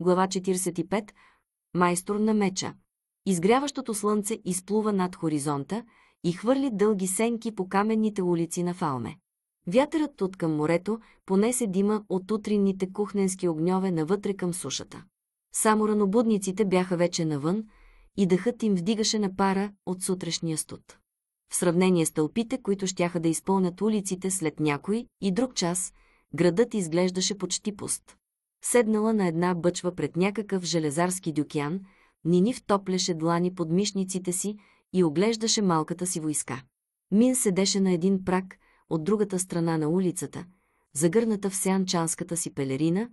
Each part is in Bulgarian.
Глава 45. Майстор на меча. Изгряващото слънце изплува над хоризонта и хвърли дълги сенки по каменните улици на Фалме. Вятърът от към морето понесе дима от утринните кухненски огньове навътре към сушата. Само ранобудниците бяха вече навън и дъхът им вдигаше на пара от сутрешния студ. В сравнение с тълпите, които щяха да изпълнят улиците след някой и друг час, градът изглеждаше почти пуст седнала на една бъчва пред някакъв железарски дюкян, Нини втопляше длани под мишниците си и оглеждаше малката си войска. Мин седеше на един прак от другата страна на улицата, загърната в сянчанската си пелерина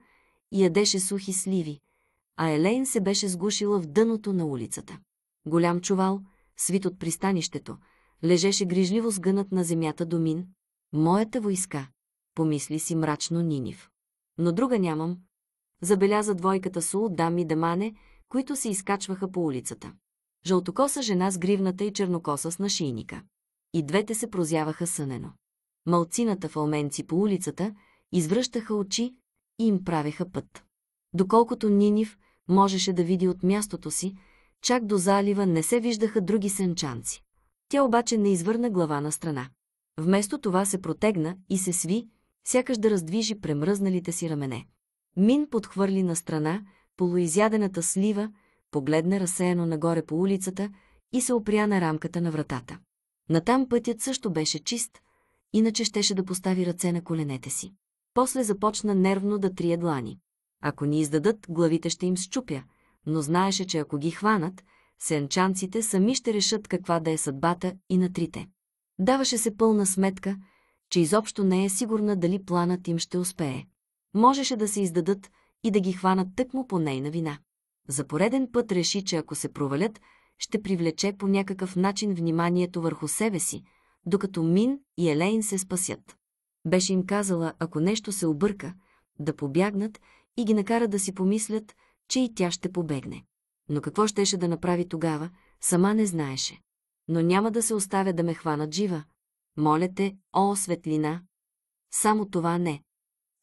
и ядеше сухи сливи, а Елейн се беше сгушила в дъното на улицата. Голям чувал, свит от пристанището, лежеше грижливо сгънат на земята до Мин. Моята войска, помисли си мрачно Нинив. Но друга нямам, забеляза двойката Сул, Дам и Демане, които се изкачваха по улицата. Жълтокоса жена с гривната и чернокоса с нашийника. И двете се прозяваха сънено. Малцината фалменци по улицата извръщаха очи и им правеха път. Доколкото Нинив можеше да види от мястото си, чак до залива не се виждаха други сенчанци. Тя обаче не извърна глава на страна. Вместо това се протегна и се сви, сякаш да раздвижи премръзналите си рамене. Мин подхвърли на страна полуизядената слива, погледна разсеяно нагоре по улицата и се опря на рамката на вратата. Натам пътят също беше чист, иначе щеше да постави ръце на коленете си. После започна нервно да трие длани. Ако ни издадат, главите ще им счупя, но знаеше, че ако ги хванат, сенчанците сами ще решат каква да е съдбата и на трите. Даваше се пълна сметка, че изобщо не е сигурна дали планът им ще успее можеше да се издадат и да ги хванат тъкмо по нейна вина. За пореден път реши, че ако се провалят, ще привлече по някакъв начин вниманието върху себе си, докато Мин и Елейн се спасят. Беше им казала, ако нещо се обърка, да побягнат и ги накара да си помислят, че и тя ще побегне. Но какво щеше да направи тогава, сама не знаеше. Но няма да се оставя да ме хванат жива. Моля те, о, светлина! Само това не.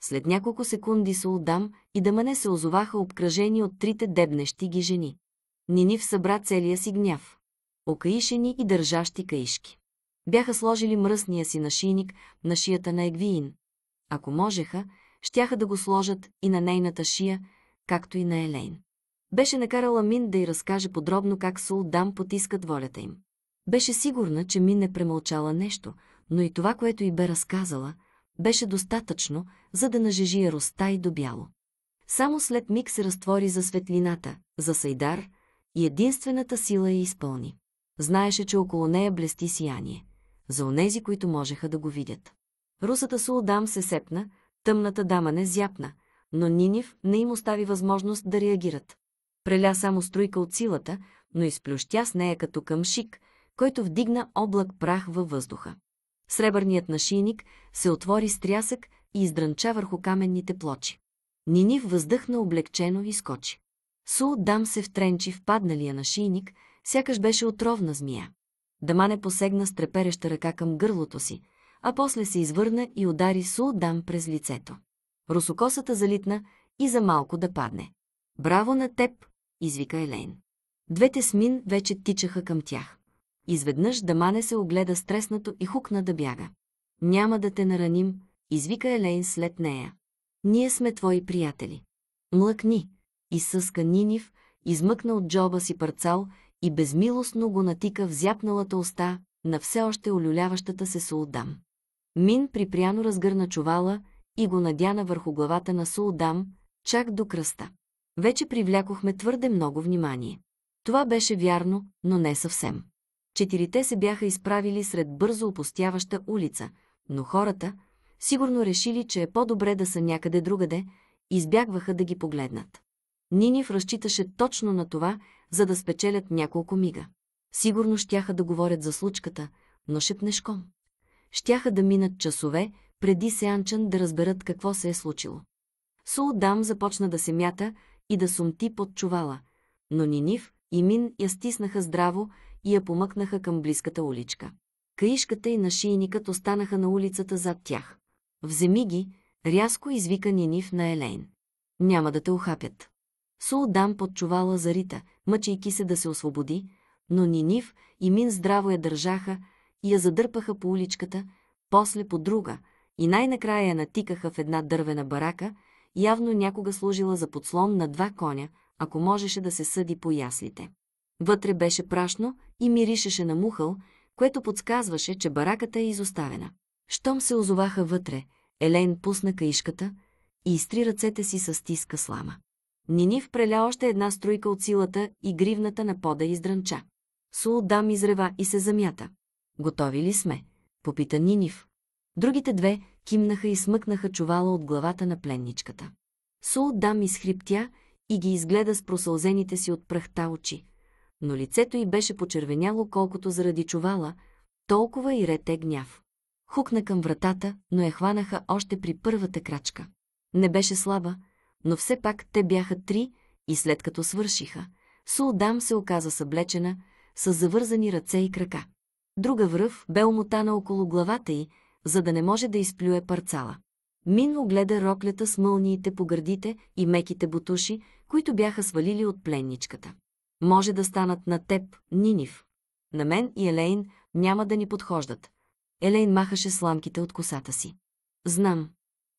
След няколко секунди Сулдам и Дамане се озоваха обкръжени от трите дебнещи ги жени. Нинив събра целия си гняв. Окаишени и държащи каишки. Бяха сложили мръсния си нашийник на шията на Егвиин. Ако можеха, щяха да го сложат и на нейната шия, както и на Елейн. Беше накарала Мин да й разкаже подробно как Сулдам потискат волята им. Беше сигурна, че Мин не премълчала нещо, но и това, което й бе разказала – беше достатъчно, за да нажежи яростта и до бяло. Само след миг се разтвори за светлината, за Сайдар, и единствената сила я изпълни. Знаеше, че около нея блести сияние. За онези, които можеха да го видят. Русата Сулдам се сепна, тъмната дама не зяпна, но Нинив не им остави възможност да реагират. Преля само струйка от силата, но изплющя с нея като към шик, който вдигна облак прах във въздуха. Сребърният нашийник се отвори с трясък и издранча върху каменните плочи. Нинив въздъхна облегчено и скочи. Су дам се втренчи в падналия нашийник, сякаш беше отровна змия. Дамане посегна с трепереща ръка към гърлото си, а после се извърна и удари Су дам през лицето. Русокосата залитна и за малко да падне. «Браво на теб!» извика Елейн. Двете смин вече тичаха към тях. Изведнъж Дамане се огледа стреснато и хукна да бяга. Няма да те нараним, извика Елейн след нея. Ние сме твои приятели. Млъкни, изсъска Нинив, измъкна от джоба си парцал и безмилостно го натика в зяпналата уста на все още олюляващата се Сулдам. Мин припряно разгърна чувала и го надяна върху главата на Сулдам, чак до кръста. Вече привлякохме твърде много внимание. Това беше вярно, но не съвсем. Четирите се бяха изправили сред бързо опустяваща улица, но хората, сигурно решили, че е по-добре да са някъде другаде, избягваха да ги погледнат. Нинив разчиташе точно на това, за да спечелят няколко мига. Сигурно щяха да говорят за случката, но шепнешком. Щяха да минат часове, преди Сеанчан да разберат какво се е случило. Сулдам започна да се мята и да сумти под чувала, но Нинив и Мин я стиснаха здраво и я помъкнаха към близката уличка. Каишката и нашийникът останаха на улицата зад тях. Вземи ги, рязко извика Нинив на Елейн. Няма да те ухапят. Сулдам подчувала за Рита, мъчейки се да се освободи, но Нинив и Мин здраво я държаха и я задърпаха по уличката, после по друга, и най-накрая я натикаха в една дървена барака, явно някога служила за подслон на два коня, ако можеше да се съди по яслите. Вътре беше прашно и миришеше на мухъл, което подсказваше, че бараката е изоставена. Щом се озоваха вътре, Елен пусна каишката и изтри ръцете си с тиска слама. Нинив преля още една струйка от силата и гривната на пода издранча. Сул дам изрева и се замята. Готови ли сме? Попита Нинив. Другите две кимнаха и смъкнаха чувала от главата на пленничката. Сул дам изхриптя и ги изгледа с просълзените си от пръхта очи но лицето й беше почервеняло колкото заради чувала, толкова и рете гняв. Хукна към вратата, но я хванаха още при първата крачка. Не беше слаба, но все пак те бяха три и след като свършиха, Сулдам се оказа съблечена, с завързани ръце и крака. Друга връв бе омотана около главата й, за да не може да изплюе парцала. Мин огледа роклята с мълниите по гърдите и меките бутуши, които бяха свалили от пленничката може да станат на теб, Нинив. На мен и Елейн няма да ни подхождат. Елейн махаше сламките от косата си. Знам.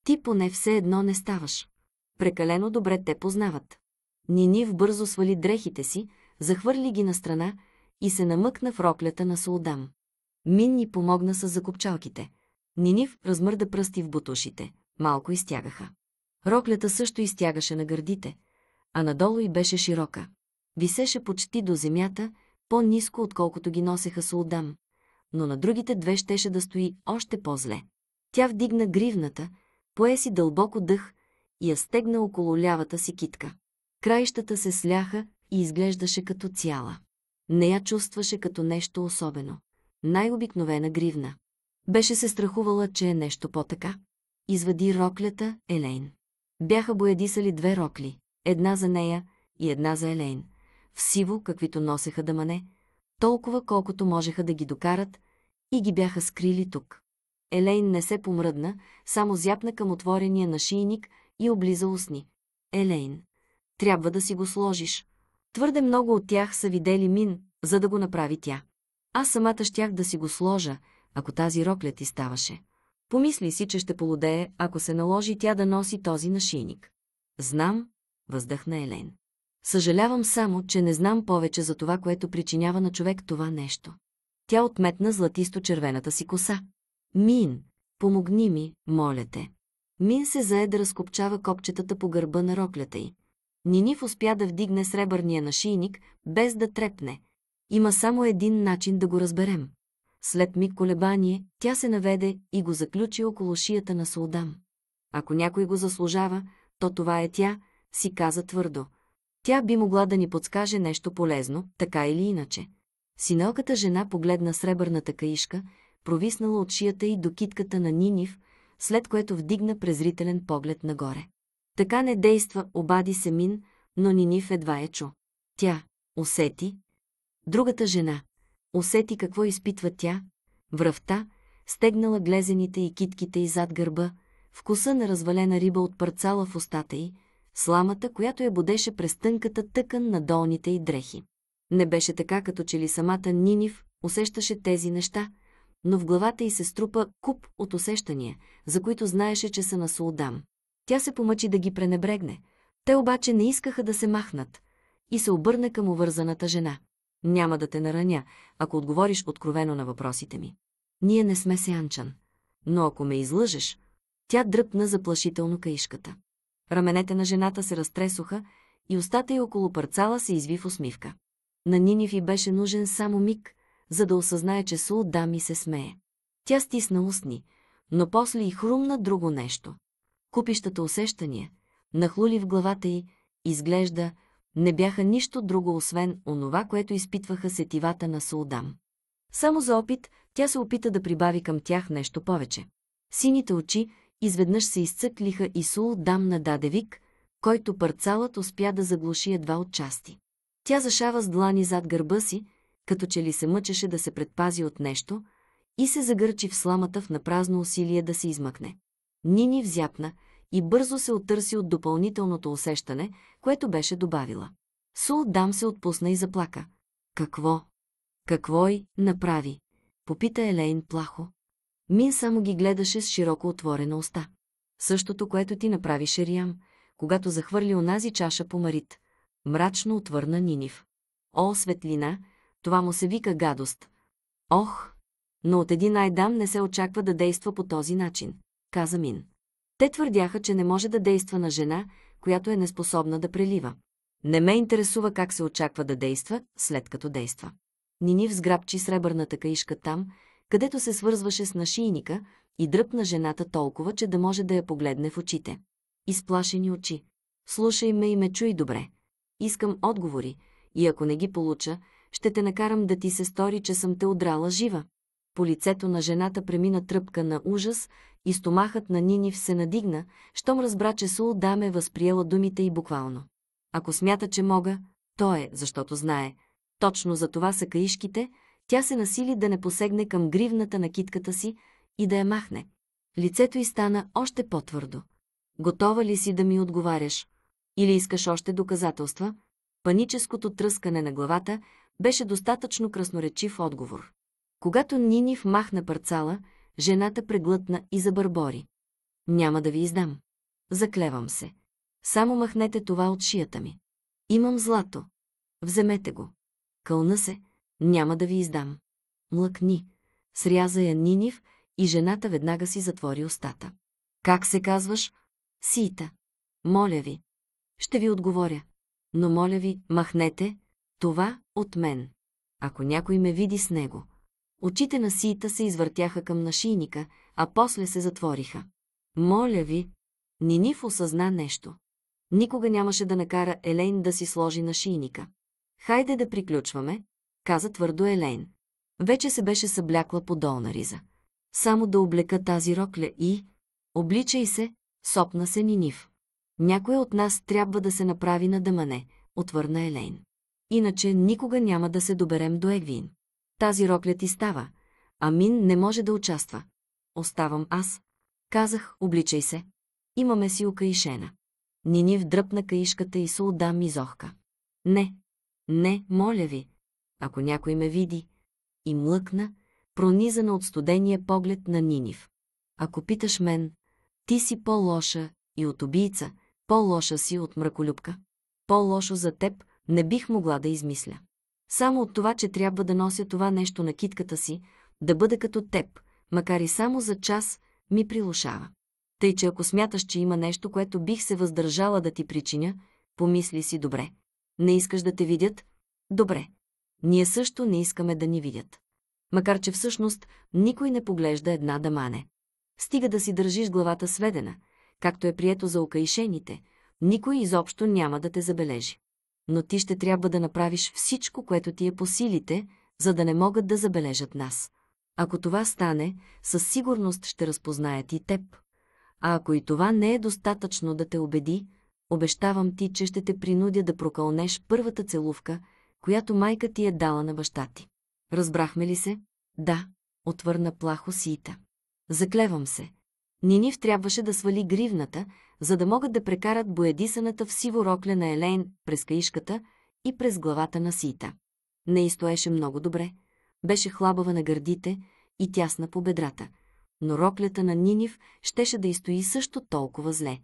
Ти поне все едно не ставаш. Прекалено добре те познават. Нинив бързо свали дрехите си, захвърли ги на страна и се намъкна в роклята на Солдам. Мин ни помогна с закопчалките. Нинив размърда пръсти в бутушите. Малко изтягаха. Роклята също изтягаше на гърдите, а надолу и беше широка висеше почти до земята, по-низко, отколкото ги носеха солдам, но на другите две щеше да стои още по-зле. Тя вдигна гривната, пое си дълбоко дъх и я стегна около лявата си китка. Краищата се сляха и изглеждаше като цяла. Не я чувстваше като нещо особено. Най-обикновена гривна. Беше се страхувала, че е нещо по-така. Извади роклята Елейн. Бяха боядисали две рокли. Една за нея и една за Елейн в сиво, каквито носеха да мане, толкова колкото можеха да ги докарат, и ги бяха скрили тук. Елейн не се помръдна, само зяпна към отворения на шийник и облиза устни. Елейн, трябва да си го сложиш. Твърде много от тях са видели мин, за да го направи тя. Аз самата щях да си го сложа, ако тази рокля ти ставаше. Помисли си, че ще полудее, ако се наложи тя да носи този нашийник. Знам, въздъхна Елен. Съжалявам само, че не знам повече за това, което причинява на човек това нещо. Тя отметна златисто-червената си коса. Мин, помогни ми, моля те. Мин се зае да разкопчава копчетата по гърба на роклята й. Нинив успя да вдигне сребърния нашийник, без да трепне. Има само един начин да го разберем. След миг колебание, тя се наведе и го заключи около шията на Солдам. Ако някой го заслужава, то това е тя, си каза твърдо – тя би могла да ни подскаже нещо полезно, така или иначе. Синелката жена погледна сребърната каишка, провиснала от шията й до китката на Нинив, след което вдигна презрителен поглед нагоре. Така не действа, обади се Мин, но Нинив едва е чу. Тя усети. Другата жена усети какво изпитва тя, връвта, стегнала глезените и китките и зад гърба, вкуса на развалена риба от парцала в устата й, сламата, която я бодеше през тънката тъкан на долните й дрехи. Не беше така, като че ли самата Нинив усещаше тези неща, но в главата й се струпа куп от усещания, за които знаеше, че са на Сулдам. Тя се помъчи да ги пренебрегне. Те обаче не искаха да се махнат и се обърна към увързаната жена. Няма да те нараня, ако отговориш откровено на въпросите ми. Ние не сме сеанчан. Но ако ме излъжеш, тя дръпна заплашително каишката. Раменете на жената се разтресоха и устата й около парцала се изви в усмивка. На Нинив беше нужен само миг, за да осъзнае, че Сул ми се смее. Тя стисна устни, но после и хрумна друго нещо. Купищата усещания, нахлули в главата й, изглежда, не бяха нищо друго, освен онова, което изпитваха сетивата на Сулдам. Само за опит тя се опита да прибави към тях нещо повече. Сините очи, изведнъж се изцъклиха и Сул дам на Дадевик, който парцалът успя да заглуши едва от части. Тя зашава с длани зад гърба си, като че ли се мъчеше да се предпази от нещо, и се загърчи в сламата в напразно усилие да се измъкне. Нини взяпна и бързо се отърси от допълнителното усещане, което беше добавила. Сул Дам се отпусна и заплака. Какво? Какво й направи? Попита Елейн плахо. Мин само ги гледаше с широко отворена уста. Същото, което ти направи Шериам, когато захвърли онази чаша по Марит. Мрачно отвърна Нинив. О, светлина, това му се вика гадост. Ох, но от един Айдам не се очаква да действа по този начин, каза Мин. Те твърдяха, че не може да действа на жена, която е неспособна да прелива. Не ме интересува как се очаква да действа, след като действа. Нинив сграбчи сребърната каишка там, където се свързваше с нашийника и дръпна жената толкова, че да може да я погледне в очите. Изплашени очи. Слушай ме и ме чуй добре. Искам отговори и ако не ги получа, ще те накарам да ти се стори, че съм те удрала жива. По лицето на жената премина тръпка на ужас и стомахът на Нинив се надигна, щом разбра, че Сул Даме възприела думите и буквално. Ако смята, че мога, то е, защото знае. Точно за това са каишките, тя се насили да не посегне към гривната на китката си и да я махне. Лицето й стана още по-твърдо. Готова ли си да ми отговаряш? Или искаш още доказателства? Паническото тръскане на главата беше достатъчно красноречив отговор. Когато Нинив махна парцала, жената преглътна и забърбори. Няма да ви издам. Заклевам се. Само махнете това от шията ми. Имам злато. Вземете го. Кълна се, няма да ви издам. Млъкни. Сряза я Нинив и жената веднага си затвори устата. Как се казваш? Сита. Моля ви. Ще ви отговоря. Но моля ви, махнете това от мен. Ако някой ме види с него. Очите на Сита се извъртяха към нашийника, а после се затвориха. Моля ви. Нинив осъзна нещо. Никога нямаше да накара Елейн да си сложи на шийника. Хайде да приключваме, каза твърдо Елейн. Вече се беше съблякла по долна риза. Само да облека тази рокля и... Обличай се, сопна се Нинив. Някой от нас трябва да се направи на дъмане, отвърна Елейн. Иначе никога няма да се доберем до Егвин. Тази рокля ти става. а Мин не може да участва. Оставам аз. Казах, обличай се. Имаме си укаишена. Нинив дръпна каишката и се отдам изохка. Не, не, моля ви, ако някой ме види. И млъкна, пронизана от студения поглед на Нинив. Ако питаш мен, ти си по-лоша и от убийца, по-лоша си от мраколюбка. По-лошо за теб не бих могла да измисля. Само от това, че трябва да нося това нещо на китката си, да бъда като теб, макар и само за час, ми прилушава. Тъй, че ако смяташ, че има нещо, което бих се въздържала да ти причиня, помисли си добре. Не искаш да те видят? Добре. Ние също не искаме да ни видят. Макар, че всъщност никой не поглежда една дамане. Стига да си държиш главата сведена, както е прието за окаишените, никой изобщо няма да те забележи. Но ти ще трябва да направиш всичко, което ти е по силите, за да не могат да забележат нас. Ако това стане, със сигурност ще разпознаят и теб. А ако и това не е достатъчно да те убеди, обещавам ти, че ще те принудя да прокълнеш първата целувка – която майка ти е дала на баща ти. Разбрахме ли се? Да, отвърна плахо Сита. Заклевам се. Нинив трябваше да свали гривната, за да могат да прекарат боядисаната в сиво рокля на Елейн през каишката и през главата на Сита. Не изтоеше много добре. Беше хлабава на гърдите и тясна по бедрата. Но роклята на Нинив щеше да изстои също толкова зле.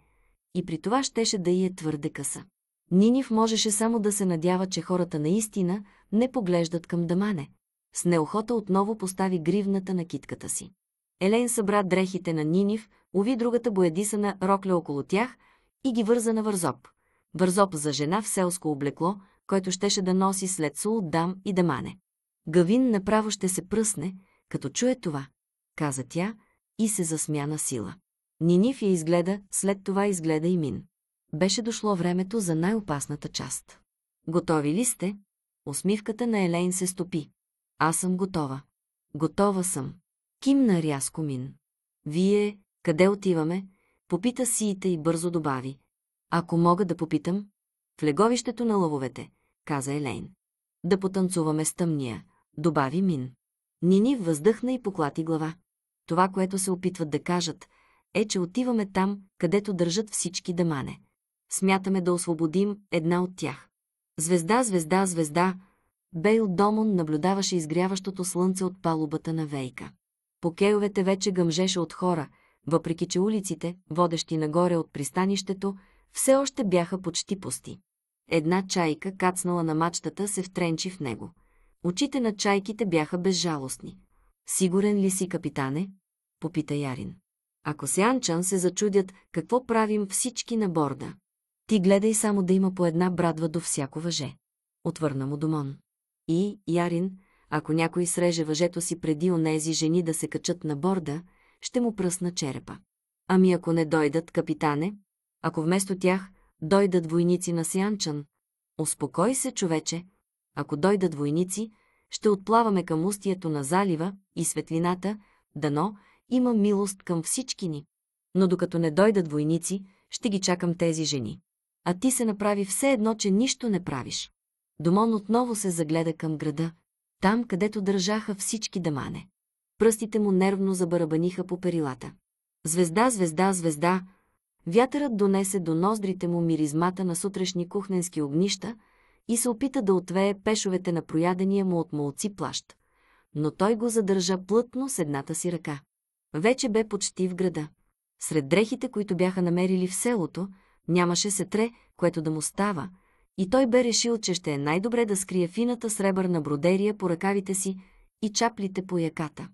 И при това щеше да й е твърде къса. Нинив можеше само да се надява, че хората наистина не поглеждат към Дамане. С неохота отново постави гривната на китката си. Елен събра дрехите на Нинив, уви другата боядисана рокля около тях и ги върза на вързоп. Вързоп за жена в селско облекло, който щеше да носи след дам и Дамане. Гавин направо ще се пръсне, като чуе това, каза тя и се засмя на сила. Ниниф я изгледа, след това изгледа и Мин беше дошло времето за най-опасната част. Готови ли сте? Усмивката на Елейн се стопи. Аз съм готова. Готова съм. Кимна рязко мин. Вие, къде отиваме? Попита сиите и бързо добави. Ако мога да попитам? В леговището на лъвовете, каза Елейн. Да потанцуваме с тъмния, добави Мин. Нини въздъхна и поклати глава. Това, което се опитват да кажат, е, че отиваме там, където държат всички дамане смятаме да освободим една от тях. Звезда, звезда, звезда, Бейл Домон наблюдаваше изгряващото слънце от палубата на Вейка. По кейовете вече гъмжеше от хора, въпреки че улиците, водещи нагоре от пристанището, все още бяха почти пусти. Една чайка, кацнала на мачтата, се втренчи в него. Очите на чайките бяха безжалостни. «Сигурен ли си, капитане?» — попита Ярин. Ако сянчан се зачудят какво правим всички на борда. Ти гледай само да има по една брадва до всяко въже. Отвърна му Домон. И, Ярин, ако някой среже въжето си преди онези жени да се качат на борда, ще му пръсна черепа. Ами ако не дойдат, капитане, ако вместо тях дойдат войници на Сянчан? успокой се, човече, ако дойдат войници, ще отплаваме към устието на залива и светлината, дано има милост към всички ни. Но докато не дойдат войници, ще ги чакам тези жени а ти се направи все едно, че нищо не правиш. Домон отново се загледа към града, там, където държаха всички дамане. Пръстите му нервно забарабаниха по перилата. Звезда, звезда, звезда, вятърът донесе до ноздрите му миризмата на сутрешни кухненски огнища и се опита да отвее пешовете на проядения му от молци плащ. Но той го задържа плътно с едната си ръка. Вече бе почти в града. Сред дрехите, които бяха намерили в селото, Нямаше сетре, което да му става, и той бе решил, че ще е най-добре да скрие фината сребърна бродерия по ръкавите си и чаплите по яката.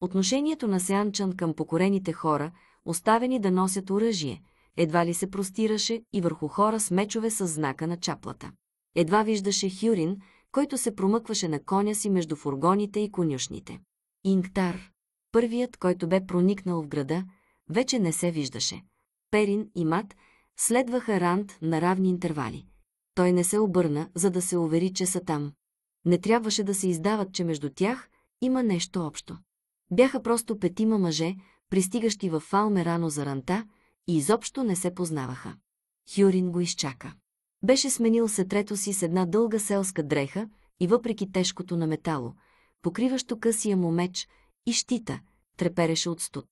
Отношението на Сеанчан към покорените хора, оставени да носят оръжие, едва ли се простираше и върху хора с мечове с знака на чаплата. Едва виждаше Хюрин, който се промъкваше на коня си между фургоните и конюшните. Ингтар, първият, който бе проникнал в града, вече не се виждаше. Перин и Мат Следваха Ранд на равни интервали. Той не се обърна, за да се увери, че са там. Не трябваше да се издават, че между тях има нещо общо. Бяха просто петима мъже, пристигащи в Фалме рано за ранта и изобщо не се познаваха. Хюрин го изчака. Беше сменил сетрето си с една дълга селска дреха и въпреки тежкото на метало, покриващо късия му меч и щита, трепереше от студ.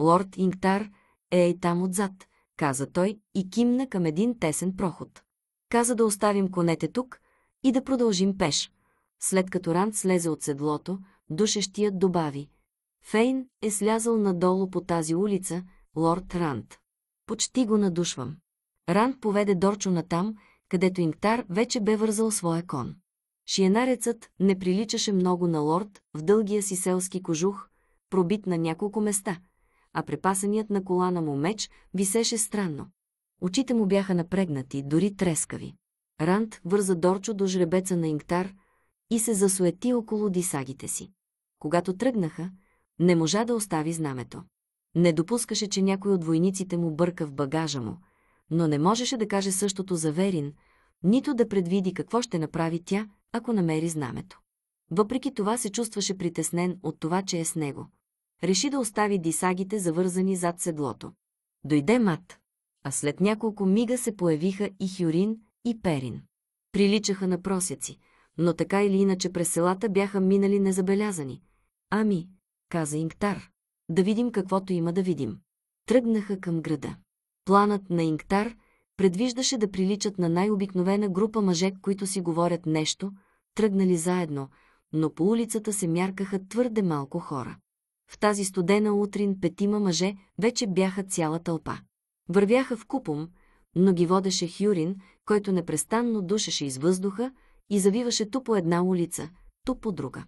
Лорд Ингтар е и там отзад, каза той и кимна към един тесен проход. Каза да оставим конете тук и да продължим пеш. След като Ранд слезе от седлото, душещият добави. Фейн е слязал надолу по тази улица, лорд Ранд. Почти го надушвам. Ранд поведе Дорчо натам, където Инктар вече бе вързал своя кон. Шиенарецът не приличаше много на лорд в дългия си селски кожух, пробит на няколко места – а препасаният на колана му меч висеше странно. Очите му бяха напрегнати, дори трескави. Ранд върза Дорчо до жребеца на Ингтар и се засуети около дисагите си. Когато тръгнаха, не можа да остави знамето. Не допускаше, че някой от войниците му бърка в багажа му, но не можеше да каже същото за Верин, нито да предвиди какво ще направи тя, ако намери знамето. Въпреки това се чувстваше притеснен от това, че е с него реши да остави дисагите завързани зад седлото. Дойде мат, а след няколко мига се появиха и Хюрин, и Перин. Приличаха на просеци, но така или иначе през селата бяха минали незабелязани. Ами, каза Инктар, да видим каквото има да видим. Тръгнаха към града. Планът на Инктар предвиждаше да приличат на най-обикновена група мъже, които си говорят нещо, тръгнали заедно, но по улицата се мяркаха твърде малко хора. В тази студена утрин петима мъже вече бяха цяла тълпа. Вървяха в купом, но ги водеше Хюрин, който непрестанно душеше из въздуха и завиваше ту по една улица, ту по друга.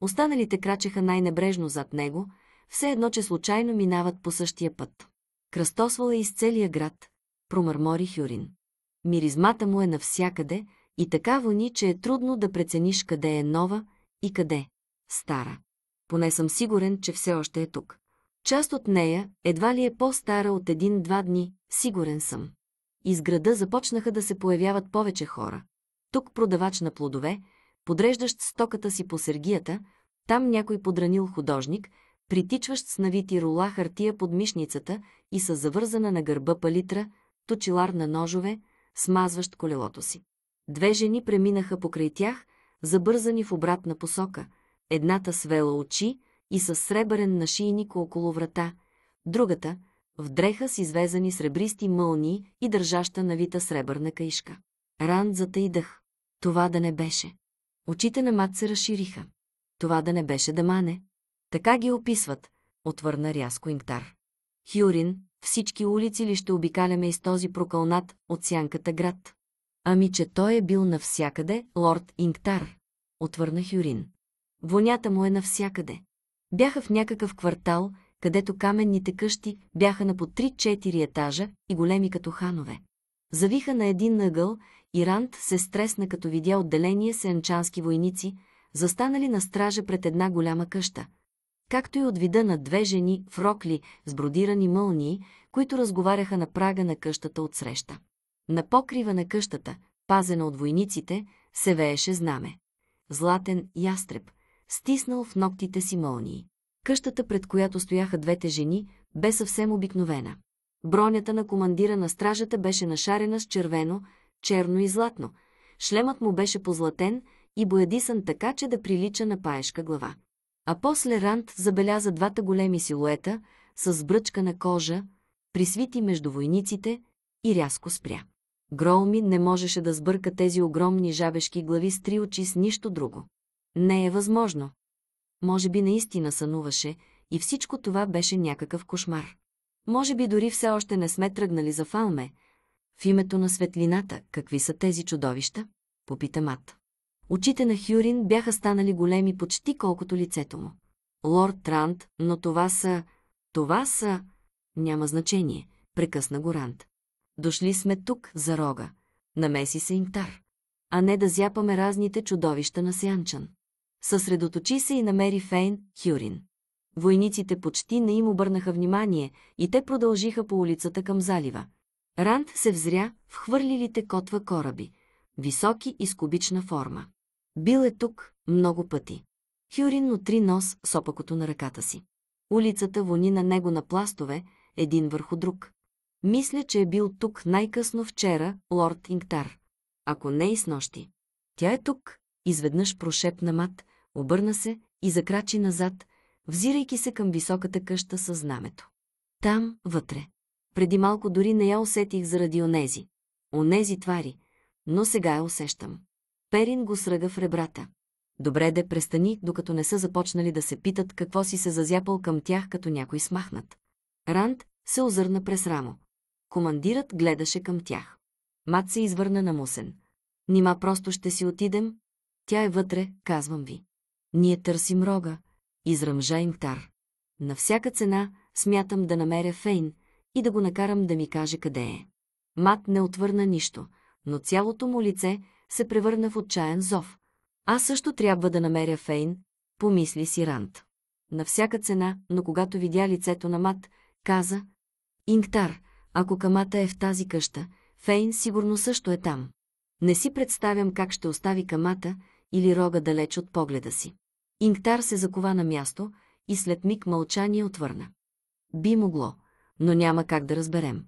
Останалите крачеха най-небрежно зад него, все едно, че случайно минават по същия път. Кръстосвала е из целия град, промърмори Хюрин. Миризмата му е навсякъде и така вони, че е трудно да прецениш къде е нова и къде е – стара поне съм сигурен, че все още е тук. Част от нея едва ли е по-стара от един-два дни, сигурен съм. Из града започнаха да се появяват повече хора. Тук продавач на плодове, подреждащ стоката си по сергията, там някой подранил художник, притичващ с навити рула хартия под мишницата и с завързана на гърба палитра, точилар на ножове, смазващ колелото си. Две жени преминаха покрай тях, забързани в обратна посока – едната свела очи и с сребърен нашийник около врата, другата – в дреха с извезани сребристи мълни и държаща навита сребърна каишка. Ранд дъх. Това да не беше. Очите на мат се разшириха. Това да не беше да мане. Така ги описват, отвърна рязко Инктар. Хюрин, всички улици ли ще обикаляме из този прокълнат от сянката град? Ами, че той е бил навсякъде, лорд Инктар, отвърна Хюрин. Вонята му е навсякъде. Бяха в някакъв квартал, където каменните къщи бяха на по 3-4 етажа и големи като ханове. Завиха на един нъгъл и Ранд се стресна като видя отделение сенчански войници, застанали на стража пред една голяма къща. Както и от вида на две жени в рокли с бродирани мълнии, които разговаряха на прага на къщата от среща. На покрива на къщата, пазена от войниците, се вееше знаме. Златен ястреб, стиснал в ногтите си молнии. Къщата, пред която стояха двете жени, бе съвсем обикновена. Бронята на командира на стражата беше нашарена с червено, черно и златно. Шлемът му беше позлатен и боядисан така, че да прилича на паешка глава. А после Ранд забеляза двата големи силуета с бръчка на кожа, присвити между войниците и рязко спря. Гроуми не можеше да сбърка тези огромни жабешки глави с три очи с нищо друго. Не е възможно. Може би наистина сънуваше и всичко това беше някакъв кошмар. Може би дори все още не сме тръгнали за фалме. В името на светлината, какви са тези чудовища? Попита Мат. Очите на Хюрин бяха станали големи почти колкото лицето му. Лорд Трант, но това са... Това са... Няма значение, прекъсна го Рант. Дошли сме тук, за рога. Намеси се Интар. А не да зяпаме разните чудовища на Сянчан. Съсредоточи се и намери Фейн, Хюрин. Войниците почти не им обърнаха внимание и те продължиха по улицата към залива. Ранд се взря в хвърлилите котва кораби, високи и с кубична форма. Бил е тук много пъти. Хюрин отри нос с опакото на ръката си. Улицата вони на него на пластове, един върху друг. Мисля, че е бил тук най-късно вчера, лорд Инктар. Ако не и с нощи. Тя е тук, изведнъж прошепна мат, обърна се и закрачи назад, взирайки се към високата къща със знамето. Там, вътре. Преди малко дори не я усетих заради онези. Онези твари, но сега я усещам. Перин го сръга в ребрата. Добре де престани, докато не са започнали да се питат какво си се зазяпал към тях, като някой смахнат. Ранд се озърна през рамо. Командирът гледаше към тях. Мат се извърна на мусен. Нима просто ще си отидем? Тя е вътре, казвам ви. Ние търсим рога, изръмжа им тар. На всяка цена смятам да намеря Фейн и да го накарам да ми каже къде е. Мат не отвърна нищо, но цялото му лице се превърна в отчаян зов. Аз също трябва да намеря Фейн, помисли си Рант. На всяка цена, но когато видя лицето на Мат, каза Ингтар, ако камата е в тази къща, Фейн сигурно също е там. Не си представям как ще остави камата, или рога далеч от погледа си. Инктар се закова на място и след миг мълчание отвърна. Би могло, но няма как да разберем.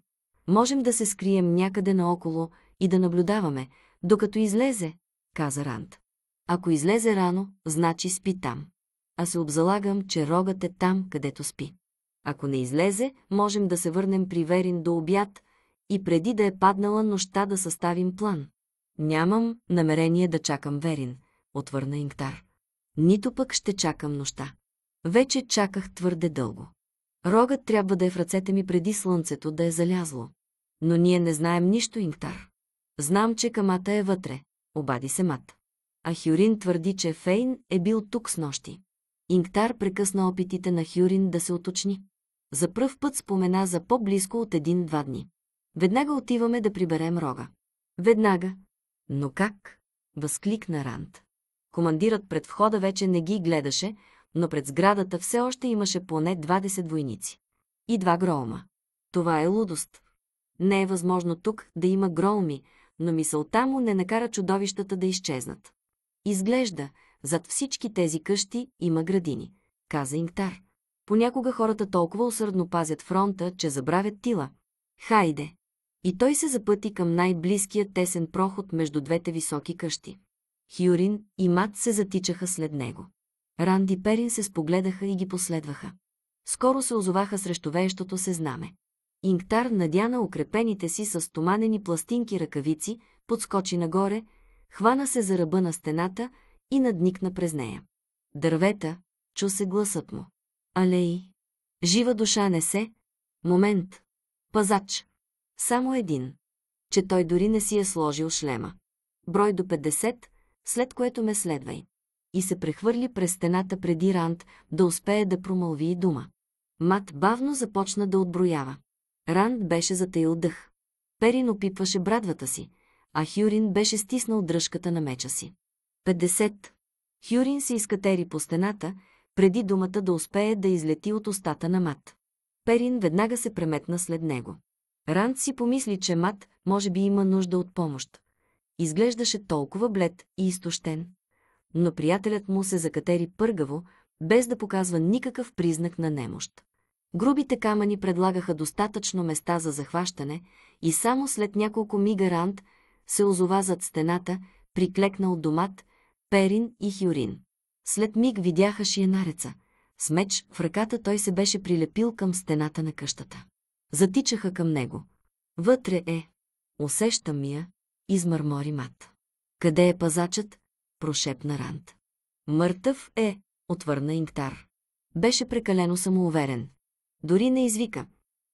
Можем да се скрием някъде наоколо и да наблюдаваме, докато излезе, каза Ранд. Ако излезе рано, значи спи там. А се обзалагам, че рогът е там, където спи. Ако не излезе, можем да се върнем при Верин до обяд и преди да е паднала нощта да съставим план. Нямам намерение да чакам Верин, отвърна Ингтар. Нито пък ще чакам нощта. Вече чаках твърде дълго. Рогът трябва да е в ръцете ми преди слънцето да е залязло. Но ние не знаем нищо, Ингтар. Знам, че камата е вътре, обади се мат. А Хюрин твърди, че Фейн е бил тук с нощи. Ингтар прекъсна опитите на Хюрин да се уточни. За пръв път спомена за по-близко от един-два дни. Веднага отиваме да приберем рога. Веднага. Но как? Възкликна Ранд. Командират пред входа вече не ги гледаше, но пред сградата все още имаше поне 20 войници. И два гроума. Това е лудост. Не е възможно тук да има гроуми, но мисълта му не накара чудовищата да изчезнат. Изглежда, зад всички тези къщи има градини, каза Инктар. Понякога хората толкова усърдно пазят фронта, че забравят тила. Хайде! И той се запъти към най-близкия тесен проход между двете високи къщи. Хюрин и Мат се затичаха след него. Ранди Перин се спогледаха и ги последваха. Скоро се озоваха срещу веещото се знаме. Ингтар надя на укрепените си с стоманени пластинки ръкавици, подскочи нагоре, хвана се за ръба на стената и надникна през нея. Дървета, чу се гласът му. Алей! Жива душа не се! Момент! Пазач! Само един! Че той дори не си е сложил шлема. Брой до 50, след което ме следвай. И се прехвърли през стената преди Ранд да успее да промълви и дума. Мат бавно започна да отброява. Ранд беше затаил дъх. Перин опипваше брадвата си, а Хюрин беше стиснал дръжката на меча си. 50. Хюрин се изкатери по стената, преди думата да успее да излети от устата на Мат. Перин веднага се преметна след него. Ранд си помисли, че Мат може би има нужда от помощ. Изглеждаше толкова блед и изтощен, но приятелят му се закатери пъргаво, без да показва никакъв признак на немощ. Грубите камъни предлагаха достатъчно места за захващане и само след няколко мига Ранд се озова зад стената, приклекнал домат, перин и хюрин. След миг видяха шиенареца. С меч в ръката той се беше прилепил към стената на къщата. Затичаха към него. Вътре е. Усещам я, измърмори мат. Къде е пазачът? прошепна Ранд. Мъртъв е, отвърна Инктар. Беше прекалено самоуверен. Дори не извика.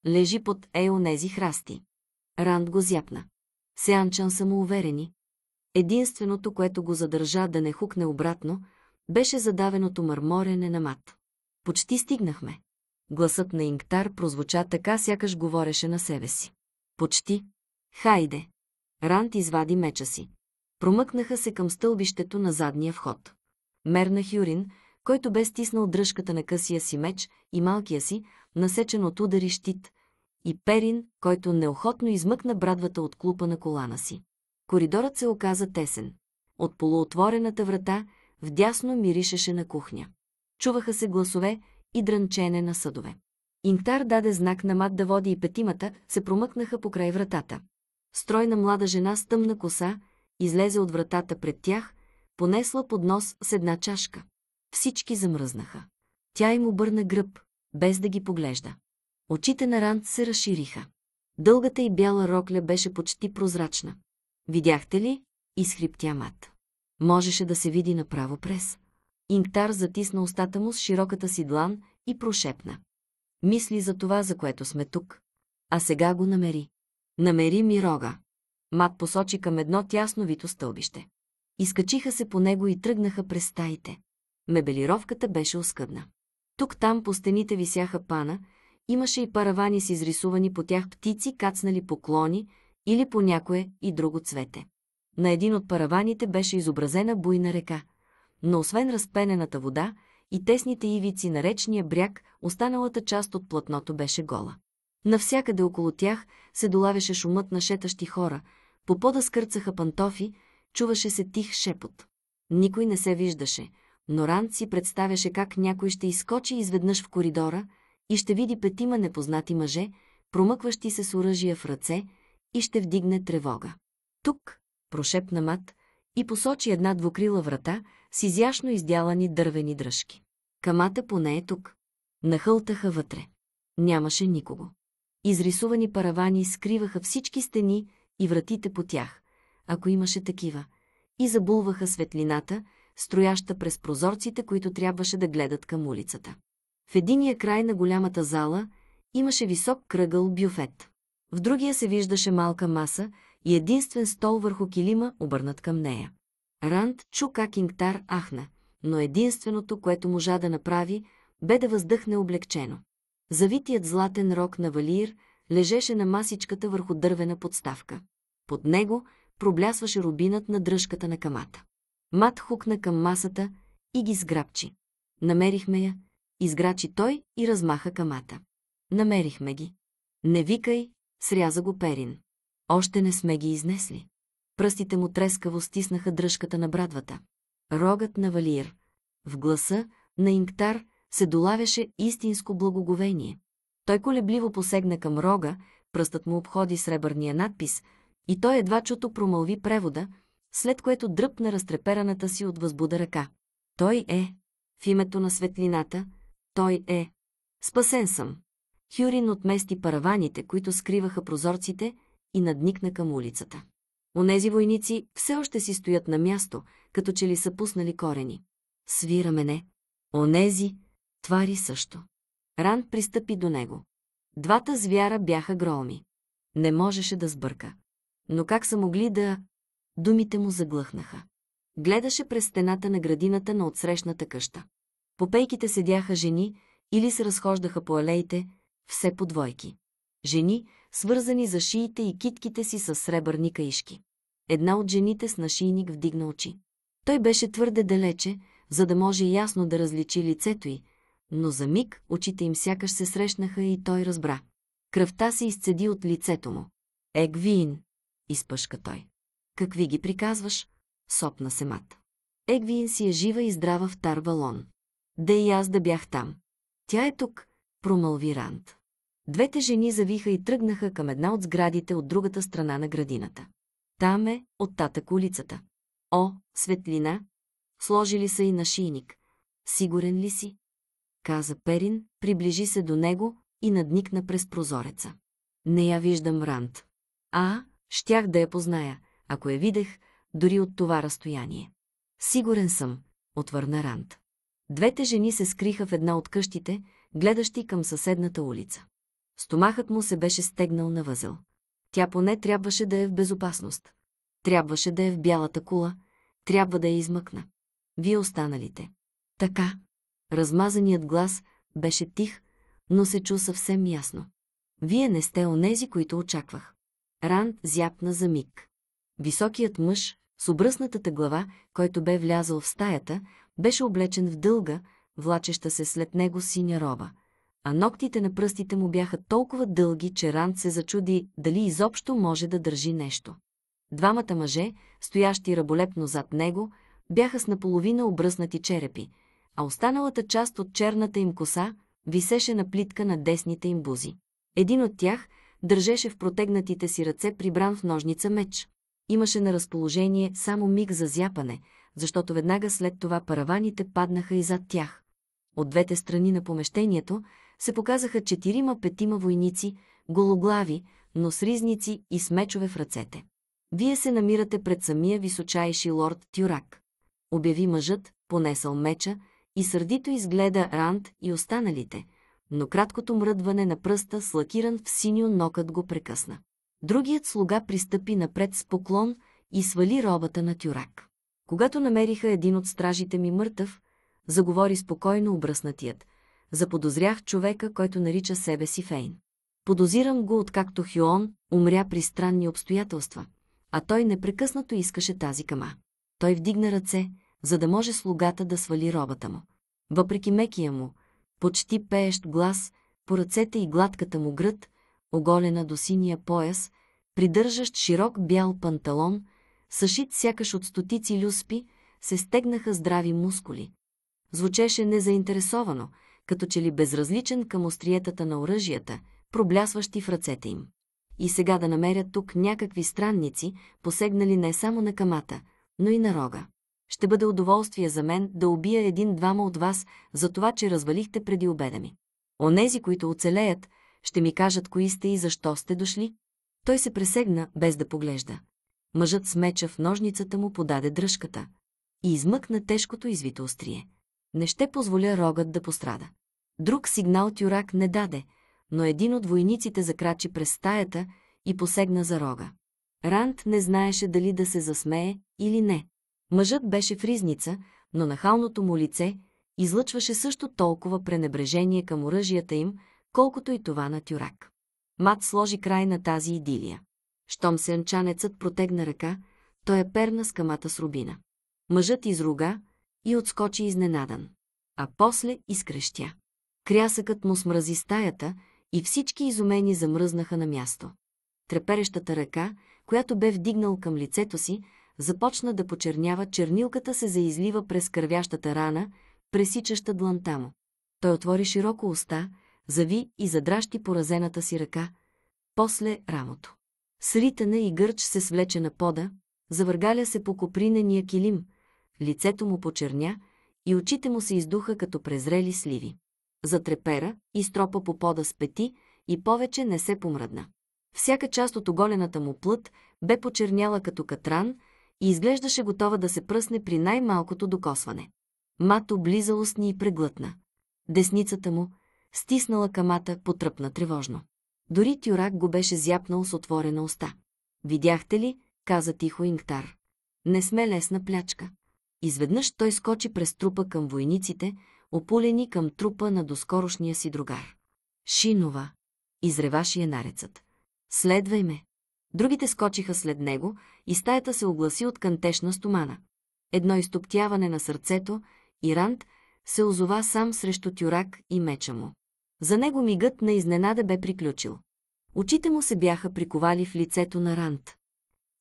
Лежи под еонези храсти. Ранд го зяпна. Сеанчан самоуверени. Единственото, което го задържа да не хукне обратно, беше задавеното мърморене на мат. Почти стигнахме. Гласът на Инктар прозвуча така, сякаш говореше на себе си. Почти. Хайде! Ранд извади меча си. Промъкнаха се към стълбището на задния вход. Мерна Хюрин, който бе стиснал дръжката на късия си меч и малкия си, насечен от удари щит, и Перин, който неохотно измъкна брадвата от клупа на колана си. Коридорът се оказа тесен. От полуотворената врата вдясно миришеше на кухня. Чуваха се гласове и дрънчене на съдове. Интар даде знак на мат да води и петимата, се промъкнаха покрай вратата стройна млада жена с тъмна коса, излезе от вратата пред тях, понесла под нос с една чашка. Всички замръзнаха. Тя им обърна гръб, без да ги поглежда. Очите на Ранд се разшириха. Дългата и бяла рокля беше почти прозрачна. Видяхте ли? изхриптя мат. Можеше да се види направо през. Инктар затисна устата му с широката си длан и прошепна. Мисли за това, за което сме тук. А сега го намери. Намери ми рога. Мат посочи към едно тясно вито стълбище. Изкачиха се по него и тръгнаха през стаите. Мебелировката беше оскъдна. Тук-там по стените висяха пана, имаше и паравани с изрисувани по тях птици, кацнали поклони или по някое и друго цвете. На един от параваните беше изобразена буйна река, но освен разпенената вода и тесните ивици на речния бряг, останалата част от платното беше гола. Навсякъде около тях се долавяше шумът на шетащи хора, по пода скърцаха пантофи, чуваше се тих шепот. Никой не се виждаше, но Ран си представяше как някой ще изкочи изведнъж в коридора и ще види петима непознати мъже, промъкващи се с оръжия в ръце и ще вдигне тревога. Тук, прошепна мат, и посочи една двукрила врата с изящно издялани дървени дръжки. Камата поне е тук. Нахълтаха вътре. Нямаше никого. Изрисувани паравани скриваха всички стени и вратите по тях, ако имаше такива, и забулваха светлината, строяща през прозорците, които трябваше да гледат към улицата. В единия край на голямата зала имаше висок кръгъл бюфет. В другия се виждаше малка маса и единствен стол върху килима, обърнат към нея. Ранд чу как Ингтар ахна, но единственото, което можа да направи, бе да въздъхне облегчено. Завитият златен рок на Валиир лежеше на масичката върху дървена подставка. Под него проблясваше рубинът на дръжката на камата. Мат хукна към масата и ги сграбчи. Намерихме я, изграчи той и размаха камата. Намерихме ги. Не викай, сряза го Перин. Още не сме ги изнесли. Пръстите му трескаво стиснаха дръжката на брадвата. Рогът на Валиир. В гласа на Инктар – се долавяше истинско благоговение. Той колебливо посегна към рога, пръстът му обходи сребърния надпис и той едва чуто промълви превода, след което дръпна разтрепераната си от възбуда ръка. Той е. В името на светлината, той е. Спасен съм. Хюрин отмести параваните, които скриваха прозорците и надникна към улицата. Онези войници все още си стоят на място, като че ли са пуснали корени. Свира мене. Онези, Твари също. Ран пристъпи до него. Двата звяра бяха громи. Не можеше да сбърка. Но как са могли да... Думите му заглъхнаха. Гледаше през стената на градината на отсрещната къща. По пейките седяха жени или се разхождаха по алеите, все по двойки. Жени, свързани за шиите и китките си с сребърни каишки. Една от жените с нашийник вдигна очи. Той беше твърде далече, за да може ясно да различи лицето й, но за миг очите им сякаш се срещнаха и той разбра. Кръвта се изцеди от лицето му. Егвин, изпъшка той. Какви ги приказваш? Сопна се мат. Егвин си е жива и здрава в Тарвалон. Да и аз да бях там. Тя е тук, промълви Рант. Двете жени завиха и тръгнаха към една от сградите от другата страна на градината. Там е, от татък улицата. О, светлина! Сложили са и на шийник. Сигурен ли си? каза Перин, приближи се до него и надникна през прозореца. Не я виждам, Рант. А, щях да я позная, ако я видех, дори от това разстояние. Сигурен съм, отвърна Рант. Двете жени се скриха в една от къщите, гледащи към съседната улица. Стомахът му се беше стегнал на възел. Тя поне трябваше да е в безопасност. Трябваше да е в бялата кула, трябва да я измъкна. Вие останалите. Така, Размазаният глас беше тих, но се чу съвсем ясно. Вие не сте онези, които очаквах. Ранд зяпна за миг. Високият мъж, с обръснатата глава, който бе влязъл в стаята, беше облечен в дълга, влачеща се след него синя роба. А ногтите на пръстите му бяха толкова дълги, че Ранд се зачуди дали изобщо може да държи нещо. Двамата мъже, стоящи раболепно зад него, бяха с наполовина обръснати черепи, а останалата част от черната им коса висеше на плитка на десните им бузи. Един от тях държеше в протегнатите си ръце прибран в ножница меч. Имаше на разположение само миг за зяпане, защото веднага след това параваните паднаха и зад тях. От двете страни на помещението се показаха четирима-петима войници, гологлави, но с ризници и с мечове в ръцете. Вие се намирате пред самия височайши лорд Тюрак. Обяви мъжът, понесъл меча, и сърдито изгледа Ранд и останалите, но краткото мръдване на пръста с лакиран в синьо нокът го прекъсна. Другият слуга пристъпи напред с поклон и свали робата на тюрак. Когато намериха един от стражите ми мъртъв, заговори спокойно обръснатият. Заподозрях човека, който нарича себе си Фейн. Подозирам го, откакто Хюон умря при странни обстоятелства, а той непрекъснато искаше тази кама. Той вдигна ръце, за да може слугата да свали робата му. Въпреки мекия му, почти пеещ глас, по ръцете и гладката му гръд, оголена до синия пояс, придържащ широк бял панталон, съшит сякаш от стотици люспи, се стегнаха здрави мускули. Звучеше незаинтересовано, като че ли безразличен към остриетата на оръжията, проблясващи в ръцете им. И сега да намерят тук някакви странници, посегнали не само на камата, но и на рога. Ще бъде удоволствие за мен да убия един-двама от вас за това, че развалихте преди обеда ми. Онези, които оцелеят, ще ми кажат кои сте и защо сте дошли. Той се пресегна, без да поглежда. Мъжът с меча в ножницата му подаде дръжката и измъкна тежкото извито острие. Не ще позволя рогът да пострада. Друг сигнал Тюрак не даде, но един от войниците закрачи през стаята и посегна за рога. Ранд не знаеше дали да се засмее или не. Мъжът беше в ризница, но нахалното му лице излъчваше също толкова пренебрежение към оръжията им, колкото и това на тюрак. Мат сложи край на тази идилия. Щом сенчанецът протегна ръка, той е перна с камата с рубина. Мъжът изруга и отскочи изненадан, а после изкрещя. Крясъкът му смрази стаята и всички изумени замръзнаха на място. Треперещата ръка, която бе вдигнал към лицето си, започна да почернява, чернилката се заизлива през кървящата рана, пресичаща дланта му. Той отвори широко уста, зави и задращи поразената си ръка, после рамото. Сритане и гърч се свлече на пода, завъргаля се по копринения килим, лицето му почерня и очите му се издуха като презрели сливи. Затрепера, и стропа по пода с пети и повече не се помръдна. Всяка част от оголената му плът бе почерняла като катран, и изглеждаше готова да се пръсне при най-малкото докосване. Мато близа устни и преглътна. Десницата му, стиснала камата, потръпна тревожно. Дори Тюрак го беше зяпнал с отворена уста. «Видяхте ли?» каза тихо Ингтар. «Не сме лесна плячка». Изведнъж той скочи през трупа към войниците, опулени към трупа на доскорошния си другар. «Шинова!» изреваше нарецът. «Следвай ме!» Другите скочиха след него и стаята се огласи от кантешна стомана. Едно изтоптяване на сърцето и Ранд се озова сам срещу тюрак и меча му. За него мигът на изненада бе приключил. Очите му се бяха приковали в лицето на Ранд.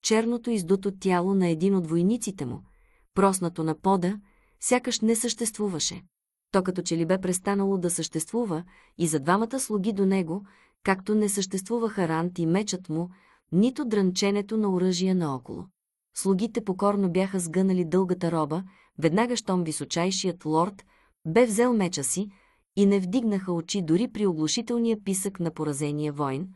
Черното издуто тяло на един от войниците му, проснато на пода, сякаш не съществуваше. То като че ли бе престанало да съществува и за двамата слуги до него, както не съществуваха Ранд и мечът му, нито дрънченето на оръжия наоколо. Слугите покорно бяха сгънали дългата роба, веднага щом височайшият лорд бе взел меча си и не вдигнаха очи дори при оглушителния писък на поразения войн,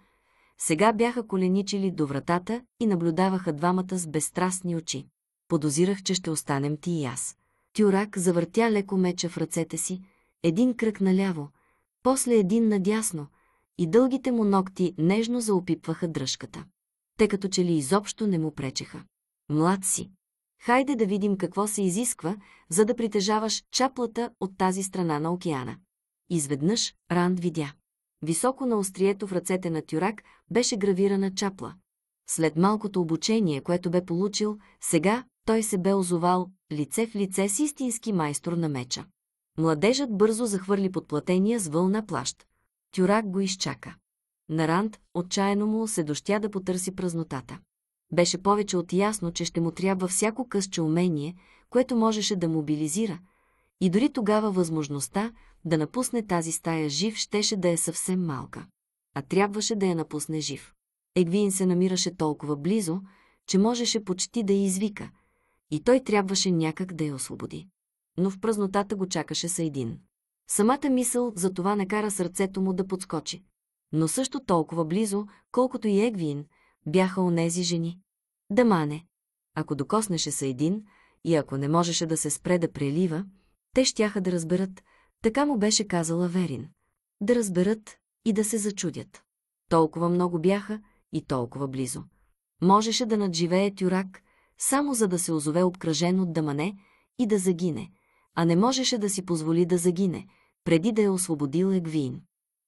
сега бяха коленичили до вратата и наблюдаваха двамата с безстрастни очи. Подозирах, че ще останем ти и аз. Тюрак завъртя леко меча в ръцете си, един кръг наляво, после един надясно, и дългите му ногти нежно заопипваха дръжката те като че ли изобщо не му пречеха. Млад си. Хайде да видим какво се изисква, за да притежаваш чаплата от тази страна на океана. Изведнъж Ранд видя. Високо на острието в ръцете на Тюрак беше гравирана чапла. След малкото обучение, което бе получил, сега той се бе озовал лице в лице с истински майстор на меча. Младежът бързо захвърли подплатения с вълна плащ. Тюрак го изчака. На Ранд отчаяно му се дощя да потърси празнотата. Беше повече от ясно, че ще му трябва всяко късче умение, което можеше да мобилизира, и дори тогава възможността да напусне тази стая жив щеше да е съвсем малка. А трябваше да я напусне жив. Егвин се намираше толкова близо, че можеше почти да я извика, и той трябваше някак да я освободи. Но в празнотата го чакаше са един. Самата мисъл за това накара сърцето му да подскочи но също толкова близо, колкото и Егвин, бяха онези жени. Дамане, ако докоснеше са един и ако не можеше да се спре да прелива, те щяха да разберат, така му беше казала Верин, да разберат и да се зачудят. Толкова много бяха и толкова близо. Можеше да надживее тюрак, само за да се озове обкръжен от дамане и да загине, а не можеше да си позволи да загине, преди да е освободил Егвин.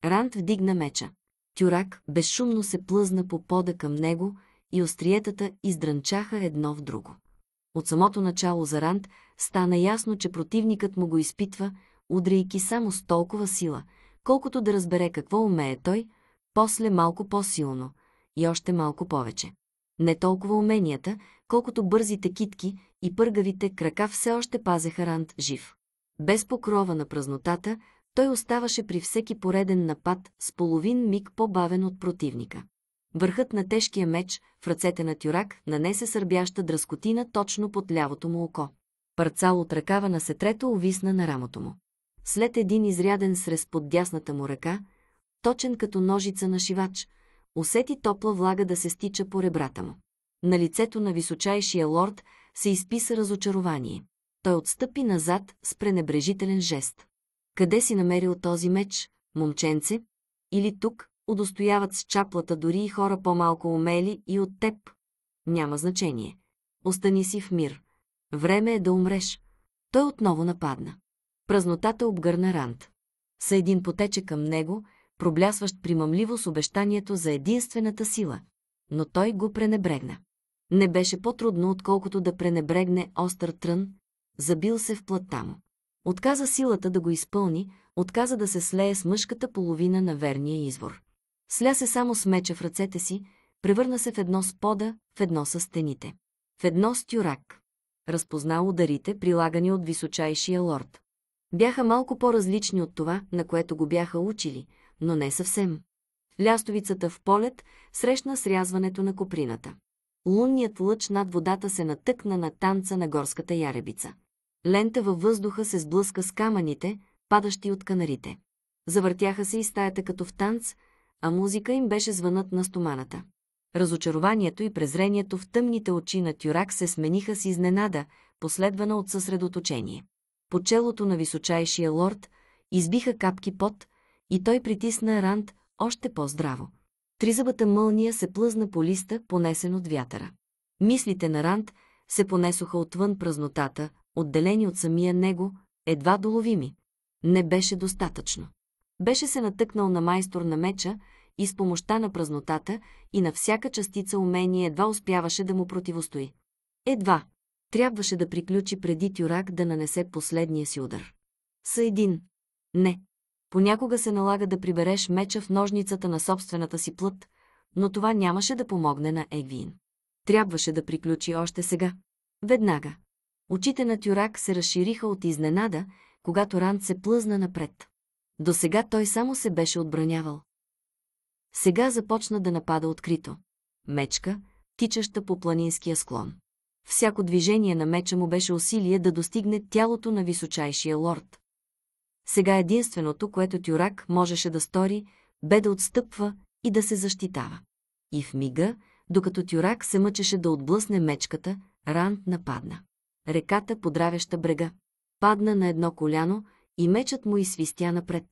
Ранд вдигна меча. Тюрак безшумно се плъзна по пода към него и остриетата издрънчаха едно в друго. От самото начало за Ранд стана ясно, че противникът му го изпитва, удрейки само с толкова сила, колкото да разбере какво умее той, после малко по-силно и още малко повече. Не толкова уменията, колкото бързите китки и пъргавите крака все още пазеха Ранд жив. Без покрова на празнотата, той оставаше при всеки пореден напад с половин миг по-бавен от противника. Върхът на тежкия меч в ръцете на Тюрак нанесе сърбяща дръскотина точно под лявото му око. Парцал от ръкава на сетрето увисна на рамото му. След един изряден срез под дясната му ръка, точен като ножица на шивач, усети топла влага да се стича по ребрата му. На лицето на височайшия лорд се изписа разочарование. Той отстъпи назад с пренебрежителен жест. Къде си намерил този меч, момченце? Или тук, удостояват с чаплата дори и хора по-малко умели и от теб. Няма значение. Остани си в мир. Време е да умреш. Той отново нападна. Празнотата обгърна Ранд. Са един потече към него, проблясващ примамливо с обещанието за единствената сила. Но той го пренебрегна. Не беше по-трудно, отколкото да пренебрегне остър трън, забил се в плътта му. Отказа силата да го изпълни, отказа да се слее с мъжката половина на верния извор. Сля се само с меча в ръцете си, превърна се в едно с пода, в едно с стените. В едно с тюрак. Разпозна ударите, прилагани от височайшия лорд. Бяха малко по-различни от това, на което го бяха учили, но не съвсем. Лястовицата в полет срещна срязването на коприната. Лунният лъч над водата се натъкна на танца на горската яребица. Лента във въздуха се сблъска с камъните, падащи от канарите. Завъртяха се и стаята като в танц, а музика им беше звънът на стоманата. Разочарованието и презрението в тъмните очи на Тюрак се смениха с изненада, последвана от съсредоточение. По челото на височайшия лорд избиха капки пот и той притисна Ранд още по-здраво. Тризъбата мълния се плъзна по листа, понесен от вятъра. Мислите на Ранд се понесоха отвън празнотата, отделени от самия него, едва доловими. Не беше достатъчно. Беше се натъкнал на майстор на меча и с помощта на празнотата и на всяка частица умение едва успяваше да му противостои. Едва. Трябваше да приключи преди Тюрак да нанесе последния си удар. Са един. Не. Понякога се налага да прибереш меча в ножницата на собствената си плът, но това нямаше да помогне на Егвин. Трябваше да приключи още сега. Веднага. Очите на Тюрак се разшириха от изненада, когато Ранд се плъзна напред. До сега той само се беше отбранявал. Сега започна да напада открито. Мечка, тичаща по планинския склон. Всяко движение на меча му беше усилие да достигне тялото на височайшия лорд. Сега единственото, което Тюрак можеше да стори, бе да отстъпва и да се защитава. И в мига, докато Тюрак се мъчеше да отблъсне мечката, Ранд нападна реката подравяща брега. Падна на едно коляно и мечът му извистя напред.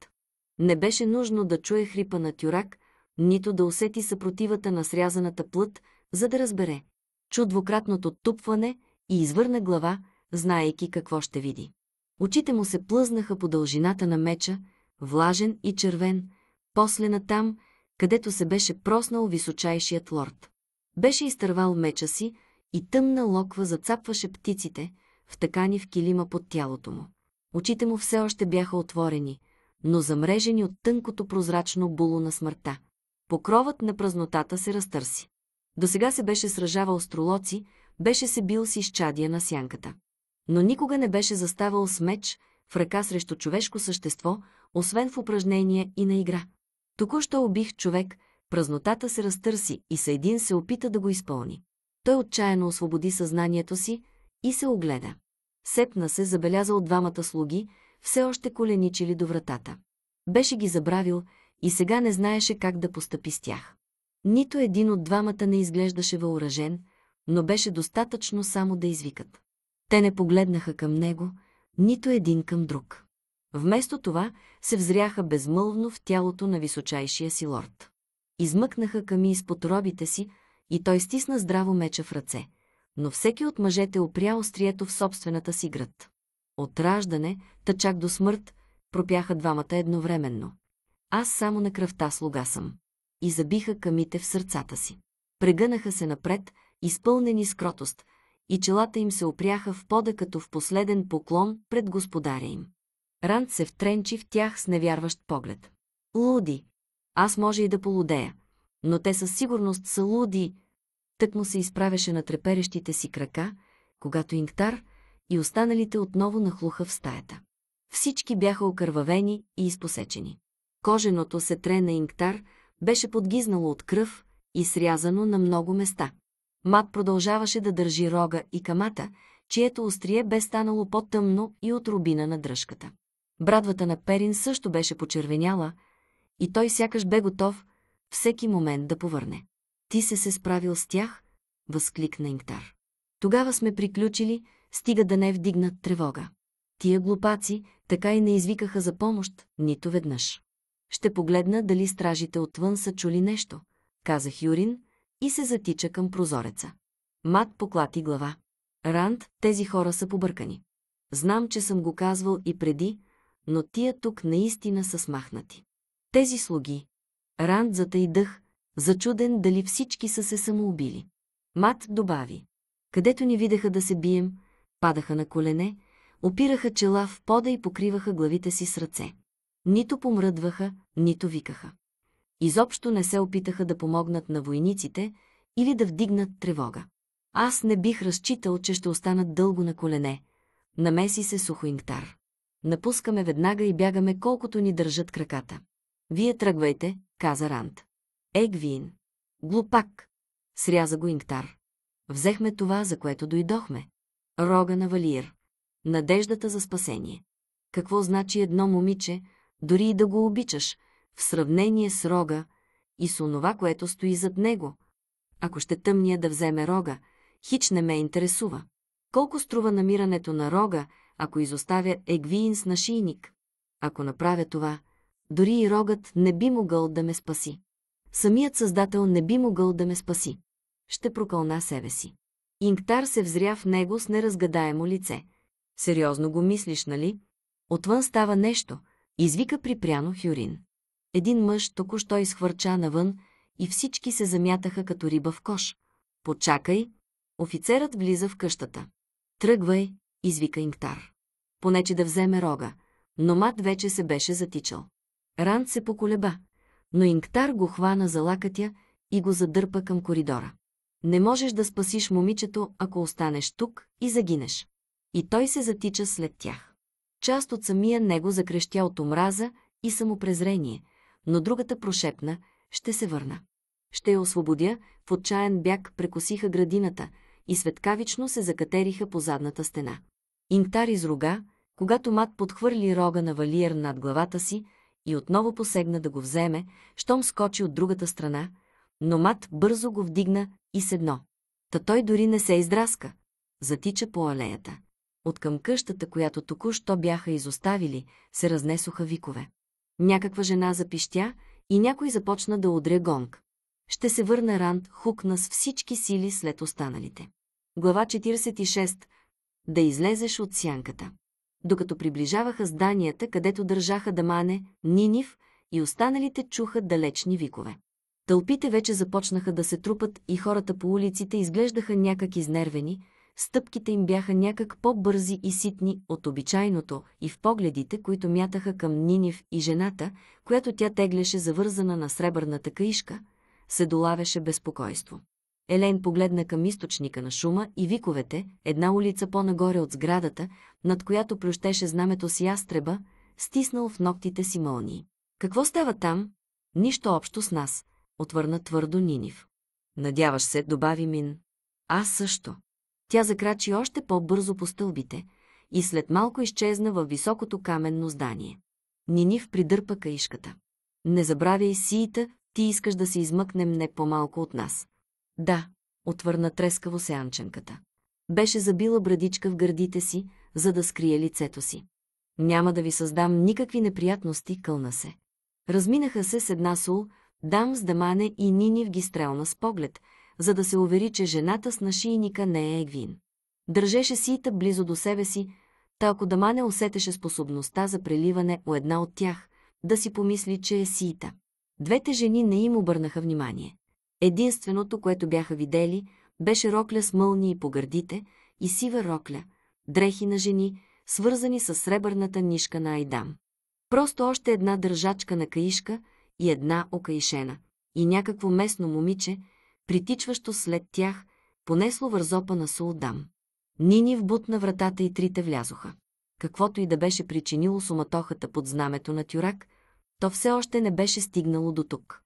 Не беше нужно да чуе хрипа на тюрак, нито да усети съпротивата на срязаната плът, за да разбере. Чу двукратното тупване и извърна глава, знаейки какво ще види. Очите му се плъзнаха по дължината на меча, влажен и червен, после на там, където се беше проснал височайшият лорд. Беше изтървал меча си, и тъмна локва зацапваше птиците, втъкани в килима под тялото му. Очите му все още бяха отворени, но замрежени от тънкото прозрачно було на смъртта. Покровът на празнотата се разтърси. До сега се беше сражавал с тролоци, беше се бил с изчадия на сянката. Но никога не беше заставал с меч в ръка срещу човешко същество, освен в упражнения и на игра. Току-що убих човек, празнотата се разтърси и Съедин се опита да го изпълни. Той отчаяно освободи съзнанието си и се огледа. Сепна се забеляза от двамата слуги, все още коленичили до вратата. Беше ги забравил и сега не знаеше как да постъпи с тях. Нито един от двамата не изглеждаше въоръжен, но беше достатъчно само да извикат. Те не погледнаха към него, нито един към друг. Вместо това се взряха безмълвно в тялото на височайшия си лорд. Измъкнаха и изпод робите си, и той стисна здраво меча в ръце. Но всеки от мъжете опря острието в собствената си град. От раждане, тъчак до смърт, пропяха двамата едновременно. Аз само на кръвта слуга съм. И забиха камите в сърцата си. Прегънаха се напред, изпълнени с кротост, и челата им се опряха в пода като в последен поклон пред господаря им. Ранд се втренчи в тях с невярващ поглед. Луди! Аз може и да полудея, но те със сигурност са луди. Тък му се изправяше на треперещите си крака, когато Ингтар и останалите отново нахлуха в стаята. Всички бяха окървавени и изпосечени. Коженото сетре на Ингтар беше подгизнало от кръв и срязано на много места. Мат продължаваше да държи рога и камата, чието острие бе станало по-тъмно и от рубина на дръжката. Брадвата на Перин също беше почервеняла, и той сякаш бе готов всеки момент да повърне. Ти се се справил с тях, възкликна Ингтар. Тогава сме приключили, стига да не вдигнат тревога. Тия глупаци така и не извикаха за помощ, нито веднъж. Ще погледна дали стражите отвън са чули нещо, каза Хюрин, и се затича към прозореца. Мат поклати глава. Ранд, тези хора са побъркани. Знам, че съм го казвал и преди, но тия тук наистина са смахнати. Тези слуги, Ранд дъх, зачуден дали всички са се самоубили. Мат добави. Където ни видяха да се бием, падаха на колене, опираха чела в пода и покриваха главите си с ръце. Нито помръдваха, нито викаха. Изобщо не се опитаха да помогнат на войниците или да вдигнат тревога. Аз не бих разчитал, че ще останат дълго на колене. Намеси се сухоинктар. Напускаме веднага и бягаме колкото ни държат краката. Вие тръгвайте, каза Ранд. Егвин. Глупак. Сряза го Ингтар. Взехме това, за което дойдохме. Рога на Валиер. Надеждата за спасение. Какво значи едно момиче, дори и да го обичаш, в сравнение с рога и с онова, което стои зад него? Ако ще тъмния да вземе рога, хич не ме интересува. Колко струва намирането на рога, ако изоставя егвиин с нашийник? Ако направя това, дори и рогът не би могъл да ме спаси. Самият Създател не би могъл да ме спаси. Ще прокълна себе си. Инктар се взря в него с неразгадаемо лице. Сериозно го мислиш, нали? Отвън става нещо, извика припряно Хюрин. Един мъж току-що изхвърча навън и всички се замятаха като риба в кош. Почакай! Офицерът влиза в къщата. Тръгвай, извика Инктар. Понече да вземе рога, но мат вече се беше затичал. Ранд се поколеба, но Инктар го хвана за лакътя и го задърпа към коридора. Не можеш да спасиш момичето, ако останеш тук и загинеш. И той се затича след тях. Част от самия него закрещя от омраза и самопрезрение, но другата прошепна «Ще се върна». Ще я освободя, в отчаян бяг прекосиха градината и светкавично се закатериха по задната стена. Инктар изруга, когато мат подхвърли рога на валиер над главата си, и отново посегна да го вземе, щом скочи от другата страна, но мат бързо го вдигна и с едно. Та той дори не се издраска. Затича по алеята. От към къщата, която току-що бяха изоставили, се разнесоха викове. Някаква жена запищя и някой започна да удря гонг. Ще се върна Ранд хукна с всички сили след останалите. Глава 46. Да излезеш от сянката докато приближаваха зданията, където държаха Дамане, Нинив и останалите чуха далечни викове. Тълпите вече започнаха да се трупат и хората по улиците изглеждаха някак изнервени, стъпките им бяха някак по-бързи и ситни от обичайното и в погледите, които мятаха към Нинив и жената, която тя теглеше завързана на сребърната каишка, се долавяше безпокойство. Елен погледна към източника на шума и виковете, една улица по-нагоре от сградата, над която плющеше знамето си ястреба, стиснал в ногтите си мълнии. Какво става там? Нищо общо с нас, отвърна твърдо Нинив. Надяваш се, добави Мин. Аз също. Тя закрачи още по-бързо по стълбите и след малко изчезна във високото каменно здание. Нинив придърпа каишката. Не забравяй сиита, ти искаш да се измъкнем не по-малко от нас. Да, отвърна трескаво сеанченката беше забила брадичка в гърдите си, за да скрие лицето си. Няма да ви създам никакви неприятности, кълна се. Разминаха се с една сул, дам с Дамане и Нини в гистрелна с поглед, за да се увери, че жената с нашийника не е Егвин. Държеше сита близо до себе си, та ако Дамане усетеше способността за преливане у една от тях, да си помисли, че е сита. Двете жени не им обърнаха внимание. Единственото, което бяха видели – беше рокля с мълни и по гърдите и сива рокля, дрехи на жени, свързани с сребърната нишка на Айдам. Просто още една държачка на каишка и една окаишена. И някакво местно момиче, притичващо след тях, понесло вързопа на Сулдам. Нини вбутна вратата и трите влязоха. Каквото и да беше причинило суматохата под знамето на Тюрак, то все още не беше стигнало до тук.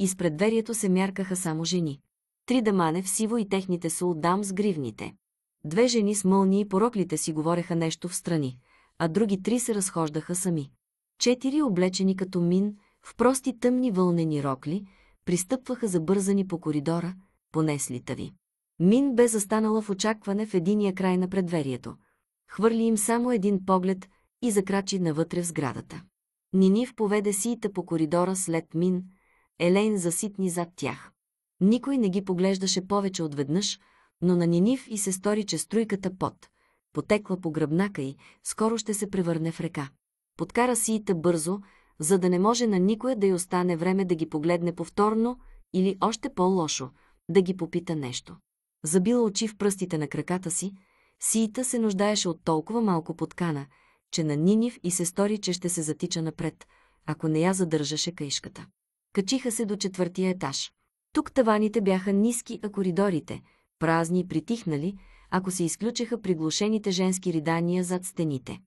Изпред предверието се мяркаха само жени три дамане в сиво и техните отдам с гривните. Две жени с мълни и пороклите си говореха нещо в страни, а други три се разхождаха сами. Четири облечени като мин, в прости тъмни вълнени рокли, пристъпваха забързани по коридора, понесли тави. Мин бе застанала в очакване в единия край на предверието. Хвърли им само един поглед и закрачи навътре в сградата. Нинив поведе сиите по коридора след Мин, Елейн заситни зад тях. Никой не ги поглеждаше повече отведнъж, но на Нинив и се стори, че струйката пот, потекла по гръбнака и скоро ще се превърне в река. Подкара сиите бързо, за да не може на никоя да й остане време да ги погледне повторно или още по-лошо, да ги попита нещо. Забила очи в пръстите на краката си, сиита се нуждаеше от толкова малко подкана, че на Нинив и се стори, че ще се затича напред, ако не я задържаше каишката. Качиха се до четвъртия етаж. Тук таваните бяха ниски, а коридорите – празни и притихнали, ако се изключиха приглушените женски ридания зад стените.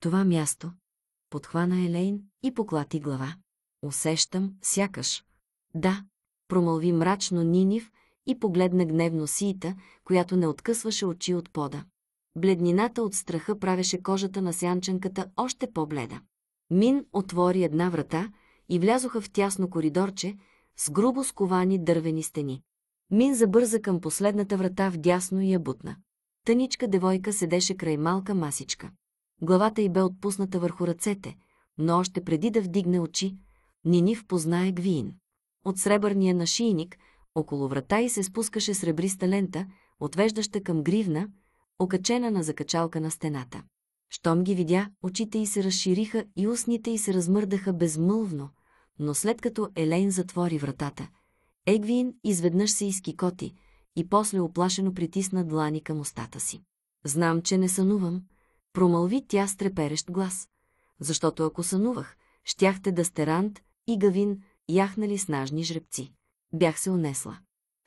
Това място – подхвана Елейн и поклати глава. Усещам, сякаш. Да, промълви мрачно Нинив и погледна гневно Сиита, която не откъсваше очи от пода. Бледнината от страха правеше кожата на сянченката още по-бледа. Мин отвори една врата и влязоха в тясно коридорче, с грубо сковани дървени стени. Мин забърза към последната врата в дясно и я бутна. Тъничка девойка седеше край малка масичка. Главата й бе отпусната върху ръцете, но още преди да вдигне очи, Нинив познае Гвиин. От сребърния нашийник, около врата й се спускаше сребриста лента, отвеждаща към гривна, окачена на закачалка на стената. Щом ги видя, очите й се разшириха и устните й се размърдаха безмълвно, но след като Елейн затвори вратата, Егвин изведнъж се изкикоти и после оплашено притисна длани към устата си. Знам, че не сънувам, промълви тя с треперещ глас, защото ако сънувах, щяхте да сте Рант и Гавин яхнали снажни жребци. Бях се унесла.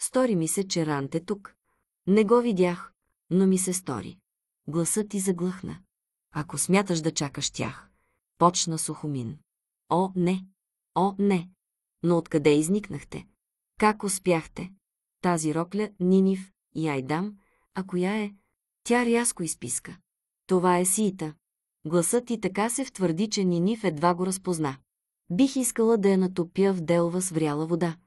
Стори ми се, че Рант е тук. Не го видях, но ми се стори. Гласът ти заглъхна. Ако смяташ да чакаш тях, почна Сухомин. О, не! О, не! Но откъде изникнахте? Как успяхте? Тази рокля Нинив и Айдам, а коя е? Тя рязко изписка. Това е Сиита. Гласът и така се втвърди, че Нинив едва го разпозна. Бих искала да я натопя в делва с вряла вода.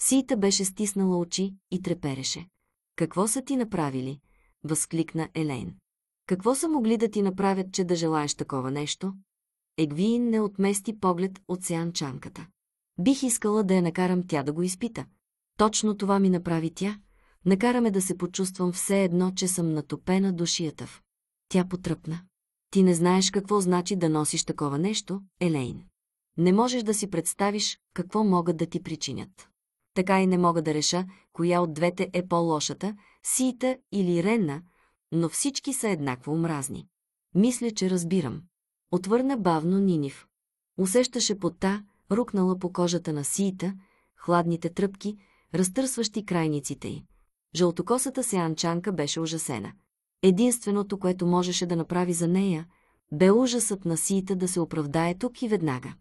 Сиита беше стиснала очи и трепереше. Какво са ти направили? възкликна Елейн. Какво са могли да ти направят, че да желаеш такова нещо? Егвиин не отмести поглед от сеанчанката. Бих искала да я накарам тя да го изпита. Точно това ми направи тя. Накараме да се почувствам все едно, че съм натопена душията в. Тя потръпна. Ти не знаеш какво значи да носиш такова нещо, Елейн. Не можеш да си представиш какво могат да ти причинят. Така и не мога да реша, коя от двете е по-лошата, Сиита или Ренна, но всички са еднакво омразни. Мисля, че разбирам. Отвърна бавно Нинив. Усещаше пота, рукнала по кожата на сиита, хладните тръпки, разтърсващи крайниците й. Жълтокосата сеанчанка беше ужасена. Единственото, което можеше да направи за нея, бе ужасът на сиита да се оправдае тук и веднага.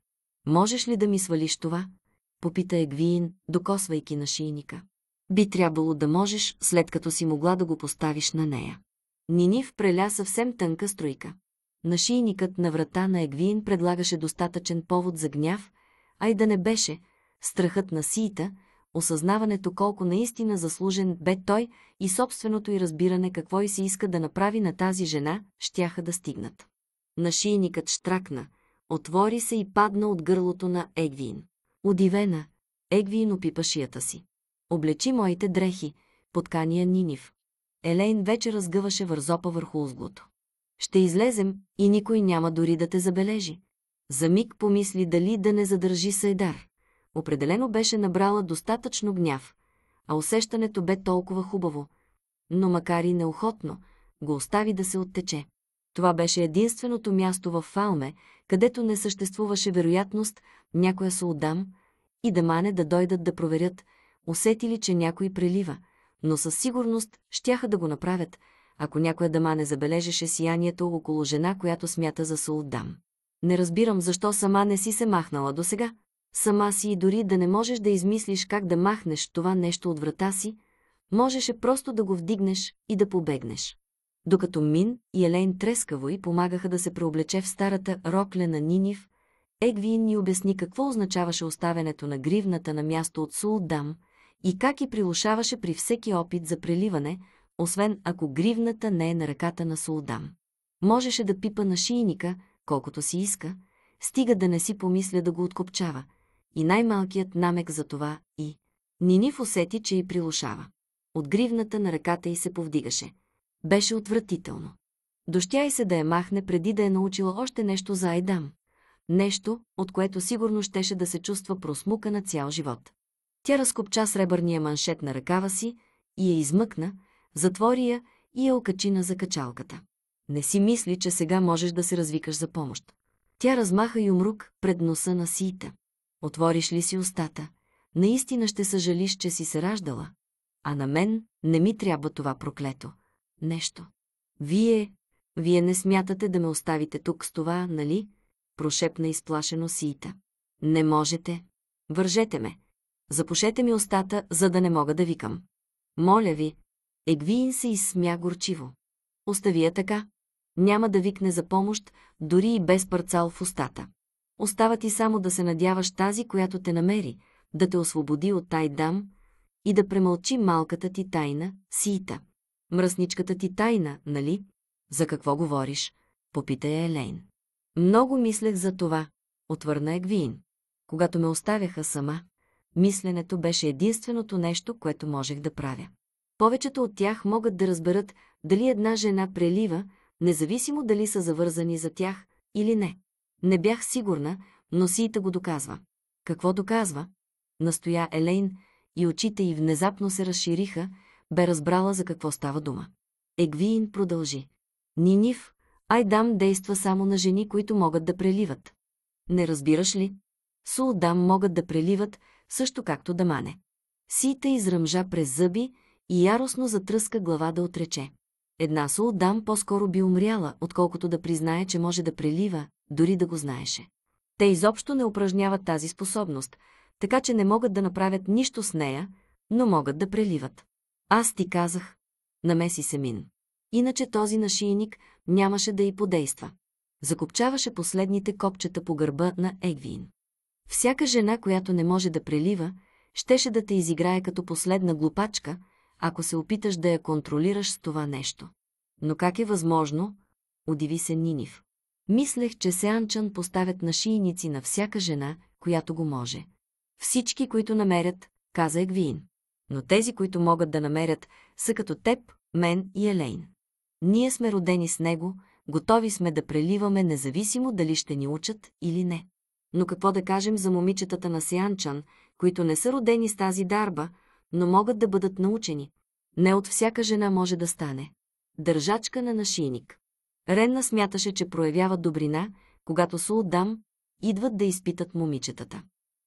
«Можеш ли да ми свалиш това?» попита Егвиин, докосвайки на шийника. «Би трябвало да можеш, след като си могла да го поставиш на нея». Нинив преля съвсем тънка струйка нашийникът на врата на Егвиин предлагаше достатъчен повод за гняв, а и да не беше, страхът на сиита, осъзнаването колко наистина заслужен бе той и собственото й разбиране какво и се иска да направи на тази жена, щяха да стигнат. Нашийникът штракна, отвори се и падна от гърлото на Егвин. Удивена, Егвин опипа шията си. Облечи моите дрехи, поткания Нинив. Елейн вече разгъваше вързопа върху узглото. Ще излезем и никой няма дори да те забележи. За миг помисли дали да не задържи Сайдар. Определено беше набрала достатъчно гняв, а усещането бе толкова хубаво. Но макар и неохотно, го остави да се оттече. Това беше единственото място в Фалме, където не съществуваше вероятност някоя се отдам и да мане да дойдат да проверят, усетили, че някой прелива, но със сигурност щяха да го направят – ако някоя дама не забележеше сиянието около жена, която смята за сулдам. Не разбирам защо сама не си се махнала до сега. Сама си и дори да не можеш да измислиш как да махнеш това нещо от врата си, можеше просто да го вдигнеш и да побегнеш. Докато Мин и Елейн трескаво и помагаха да се преоблече в старата рокля на Нинив, Егвин ни обясни какво означаваше оставянето на гривната на място от Сулдам и как и прилушаваше при всеки опит за преливане – освен ако гривната не е на ръката на Солдам. Можеше да пипа на шийника, колкото си иска, стига да не си помисля да го откопчава, и най-малкият намек за това и Нинив усети, че и прилушава. От гривната на ръката й се повдигаше. Беше отвратително. Дощя й се да я махне преди да е научила още нещо за Айдам. Нещо, от което сигурно щеше да се чувства просмука на цял живот. Тя разкопча сребърния маншет на ръкава си и я измъкна, затвори я и я окачи на закачалката. Не си мисли, че сега можеш да се развикаш за помощ. Тя размаха юмрук пред носа на Сиита. Отвориш ли си устата? Наистина ще съжалиш, че си се раждала. А на мен не ми трябва това проклето. Нещо. Вие, вие не смятате да ме оставите тук с това, нали? Прошепна изплашено Сиита. Не можете. Вържете ме. Запушете ми устата, за да не мога да викам. Моля ви, Егвиин се изсмя горчиво. Остави я така. Няма да викне за помощ, дори и без парцал в устата. Остава ти само да се надяваш тази, която те намери, да те освободи от тай дам и да премълчи малката ти тайна, Сиита. Мръсничката ти тайна, нали? За какво говориш? Попита я Елейн. Много мислех за това, отвърна Егвиин. Когато ме оставяха сама, мисленето беше единственото нещо, което можех да правя. Повечето от тях могат да разберат дали една жена прелива, независимо дали са завързани за тях или не. Не бях сигурна, но Сиита го доказва. Какво доказва? Настоя Елейн и очите й внезапно се разшириха, бе разбрала за какво става дума. Егвиин продължи. Нинив, Айдам действа само на жени, които могат да преливат. Не разбираш ли? Сулдам могат да преливат, също както да мане. Сита изръмжа през зъби и яростно затръска глава да отрече. Една Сулдам по-скоро би умряла, отколкото да признае, че може да прелива, дори да го знаеше. Те изобщо не упражняват тази способност, така че не могат да направят нищо с нея, но могат да преливат. Аз ти казах, намеси се Мин. Иначе този нашийник нямаше да й подейства. Закопчаваше последните копчета по гърба на Егвин. Всяка жена, която не може да прелива, щеше да те изиграе като последна глупачка – ако се опиташ да я контролираш с това нещо. Но как е възможно? Удиви се Нинив. Мислех, че сеанчан поставят на шийници на всяка жена, която го може. Всички, които намерят, каза Егвиин. Но тези, които могат да намерят, са като теб, мен и Елейн. Ние сме родени с него, готови сме да преливаме, независимо дали ще ни учат или не. Но какво да кажем за момичетата на Сеанчан, които не са родени с тази дарба, но могат да бъдат научени. Не от всяка жена може да стане. Държачка на нашийник. Ренна смяташе, че проявява добрина, когато Сулдам идват да изпитат момичетата.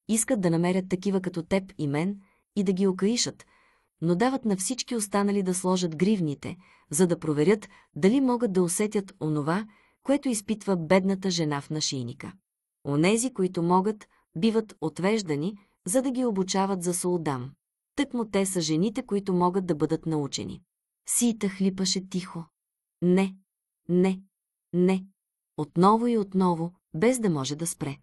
Искат да намерят такива като теб и мен и да ги окаишат, но дават на всички останали да сложат гривните, за да проверят дали могат да усетят онова, което изпитва бедната жена в нашийника. Онези, които могат, биват отвеждани, за да ги обучават за Сулдам. Тъкмо те са жените, които могат да бъдат научени. Сита хлипаше тихо. Не, не, не. Отново и отново, без да може да спре.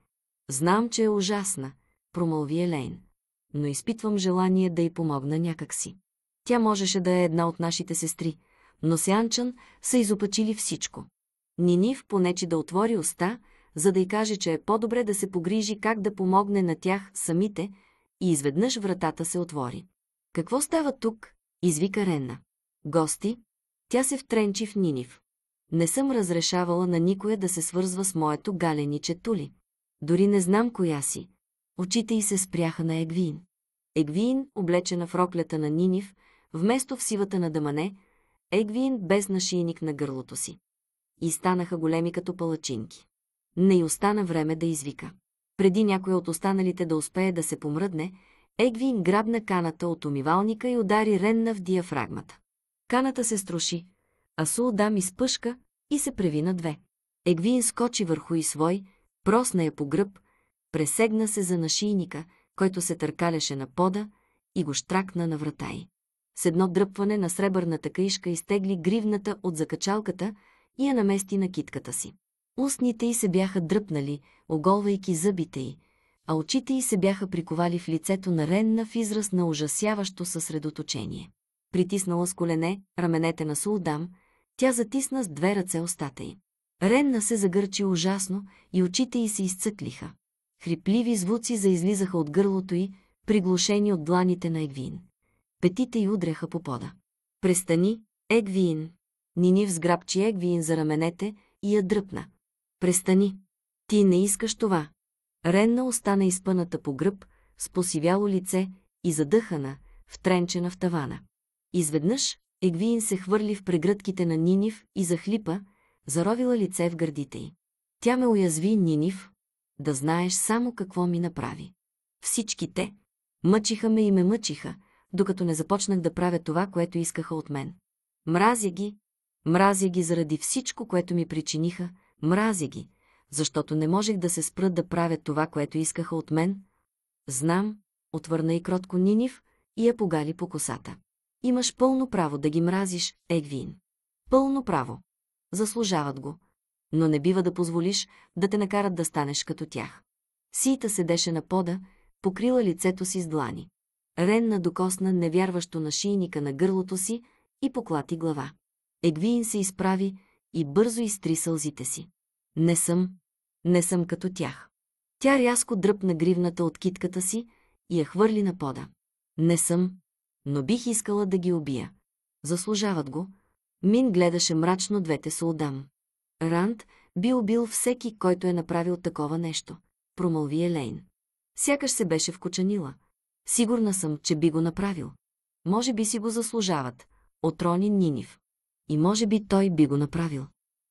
Знам, че е ужасна, промълви Елейн. Но изпитвам желание да й помогна някакси. Тя можеше да е една от нашите сестри, но Сянчан са изопачили всичко. Нинив понечи да отвори уста, за да й каже, че е по-добре да се погрижи как да помогне на тях самите, и изведнъж вратата се отвори. Какво става тук? извика Ренна. Гости? Тя се втренчи в Нинив. Не съм разрешавала на никоя да се свързва с моето галениче Тули. Дори не знам коя си. Очите й се спряха на Егвин. Егвин, облечена в роклята на Нинив, вместо в сивата на Дамане, Егвин без нашийник на гърлото си. И станаха големи като палачинки. Не й остана време да извика преди някой от останалите да успее да се помръдне, Егвин грабна каната от умивалника и удари Ренна в диафрагмата. Каната се струши, а Сулдам изпъшка и се превина две. Егвин скочи върху и свой, просна я по гръб, пресегна се за нашийника, който се търкаляше на пода и го штракна на врата й. С едно дръпване на сребърната каишка изтегли гривната от закачалката и я намести на китката си. Устните й се бяха дръпнали, оголвайки зъбите й, а очите й се бяха приковали в лицето на Ренна в израз на ужасяващо съсредоточение. Притиснала с колене раменете на Сулдам, тя затисна с две ръце устата й. Ренна се загърчи ужасно и очите й се изцъклиха. Хрипливи звуци заизлизаха от гърлото й, приглушени от дланите на Егвин. Петите й удряха по пода. Престани, Егвин! Нинив сграбчи Егвин за раменете и я дръпна. Престани! Ти не искаш това! Ренна остана изпъната по гръб, с посивяло лице и задъхана, втренчена в тавана. Изведнъж Егвиин се хвърли в прегръдките на Нинив и захлипа, заровила лице в гърдите й. Тя ме уязви, Нинив, да знаеш само какво ми направи. Всички те мъчиха ме и ме мъчиха, докато не започнах да правя това, което искаха от мен. Мразя ги, мразя ги заради всичко, което ми причиниха, Мрази ги, защото не можех да се спра да правя това, което искаха от мен. Знам, отвърна и кротко Нинив и я погали по косата. Имаш пълно право да ги мразиш, Егвин. Пълно право. Заслужават го. Но не бива да позволиш да те накарат да станеш като тях. Сита седеше на пода, покрила лицето си с длани. Ренна докосна невярващо на шийника на гърлото си и поклати глава. Егвин се изправи, и бързо изтри сълзите си. Не съм, не съм като тях. Тя рязко дръпна гривната от китката си и я хвърли на пода. Не съм, но бих искала да ги убия. Заслужават го. Мин гледаше мрачно двете солдам. Ранд би убил всеки, който е направил такова нещо. Промълви Елейн. Сякаш се беше вкочанила. Сигурна съм, че би го направил. Може би си го заслужават. Отрони Нинив и може би той би го направил.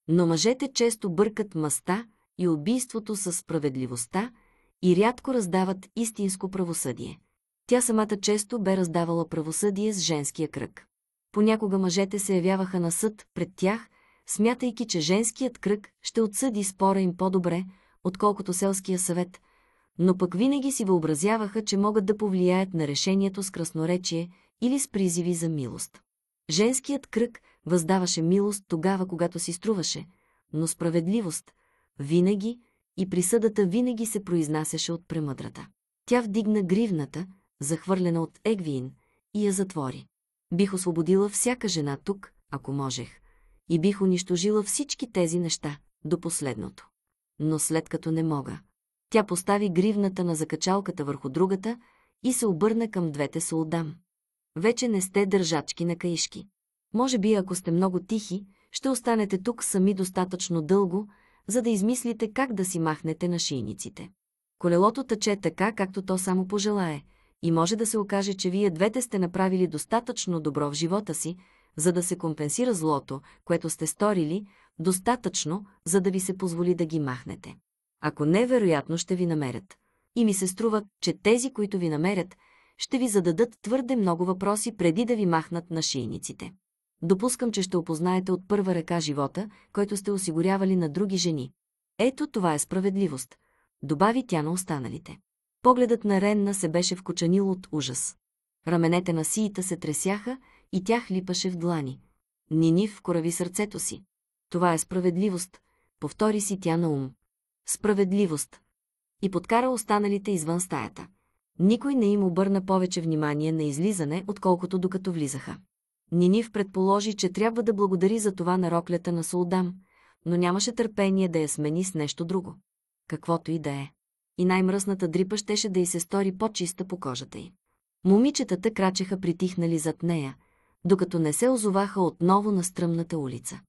Но мъжете често бъркат маста и убийството с справедливостта и рядко раздават истинско правосъдие. Тя самата често бе раздавала правосъдие с женския кръг. Понякога мъжете се явяваха на съд пред тях, смятайки, че женският кръг ще отсъди спора им по-добре, отколкото селския съвет, но пък винаги си въобразяваха, че могат да повлияят на решението с красноречие или с призиви за милост. Женският кръг въздаваше милост тогава, когато си струваше, но справедливост винаги и присъдата винаги се произнасяше от премъдрата. Тя вдигна гривната, захвърлена от Егвиин, и я затвори. Бих освободила всяка жена тук, ако можех, и бих унищожила всички тези неща до последното. Но след като не мога, тя постави гривната на закачалката върху другата и се обърна към двете солдам. Вече не сте държачки на каишки. Може би, ако сте много тихи, ще останете тук сами достатъчно дълго, за да измислите как да си махнете на шийниците. Колелото тъче така, както то само пожелае, и може да се окаже, че вие двете сте направили достатъчно добро в живота си, за да се компенсира злото, което сте сторили, достатъчно, за да ви се позволи да ги махнете. Ако не, вероятно ще ви намерят. И ми се струва, че тези, които ви намерят, ще ви зададат твърде много въпроси преди да ви махнат на шийниците. Допускам, че ще опознаете от първа ръка живота, който сте осигурявали на други жени. Ето това е справедливост, добави тя на останалите. Погледът на Ренна се беше вкочанил от ужас. Раменете на сиите се тресяха и тя хлипаше в длани. Нини вкорави сърцето си. Това е справедливост, повтори си тя на ум. Справедливост. И подкара останалите извън стаята. Никой не им обърна повече внимание на излизане, отколкото докато влизаха. Нинив предположи, че трябва да благодари за това на роклята на Солдам, но нямаше търпение да я смени с нещо друго. Каквото и да е. И най-мръсната дрипа щеше да й се стори по-чиста по кожата й. Момичетата крачеха притихнали зад нея, докато не се озоваха отново на стръмната улица.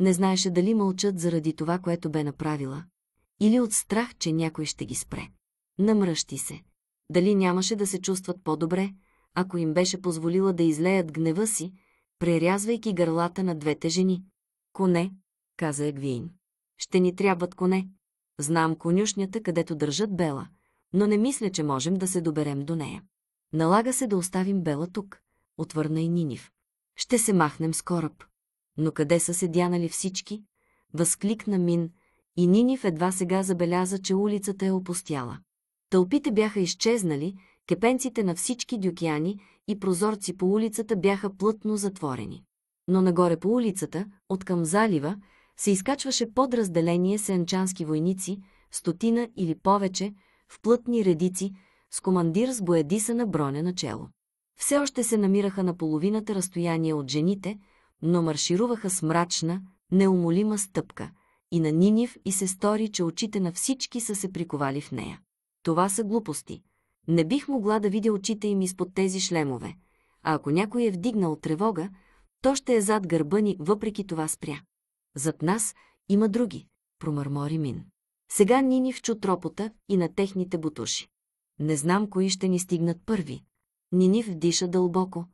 Не знаеше дали мълчат заради това, което бе направила, или от страх, че някой ще ги спре. Намръщи се. Дали нямаше да се чувстват по-добре, ако им беше позволила да излеят гнева си, прерязвайки гърлата на двете жени. Коне, каза Егвиин. Ще ни трябват коне. Знам конюшнята, където държат Бела, но не мисля, че можем да се доберем до нея. Налага се да оставим Бела тук, отвърна и Нинив. Ще се махнем с кораб. Но къде са се дянали всички? Възкликна Мин и Нинив едва сега забеляза, че улицата е опустяла. Тълпите бяха изчезнали Кепенците на всички дюкяни и прозорци по улицата бяха плътно затворени. Но нагоре по улицата, от към залива, се изкачваше подразделение сенчански войници, стотина или повече, в плътни редици, с командир с боядиса на броня на чело. Все още се намираха на половината разстояние от жените, но маршируваха с мрачна, неумолима стъпка и на Нинив и се стори, че очите на всички са се приковали в нея. Това са глупости, не бих могла да видя очите им изпод тези шлемове, а ако някой е вдигнал тревога, то ще е зад гърба ни, въпреки това спря. Зад нас има други, промърмори Мин. Сега Нини вчу тропота и на техните бутуши. Не знам кои ще ни стигнат първи. Нинив вдиша дълбоко.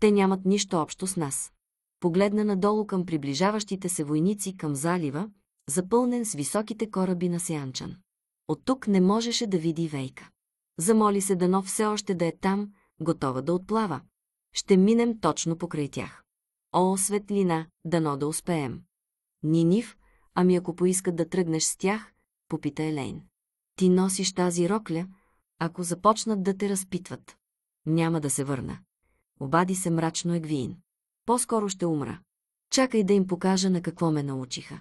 Те нямат нищо общо с нас. Погледна надолу към приближаващите се войници към залива, запълнен с високите кораби на Сянчан. От тук не можеше да види Вейка. Замоли се дано все още да е там, готова да отплава. Ще минем точно покрай тях. О, светлина, дано да успеем. Нинив, ами ако поискат да тръгнеш с тях, попита Елейн. Ти носиш тази рокля, ако започнат да те разпитват. Няма да се върна. Обади се мрачно Егвиин. По-скоро ще умра. Чакай да им покажа на какво ме научиха.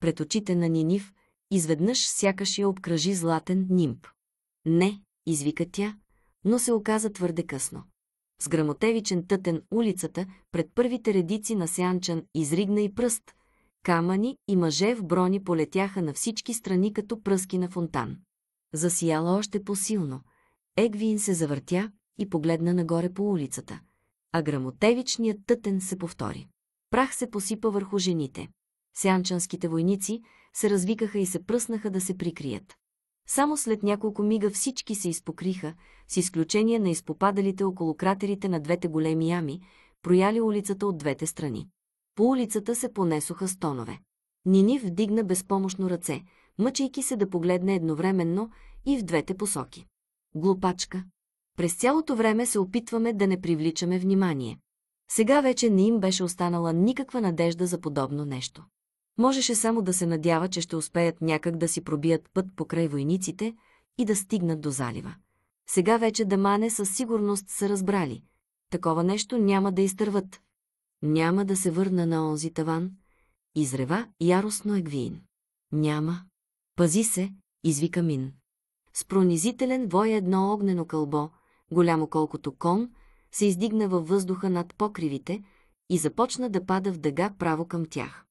Пред очите на Нинив, изведнъж сякаш я обкръжи златен нимб. Не, извика тя, но се оказа твърде късно. С грамотевичен тътен улицата, пред първите редици на сянчан, изригна и пръст. Камъни и мъже в брони полетяха на всички страни като пръски на фонтан. Засияла още по-силно. Егвин се завъртя и погледна нагоре по улицата. А грамотевичният тътен се повтори. Прах се посипа върху жените. Сянчанските войници се развикаха и се пръснаха да се прикрият. Само след няколко мига всички се изпокриха, с изключение на изпопадалите около кратерите на двете големи ями, прояли улицата от двете страни. По улицата се понесоха стонове. Нини вдигна безпомощно ръце, мъчайки се да погледне едновременно и в двете посоки. Глупачка. През цялото време се опитваме да не привличаме внимание. Сега вече не им беше останала никаква надежда за подобно нещо. Можеше само да се надява, че ще успеят някак да си пробият път покрай войниците и да стигнат до залива. Сега вече Дамане със сигурност са разбрали. Такова нещо няма да изтърват. Няма да се върна на онзи таван. Изрева яростно Егвиин. Няма. Пази се, извика Мин. С пронизителен вой едно огнено кълбо, голямо колкото кон, се издигна във въздуха над покривите и започна да пада в дъга право към тях.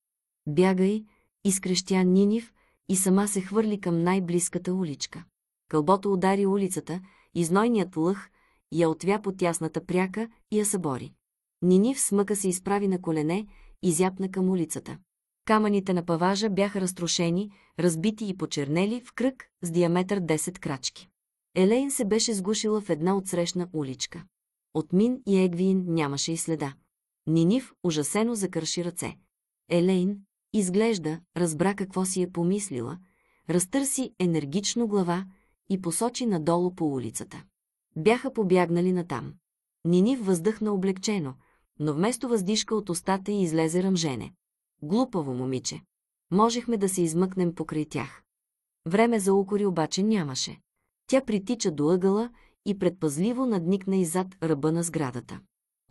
Бягай, изкрещя Нинив и сама се хвърли към най-близката уличка. Кълбото удари улицата, изнойният лъх я отвя по тясната пряка и я събори. Нинив смъка се изправи на колене и зяпна към улицата. Камъните на паважа бяха разрушени, разбити и почернели в кръг с диаметър 10 крачки. Елейн се беше сгушила в една отсрещна уличка. От Мин и Егвин нямаше и следа. Нинив ужасено закърши ръце. Елейн, Изглежда, разбра какво си е помислила, разтърси енергично глава и посочи надолу по улицата. Бяха побягнали натам. Нинив въздъхна облегчено, но вместо въздишка от устата й излезе ръмжене. Глупаво момиче. Можехме да се измъкнем покрай тях. Време за укори обаче нямаше. Тя притича до ъгъла и предпазливо надникна и зад ръба на сградата.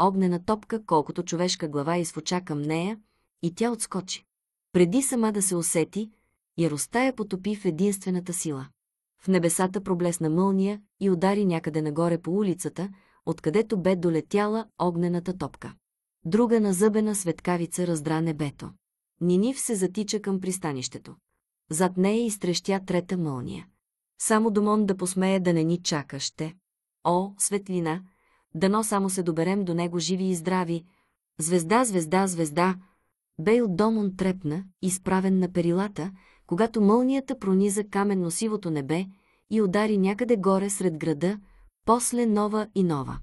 Огнена топка, колкото човешка глава изфоча към нея, и тя отскочи. Преди сама да се усети, яростта я потопи в единствената сила. В небесата проблесна мълния и удари някъде нагоре по улицата, откъдето бе долетяла огнената топка. Друга назъбена светкавица раздра небето. Нинив се затича към пристанището. Зад нея изтрещя трета мълния. Само Домон да посмее да не ни чака ще. О, светлина! Дано само се доберем до него живи и здрави. Звезда, звезда, звезда, Бейл Домон трепна, изправен на перилата, когато мълнията прониза каменно-сивото небе и удари някъде горе сред града, после нова и нова.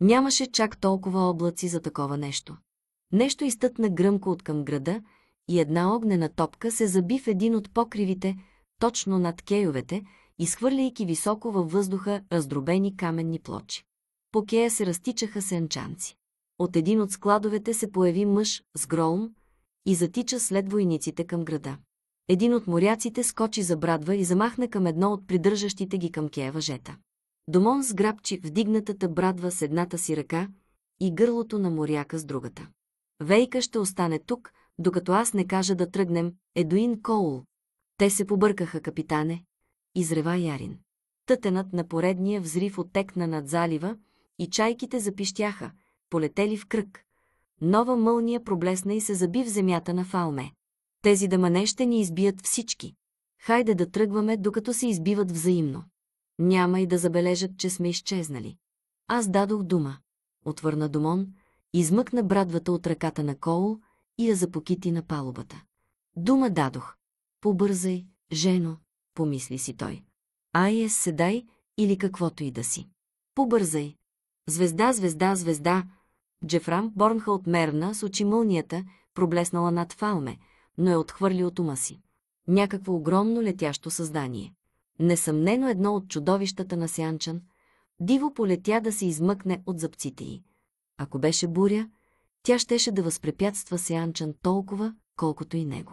Нямаше чак толкова облаци за такова нещо. Нещо изтътна гръмко от към града и една огнена топка се заби в един от покривите, точно над кеювете, изхвърляйки високо във въздуха раздробени каменни плочи. По кея се разтичаха сенчанци. От един от складовете се появи мъж с гром и затича след войниците към града. Един от моряците скочи за брадва и замахна към едно от придържащите ги към Киева въжета. Домон сграбчи вдигнатата брадва с едната си ръка и гърлото на моряка с другата. Вейка ще остане тук, докато аз не кажа да тръгнем, Едуин Коул. Те се побъркаха, капитане, изрева Ярин. Тътенът на поредния взрив оттекна над залива и чайките запищяха, полетели в кръг нова мълния проблесна и се заби в земята на Фалме. Тези дамане ще ни избият всички. Хайде да тръгваме, докато се избиват взаимно. Няма и да забележат, че сме изчезнали. Аз дадох дума. Отвърна Домон, измъкна брадвата от ръката на Коул и я запокити на палубата. Дума дадох. Побързай, жено, помисли си той. Ай, е, седай или каквото и да си. Побързай. Звезда, звезда, звезда, Джефрам Борнха Мерна с очи мълнията, проблеснала над Фалме, но е отхвърли от ума си. Някакво огромно летящо създание. Несъмнено едно от чудовищата на Сянчан, диво полетя да се измъкне от зъбците й. Ако беше буря, тя щеше да възпрепятства Сянчан толкова, колкото и него.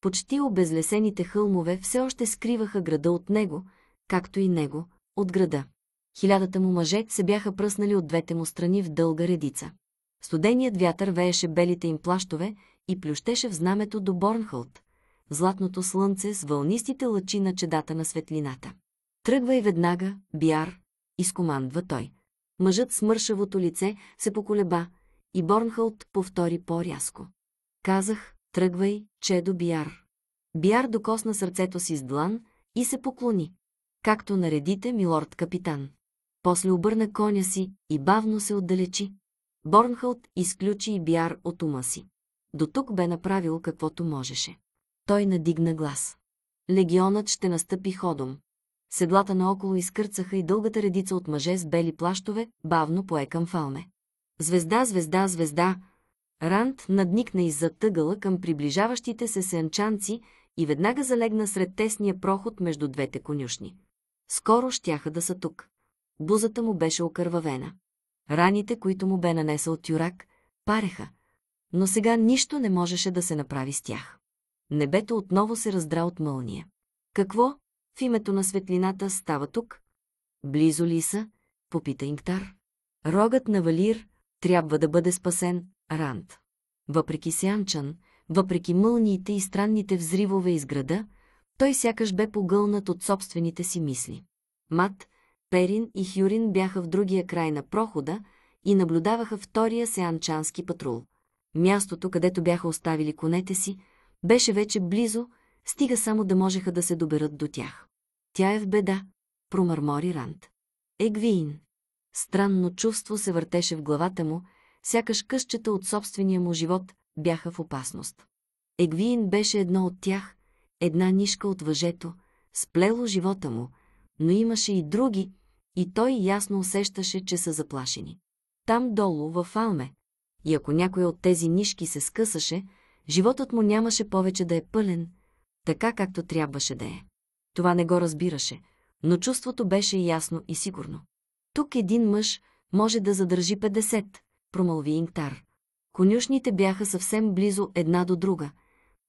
Почти обезлесените хълмове все още скриваха града от него, както и него, от града. Хилядата му мъже се бяха пръснали от двете му страни в дълга редица. Студеният вятър вееше белите им плащове и плющеше в знамето до Борнхолд, златното слънце с вълнистите лъчи на чедата на светлината. Тръгвай веднага, Биар, изкомандва той. Мъжът с мършавото лице се поколеба и Борнхолд повтори по-рязко. Казах, тръгвай, чедо Биар. Биар докосна сърцето си с длан и се поклони. Както наредите, милорд капитан. После обърна коня си и бавно се отдалечи. Борнхалт изключи и бяр от ума си. До тук бе направил каквото можеше. Той надигна глас. Легионът ще настъпи ходом. Седлата наоколо изкърцаха и дългата редица от мъже с бели плащове бавно пое към фалме. Звезда, звезда, звезда! Ранд надникна иззад тъгъла към приближаващите се сенчанци и веднага залегна сред тесния проход между двете конюшни. Скоро щяха да са тук. Бузата му беше окървавена. Раните, които му бе нанесъл от Тюрак, пареха, но сега нищо не можеше да се направи с тях. Небето отново се раздра от мълния. Какво в името на светлината става тук? Близо ли са? Попита Инктар. Рогът на Валир трябва да бъде спасен, Ранд. Въпреки Сянчан, въпреки мълниите и странните взривове из града, той сякаш бе погълнат от собствените си мисли. Мат, Перин и Хюрин бяха в другия край на прохода и наблюдаваха втория сеанчански патрул. Мястото, където бяха оставили конете си, беше вече близо, стига само да можеха да се доберат до тях. Тя е в беда, промърмори Ранд. Егвиин. Странно чувство се въртеше в главата му, сякаш къщета от собствения му живот бяха в опасност. Егвиин беше едно от тях, една нишка от въжето, сплело живота му, но имаше и други, и той ясно усещаше, че са заплашени. Там долу, в Алме, и ако някой от тези нишки се скъсаше, животът му нямаше повече да е пълен, така както трябваше да е. Това не го разбираше, но чувството беше ясно и сигурно. Тук един мъж може да задържи 50, промълви Инктар. Конюшните бяха съвсем близо една до друга.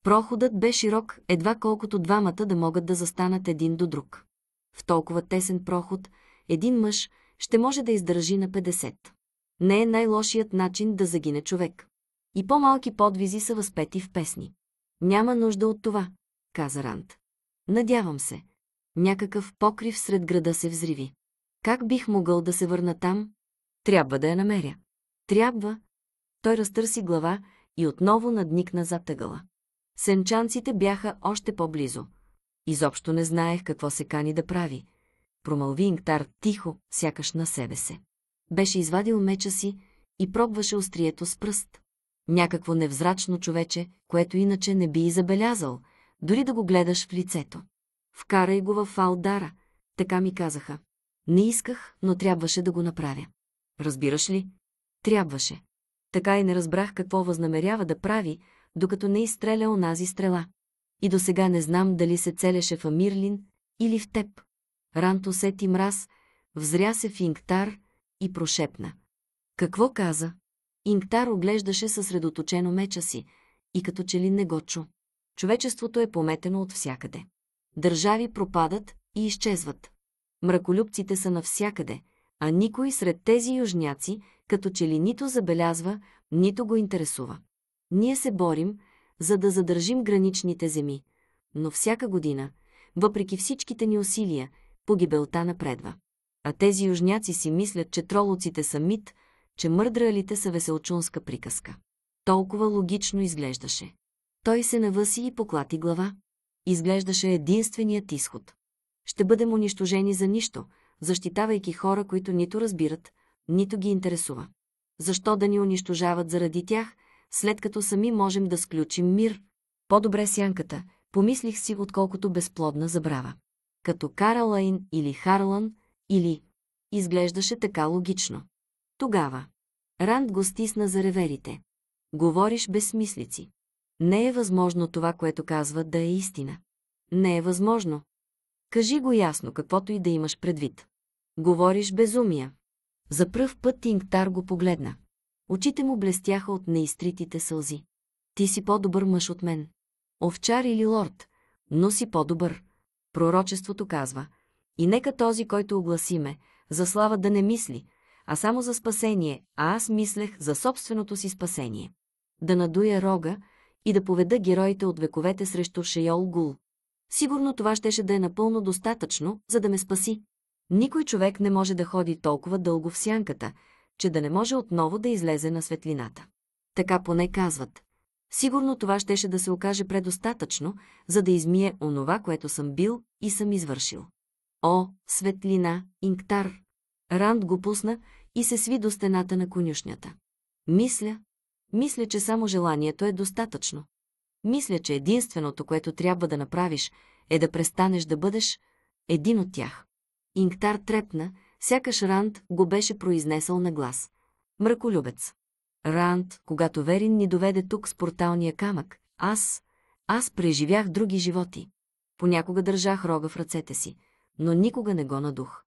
Проходът бе широк, едва колкото двамата да могат да застанат един до друг. В толкова тесен проход – един мъж ще може да издържи на 50. Не е най-лошият начин да загине човек. И по-малки подвизи са възпети в песни. Няма нужда от това, каза Ранд. Надявам се. Някакъв покрив сред града се взриви. Как бих могъл да се върна там? Трябва да я намеря. Трябва. Той разтърси глава и отново надникна зад тъгъла. Сенчанците бяха още по-близо. Изобщо не знаех какво се кани да прави, промълви Ингтар тихо, сякаш на себе се. Беше извадил меча си и пробваше острието с пръст. Някакво невзрачно човече, което иначе не би и забелязал, дори да го гледаш в лицето. Вкарай го в Алдара, така ми казаха. Не исках, но трябваше да го направя. Разбираш ли? Трябваше. Така и не разбрах какво възнамерява да прави, докато не изстреля онази стрела. И до сега не знам дали се целеше в Амирлин или в теб. Рант усети мраз, взря се в Ингтар и прошепна. Какво каза? Ингтар оглеждаше съсредоточено меча си и като че ли не го чу. Човечеството е пометено от всякъде. Държави пропадат и изчезват. Мраколюбците са навсякъде, а никой сред тези южняци като че ли нито забелязва, нито го интересува. Ние се борим, за да задържим граничните земи, но всяка година, въпреки всичките ни усилия, погибелта напредва. А тези южняци си мислят, че тролоците са мит, че мърдралите са веселчунска приказка. Толкова логично изглеждаше. Той се навъси и поклати глава. Изглеждаше единственият изход. Ще бъдем унищожени за нищо, защитавайки хора, които нито разбират, нито ги интересува. Защо да ни унищожават заради тях, след като сами можем да сключим мир? По-добре сянката, помислих си, отколкото безплодна забрава като Каралайн или Харлан, или... Изглеждаше така логично. Тогава. Ранд го стисна за реверите. Говориш безсмислици. Не е възможно това, което казва да е истина. Не е възможно. Кажи го ясно, каквото и да имаш предвид. Говориш безумия. За пръв път Ингтар го погледна. Очите му блестяха от неистритите сълзи. Ти си по-добър мъж от мен. Овчар или лорд, но си по-добър, Пророчеството казва, и нека този, който огласиме, за слава да не мисли, а само за спасение, а аз мислех за собственото си спасение. Да надуя рога и да поведа героите от вековете срещу Шейол Гул. Сигурно това щеше да е напълно достатъчно, за да ме спаси. Никой човек не може да ходи толкова дълго в сянката, че да не може отново да излезе на светлината. Така поне казват. Сигурно това щеше да се окаже предостатъчно, за да измие онова, което съм бил и съм извършил. О, светлина, инктар! Ранд го пусна и се сви до стената на конюшнята. Мисля, мисля, че само желанието е достатъчно. Мисля, че единственото, което трябва да направиш, е да престанеш да бъдеш един от тях. Инктар трепна, сякаш Ранд го беше произнесъл на глас. Мраколюбец. Ранд, когато Верин ни доведе тук с порталния камък, аз, аз преживях други животи. Понякога държах рога в ръцете си, но никога не го надух.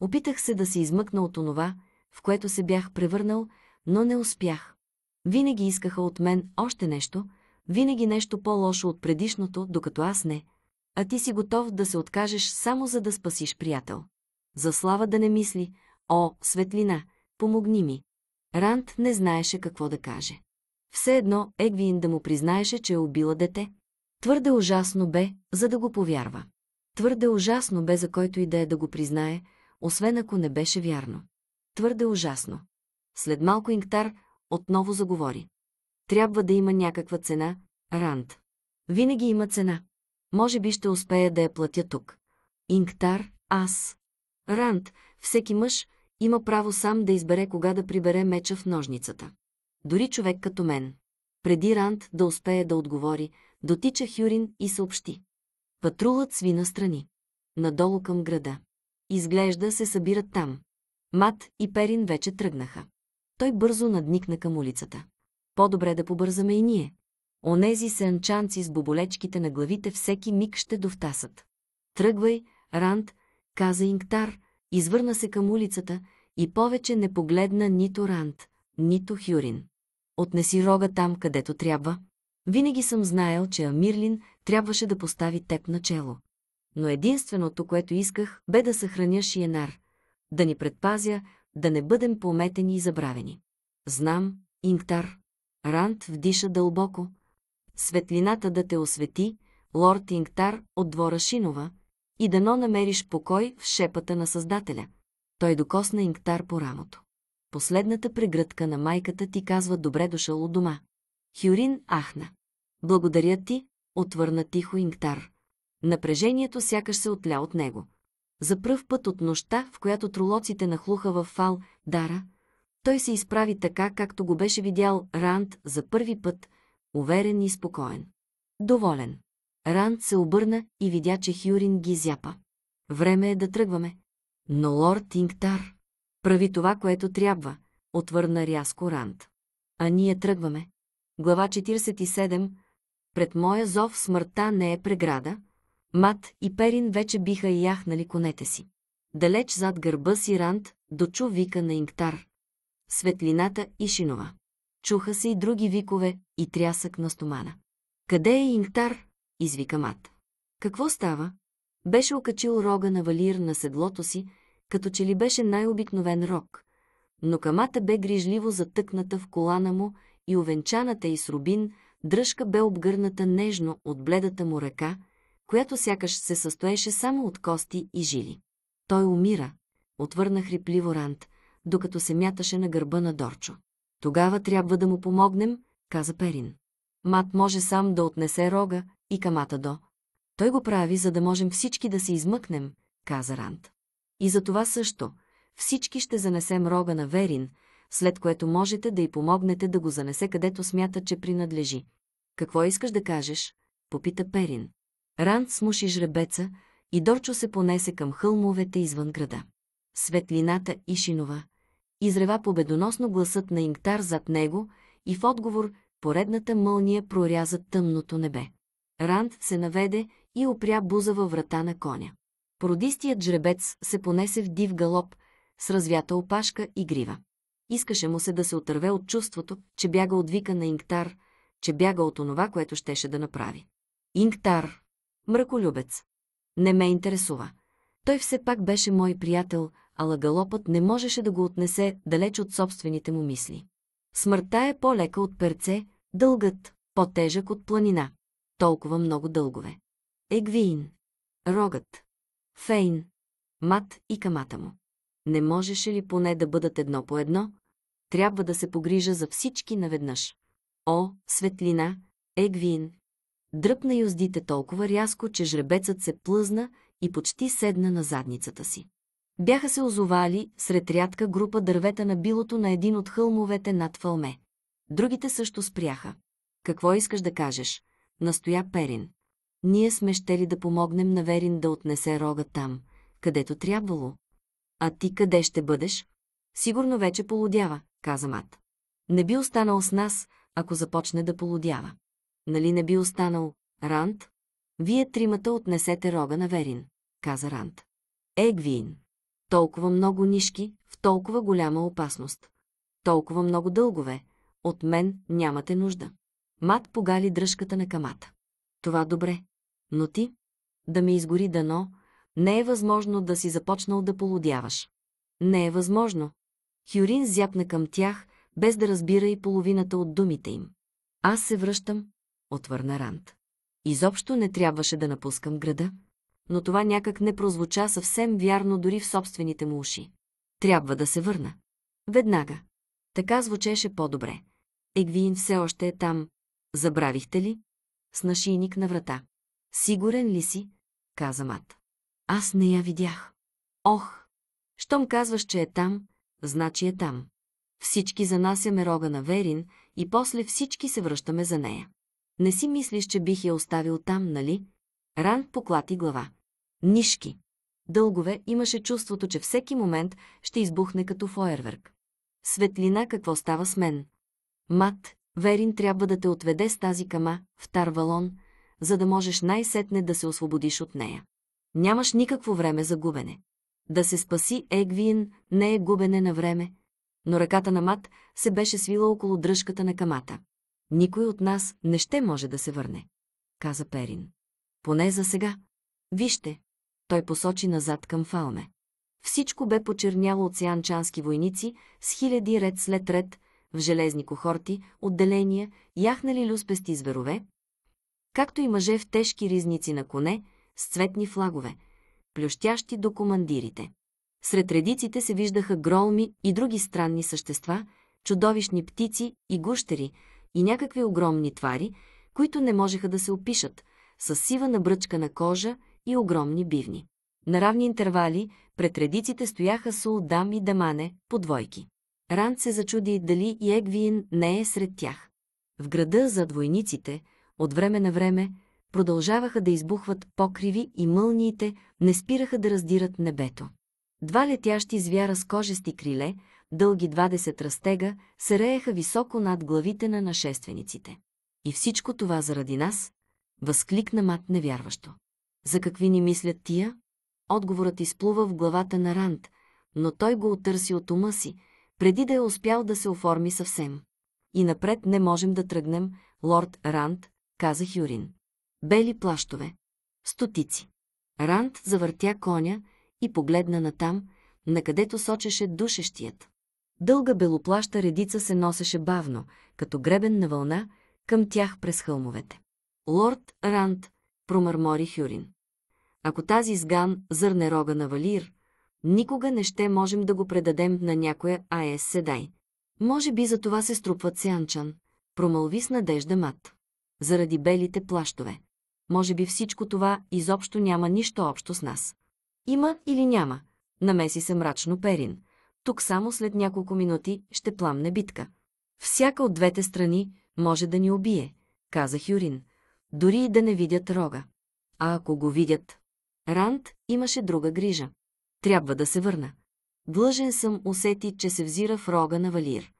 Опитах се да се измъкна от онова, в което се бях превърнал, но не успях. Винаги искаха от мен още нещо, винаги нещо по-лошо от предишното, докато аз не. А ти си готов да се откажеш само за да спасиш приятел. За слава да не мисли, о, светлина, помогни ми. Ранд не знаеше какво да каже. Все едно Егвин да му признаеше, че е убила дете. Твърде ужасно бе, за да го повярва. Твърде ужасно бе за който и да е да го признае, освен ако не беше вярно. Твърде ужасно. След малко Инктар отново заговори. Трябва да има някаква цена, Ранд. Винаги има цена. Може би ще успея да я платя тук. Инктар, аз. Ранд, всеки мъж, има право сам да избере кога да прибере меча в ножницата. Дори човек като мен. Преди Ранд да успее да отговори, дотича Хюрин и съобщи. Патрулът сви настрани. Надолу към града. Изглежда се събират там. Мат и Перин вече тръгнаха. Той бързо надникна към улицата. По-добре да побързаме и ние. Онези сенчанци с боболечките на главите всеки миг ще довтасат. Тръгвай, Ранд, каза Ингтар, извърна се към улицата и повече не погледна нито Ранд, нито Хюрин. Отнеси рога там, където трябва. Винаги съм знаел, че Амирлин трябваше да постави теб начело. Но единственото, което исках, бе да съхраня Шиенар, да ни предпазя, да не бъдем пометени и забравени. Знам, Инктар. Ранд вдиша дълбоко. Светлината да те освети, лорд Инктар от двора Шинова, и дано намериш покой в шепата на Създателя. Той докосна инктар по рамото. Последната прегръдка на майката ти казва добре дошъл от дома. Хюрин ахна. Благодаря ти, отвърна тихо инктар. Напрежението сякаш се отля от него. За пръв път от нощта, в която тролоците нахлуха в фал Дара, той се изправи така, както го беше видял Ранд за първи път, уверен и спокоен. Доволен. Ранд се обърна и видя, че Хюрин ги зяпа. Време е да тръгваме, но лорд Ингтар прави това, което трябва, отвърна рязко Ранд. А ние тръгваме. Глава 47 Пред моя зов смъртта не е преграда. Мат и Перин вече биха и яхнали конете си. Далеч зад гърба си Ранд дочу вика на Ингтар. Светлината и шинова. Чуха се и други викове и трясък на стомана. Къде е Ингтар? извика Мат. Какво става? Беше окачил рога на валир на седлото си, като че ли беше най-обикновен рог, но камата бе грижливо затъкната в колана му и овенчаната и с рубин дръжка бе обгърната нежно от бледата му ръка, която сякаш се състоеше само от кости и жили. Той умира, отвърна хрипливо Рант, докато се мяташе на гърба на Дорчо. Тогава трябва да му помогнем, каза Перин. Мат може сам да отнесе рога и камата до той го прави, за да можем всички да се измъкнем, каза Ранд. И за това също. Всички ще занесем рога на Верин, след което можете да й помогнете да го занесе където смята, че принадлежи. Какво искаш да кажеш? Попита Перин. Ранд смуши жребеца и Дорчо се понесе към хълмовете извън града. Светлината и шинова. Изрева победоносно гласът на Ингтар зад него и в отговор поредната мълния проряза тъмното небе. Ранд се наведе и опря буза във врата на коня. Породистият жребец се понесе в див галоп, с развята опашка и грива. Искаше му се да се отърве от чувството, че бяга от вика на Инктар, че бяга от онова, което щеше да направи. Инктар, мраколюбец, не ме интересува. Той все пак беше мой приятел, ала галопът не можеше да го отнесе далеч от собствените му мисли. Смъртта е по-лека от перце, дългът, по-тежък от планина. Толкова много дългове. Егвиин. Рогът. Фейн. Мат и камата му. Не можеше ли поне да бъдат едно по едно? Трябва да се погрижа за всички наведнъж. О, светлина, Егвин. Дръпна юздите толкова рязко, че жребецът се плъзна и почти седна на задницата си. Бяха се озовали сред рядка група дървета на билото на един от хълмовете над Фалме. Другите също спряха. Какво искаш да кажеш? Настоя Перин ние сме щели да помогнем на Верин да отнесе рога там, където трябвало. А ти къде ще бъдеш? Сигурно вече полудява, каза Мат. Не би останал с нас, ако започне да полудява. Нали не би останал, Ранд? Вие тримата отнесете рога на Верин, каза Ранд. Егвин. Толкова много нишки, в толкова голяма опасност. Толкова много дългове. От мен нямате нужда. Мат погали дръжката на камата. Това добре, но ти, да ми изгори дано, не е възможно да си започнал да полудяваш. Не е възможно. Хюрин зяпна към тях, без да разбира и половината от думите им. Аз се връщам, отвърна Рант. Изобщо не трябваше да напускам града, но това някак не прозвуча съвсем вярно дори в собствените му уши. Трябва да се върна. Веднага. Така звучеше по-добре. Егвин все още е там. Забравихте ли? С нашийник на врата. Сигурен ли си? каза Мат. Аз не я видях. Ох! Щом казваш, че е там, значи е там. Всички занасяме рога на Верин и после всички се връщаме за нея. Не си мислиш, че бих я оставил там, нали? Ран поклати глава. Нишки. Дългове имаше чувството, че всеки момент ще избухне като фойерверк. Светлина, какво става с мен? Мат, Верин трябва да те отведе с тази кама в Тарвалон, за да можеш най-сетне да се освободиш от нея. Нямаш никакво време за губене. Да се спаси Егвин не е губене на време, но ръката на Мат се беше свила около дръжката на камата. Никой от нас не ще може да се върне, каза Перин. Поне за сега. Вижте, той посочи назад към Фалме. Всичко бе почерняло от сианчански войници с хиляди ред след ред, в железни кохорти, отделения, яхнали люспести зверове, както и мъже в тежки ризници на коне, с цветни флагове, плющящи до командирите. Сред редиците се виждаха гролми и други странни същества, чудовищни птици и гущери и някакви огромни твари, които не можеха да се опишат, с сива набръчка на кожа и огромни бивни. На равни интервали пред редиците стояха Сулдам и Дамане по двойки. Ранд се зачуди дали и Егвиен не е сред тях. В града зад войниците – от време на време, продължаваха да избухват покриви и мълниите не спираха да раздират небето. Два летящи звяра с кожести криле, дълги 20 растега, се рееха високо над главите на нашествениците. И всичко това заради нас, възкликна мат невярващо. За какви ни мислят тия? Отговорът изплува в главата на Ранд, но той го отърси от ума си, преди да е успял да се оформи съвсем. И напред не можем да тръгнем, лорд Ранд, каза Юрин. Бели плащове. Стотици. Ранд завъртя коня и погледна натам, където сочеше душещият. Дълга белоплаща редица се носеше бавно, като гребен на вълна, към тях през хълмовете. Лорд Ранд промърмори Хюрин. Ако тази сган зърне рога на Валир, никога не ще можем да го предадем на някоя АЕС Седай. Може би за това се струпва Цянчан, промълви с надежда мат заради белите плащове. Може би всичко това изобщо няма нищо общо с нас. Има или няма? Намеси се мрачно Перин. Тук само след няколко минути ще пламне битка. Всяка от двете страни може да ни убие, каза Хюрин. Дори и да не видят рога. А ако го видят? Ранд имаше друга грижа. Трябва да се върна. Длъжен съм усети, че се взира в рога на Валир.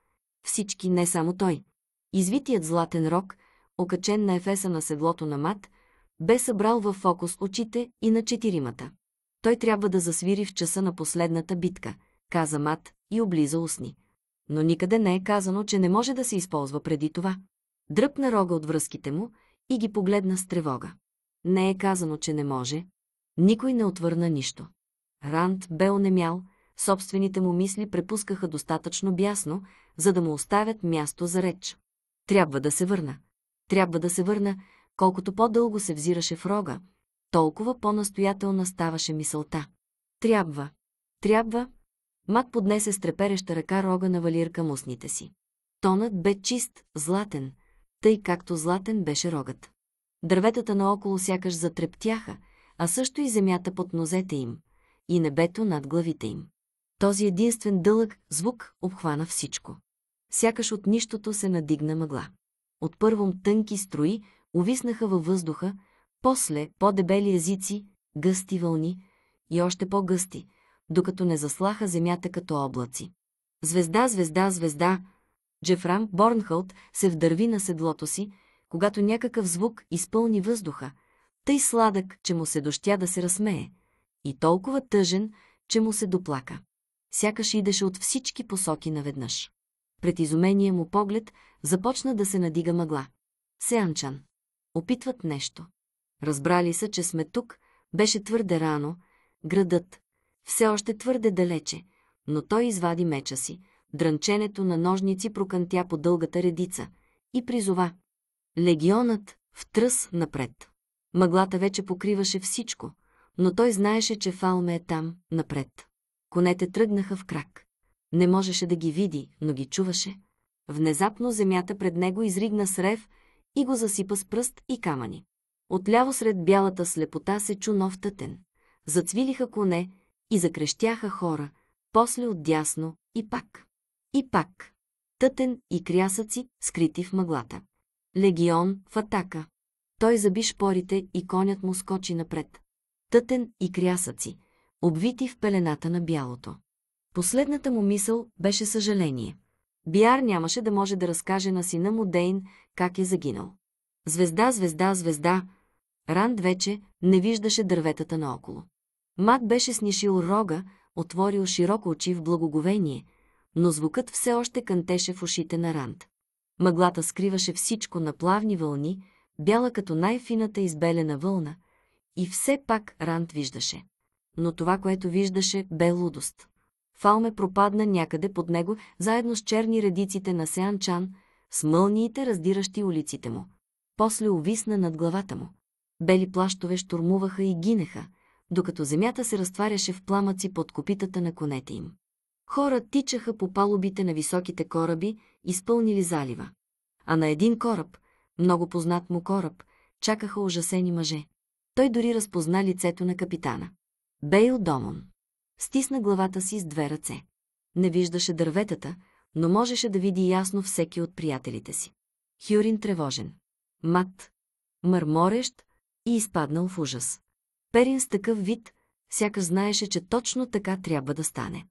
Всички, не само той. Извитият златен рог окачен на ефеса на седлото на мат, бе събрал във фокус очите и на четиримата. Той трябва да засвири в часа на последната битка, каза мат и облиза устни. Но никъде не е казано, че не може да се използва преди това. Дръпна рога от връзките му и ги погледна с тревога. Не е казано, че не може. Никой не отвърна нищо. Ранд бе онемял, собствените му мисли препускаха достатъчно бясно, за да му оставят място за реч. Трябва да се върна, трябва да се върна, колкото по-дълго се взираше в рога, толкова по-настоятелна ставаше мисълта. Трябва. Трябва. Мак поднесе стрепереща ръка рога на валир към устните си. Тонът бе чист, златен, тъй както златен беше рогът. Дърветата наоколо сякаш затрептяха, а също и земята под нозете им, и небето над главите им. Този единствен дълъг звук обхвана всичко. Сякаш от нищото се надигна мъгла. От първом тънки строи, увиснаха във въздуха, после по-дебели езици, гъсти вълни и още по-гъсти, докато не заслаха земята като облаци. Звезда, звезда, звезда! Джефрам Борнхалт се вдърви на седлото си, когато някакъв звук изпълни въздуха, тъй сладък, че му се дощя да се разсмее, и толкова тъжен, че му се доплака. Сякаш идеше от всички посоки наведнъж пред изумения му поглед, започна да се надига мъгла. Сеанчан. Опитват нещо. Разбрали са, че сме тук, беше твърде рано, градът. Все още твърде далече, но той извади меча си, дрънченето на ножници прокънтя по дългата редица и призова. Легионът в тръс напред. Мъглата вече покриваше всичко, но той знаеше, че Фалме е там, напред. Конете тръгнаха в крак. Не можеше да ги види, но ги чуваше. Внезапно земята пред него изригна с рев и го засипа с пръст и камъни. Отляво сред бялата слепота се чу нов тътен. Зацвилиха коне и закрещяха хора, после отдясно и пак. И пак. Тътен и крясъци, скрити в мъглата. Легион в атака. Той заби шпорите и конят му скочи напред. Тътен и крясъци, обвити в пелената на бялото. Последната му мисъл беше съжаление. Биар нямаше да може да разкаже на сина му Дейн как е загинал. Звезда, звезда, звезда. Ранд вече не виждаше дърветата наоколо. Мат беше снишил рога, отворил широко очи в благоговение, но звукът все още кънтеше в ушите на Ранд. Мъглата скриваше всичко на плавни вълни, бяла като най-фината избелена вълна, и все пак Ранд виждаше. Но това, което виждаше, бе лудост. Фалме пропадна някъде под него, заедно с черни редиците на Сеанчан, с мълниите, раздиращи улиците му. После увисна над главата му. Бели плащове штурмуваха и гинеха, докато земята се разтваряше в пламъци под копитата на конете им. Хора тичаха по палубите на високите кораби, изпълнили залива. А на един кораб, много познат му кораб, чакаха ужасени мъже. Той дори разпозна лицето на капитана. Бейл Домон стисна главата си с две ръце. Не виждаше дърветата, но можеше да види ясно всеки от приятелите си. Хюрин тревожен. Мат. Мърморещ и изпаднал в ужас. Перин с такъв вид, сяка знаеше, че точно така трябва да стане.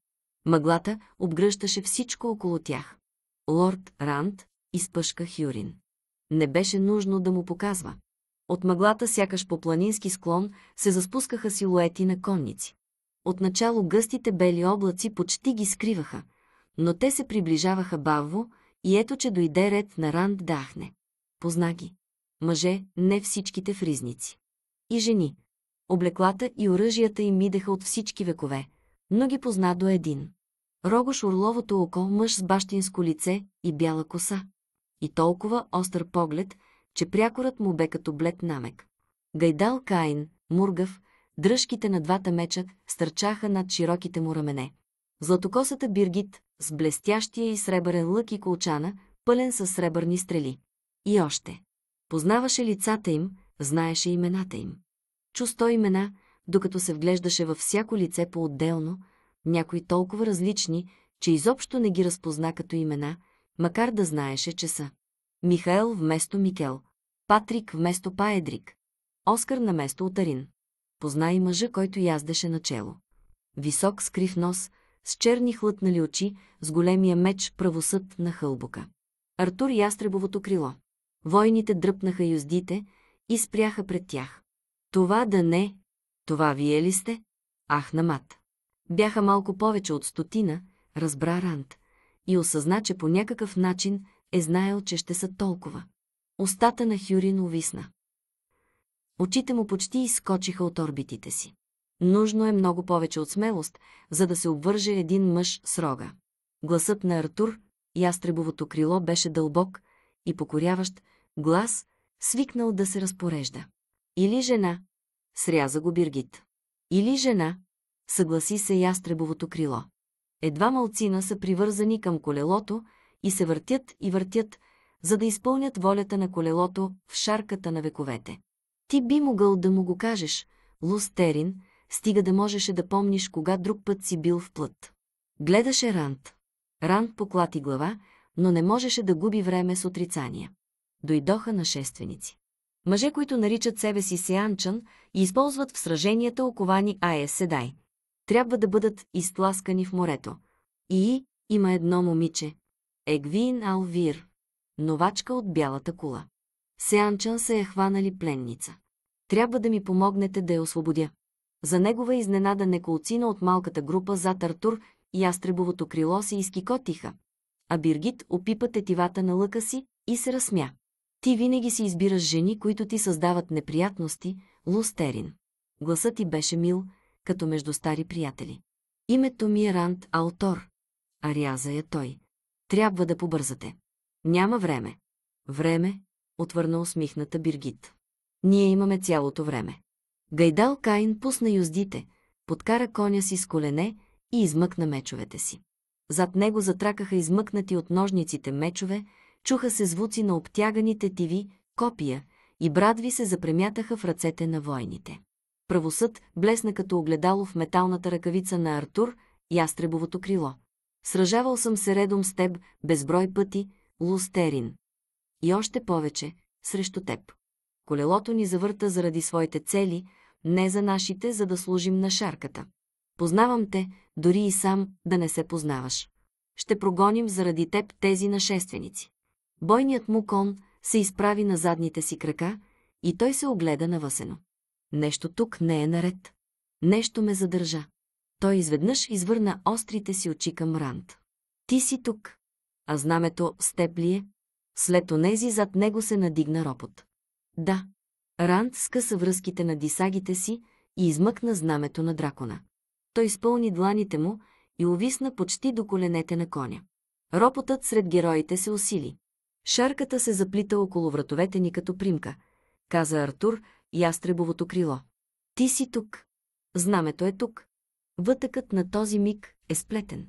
Мъглата обгръщаше всичко около тях. Лорд Ранд изпъшка Хюрин. Не беше нужно да му показва. От мъглата, сякаш по планински склон, се заспускаха силуети на конници. Отначало гъстите бели облаци почти ги скриваха, но те се приближаваха бавно и ето, че дойде ред на Ранд Дахне. Позна ги. Мъже, не всичките фризници. И жени. Облеклата и оръжията им мидеха от всички векове, но ги позна до един. Рогош орловото око, мъж с бащинско лице и бяла коса. И толкова остър поглед, че прякорът му бе като блед намек. Гайдал Каин, мургав, Дръжките на двата меча стърчаха над широките му рамене. Златокосата Биргит с блестящия и сребърен лък и колчана, пълен със сребърни стрели. И още. Познаваше лицата им, знаеше имената им. Чу сто имена, докато се вглеждаше във всяко лице по-отделно, някои толкова различни, че изобщо не ги разпозна като имена, макар да знаеше, че са. Михаел вместо Микел, Патрик вместо Паедрик, Оскар на место Отарин разпозна и мъжа, който яздеше начело. Висок скрив нос, с черни хлътнали очи, с големия меч правосъд на хълбука. Артур ястребовото крило. Войните дръпнаха юздите и спряха пред тях. Това да не, това вие ли сте? Ах, на мат. Бяха малко повече от стотина, разбра Рант, и осъзна, че по някакъв начин е знаел, че ще са толкова. Остата на Хюрин увисна. Очите му почти изскочиха от орбитите си. Нужно е много повече от смелост, за да се обвърже един мъж с рога. Гласът на Артур, ястребовото крило, беше дълбок и покоряващ глас, свикнал да се разпорежда. Или жена, сряза го Биргит. Или жена, съгласи се ястребовото крило. Едва малцина са привързани към колелото и се въртят и въртят, за да изпълнят волята на колелото в шарката на вековете. Ти би могъл да му го кажеш, Лустерин, стига да можеше да помниш кога друг път си бил в плът. Гледаше Рант. Рант поклати глава, но не можеше да губи време с отрицания. Дойдоха нашественици. Мъже, които наричат себе си Сеанчан и използват в сраженията оковани Ая Седай. Трябва да бъдат изтласкани в морето. И има едно момиче. Егвин Алвир. Новачка от бялата кула. Сеанчан се е хванали пленница. Трябва да ми помогнете да я освободя. За негова изненада неколцина от малката група зад Артур и астребовото крило се изкикотиха, а Биргит опипа тетивата на лъка си и се разсмя. Ти винаги си избираш жени, които ти създават неприятности, Лустерин. Гласът ти беше мил, като между стари приятели. Името ми е Рант Алтор. Аряза е той. Трябва да побързате. Няма време. Време, отвърна усмихната Биргит. Ние имаме цялото време. Гайдал Кайн пусна юздите, подкара коня си с колене и измъкна мечовете си. Зад него затракаха измъкнати от ножниците мечове, чуха се звуци на обтяганите тиви, копия и брадви се запремятаха в ръцете на войните. Правосъд блесна като огледало в металната ръкавица на Артур, ястребовото крило. Сражавал съм се редом с теб безброй пъти, Лустерин и още повече срещу теб. Колелото ни завърта заради своите цели, не за нашите, за да служим на шарката. Познавам те, дори и сам да не се познаваш. Ще прогоним заради теб тези нашественици. Бойният му кон се изправи на задните си крака и той се огледа навъсено. Нещо тук не е наред. Нещо ме задържа. Той изведнъж извърна острите си очи към Ранд. Ти си тук. А знамето с теб ли е? След онези зад него се надигна ропот. Да. Ранд скъса връзките на дисагите си и измъкна знамето на дракона. Той изпълни дланите му и увисна почти до коленете на коня. Ропотът сред героите се усили. Шарката се заплита около вратовете ни като примка, каза Артур, ястребовото крило. Ти си тук. Знамето е тук. Вътъкът на този миг е сплетен.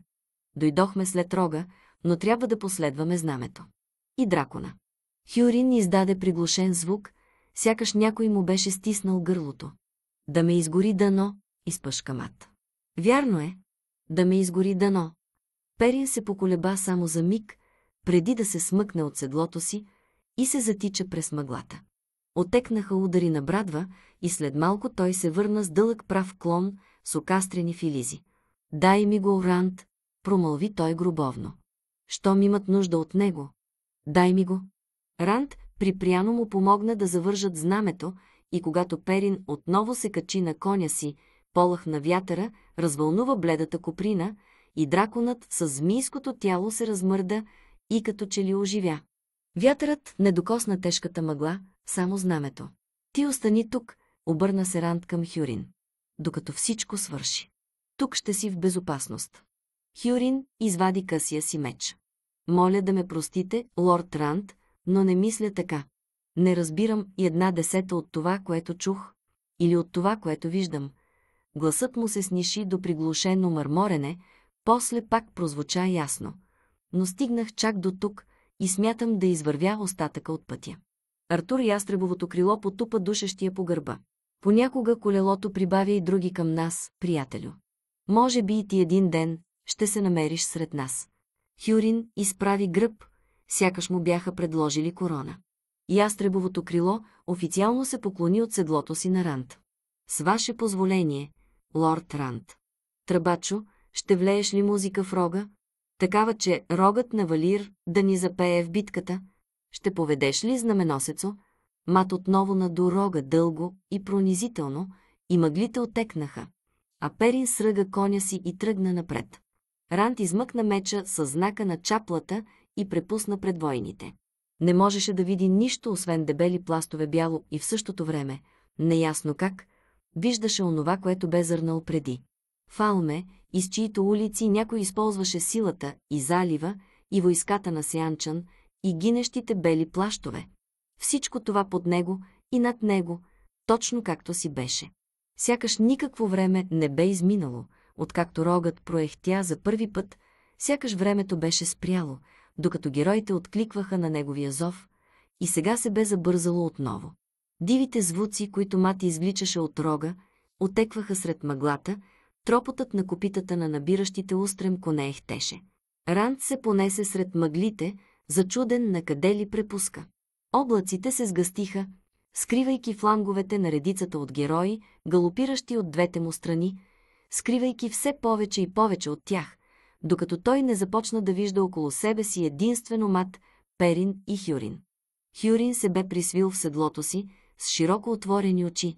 Дойдохме след рога, но трябва да последваме знамето и дракона. Хюрин издаде приглушен звук, сякаш някой му беше стиснал гърлото. Да ме изгори дано, изпъшка мат. Вярно е, да ме изгори дано. Перин се поколеба само за миг, преди да се смъкне от седлото си и се затича през мъглата. Отекнаха удари на брадва и след малко той се върна с дълъг прав клон с окастрени филизи. «Дай ми го, Ранд, промълви той гробовно. «Щом имат нужда от него, Дай ми го. Ранд припряно му помогна да завържат знамето и когато Перин отново се качи на коня си, полах на вятъра развълнува бледата коприна и драконът с змийското тяло се размърда и като че ли оживя. Вятърът не докосна тежката мъгла, само знамето. Ти остани тук, обърна се Ранд към Хюрин. Докато всичко свърши. Тук ще си в безопасност. Хюрин извади късия си меч. Моля да ме простите, лорд Рант, но не мисля така. Не разбирам и една десета от това, което чух, или от това, което виждам. Гласът му се сниши до приглушено мърморене, после пак прозвуча ясно. Но стигнах чак до тук и смятам да извървя остатъка от пътя. Артур Ястребовото крило потупа душещия по гърба. Понякога колелото прибавя и други към нас, приятелю. Може би и ти един ден ще се намериш сред нас. Хюрин изправи гръб, сякаш му бяха предложили корона. Ястребовото крило официално се поклони от седлото си на Ранд. С ваше позволение, лорд Ранд. Тръбачо, ще влееш ли музика в рога? Такава, че рогът на Валир да ни запее в битката. Ще поведеш ли знаменосецо? Мат отново на рога дълго и пронизително, и мъглите отекнаха. А Перин сръга коня си и тръгна напред. Рант измъкна меча с знака на чаплата и препусна пред войните. Не можеше да види нищо, освен дебели пластове бяло и в същото време, неясно как, виждаше онова, което бе зърнал преди. Фалме, из чието улици някой използваше силата и залива, и войската на Сянчан, и гинещите бели плащове. Всичко това под него и над него, точно както си беше. Сякаш никакво време не бе изминало, Откакто рогът проехтя за първи път, сякаш времето беше спряло, докато героите откликваха на неговия зов, и сега се бе забързало отново. Дивите звуци, които Мати извличаше от рога, отекваха сред мъглата, тропотът на копитата на набиращите устрем коне ехтеше. Ранд се понесе сред мъглите, зачуден на къде ли препуска. Облаците се сгъстиха, скривайки фланговете на редицата от герои, галопиращи от двете му страни, скривайки все повече и повече от тях, докато той не започна да вижда около себе си единствено мат, Перин и Хюрин. Хюрин се бе присвил в седлото си с широко отворени очи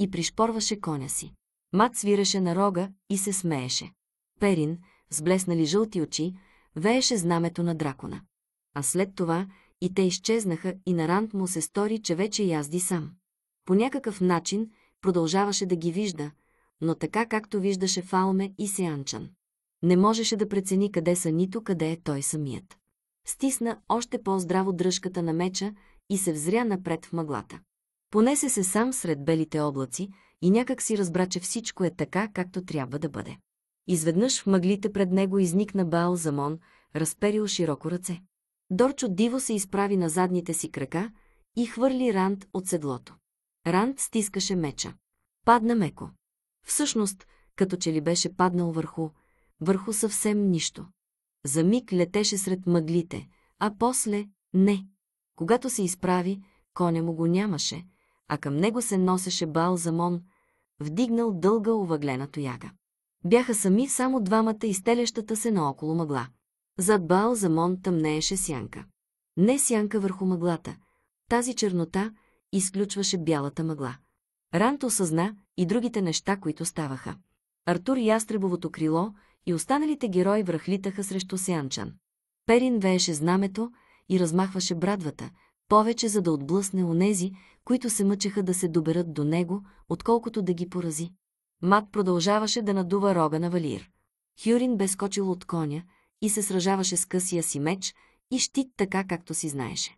и пришпорваше коня си. Мат свиреше на рога и се смееше. Перин, с блеснали жълти очи, вееше знамето на дракона. А след това и те изчезнаха и на Рант му се стори, че вече язди сам. По някакъв начин продължаваше да ги вижда, но така както виждаше Фалме и Сеанчан. Не можеше да прецени къде са нито къде е той самият. Стисна още по-здраво дръжката на меча и се взря напред в мъглата. Понесе се сам сред белите облаци и някак си разбра, че всичко е така, както трябва да бъде. Изведнъж в мъглите пред него изникна Баал Замон, разперил широко ръце. Дорчо диво се изправи на задните си крака и хвърли Ранд от седлото. Ранд стискаше меча. Падна меко. Всъщност, като че ли беше паднал върху, върху съвсем нищо. За миг летеше сред мъглите, а после – не. Когато се изправи, коня му го нямаше, а към него се носеше балзамон, вдигнал дълга увъглена тояга. Бяха сами само двамата и стелещата се наоколо мъгла. Зад балзамон тъмнееше сянка. Не сянка върху мъглата. Тази чернота изключваше бялата мъгла. Ранто осъзна, и другите неща, които ставаха. Артур Ястребовото крило и останалите герои връхлитаха срещу Сянчан. Перин вееше знамето и размахваше брадвата, повече за да отблъсне онези, които се мъчеха да се доберат до него, отколкото да ги порази. Мат продължаваше да надува рога на Валир. Хюрин бе скочил от коня и се сражаваше с късия си меч и щит така, както си знаеше.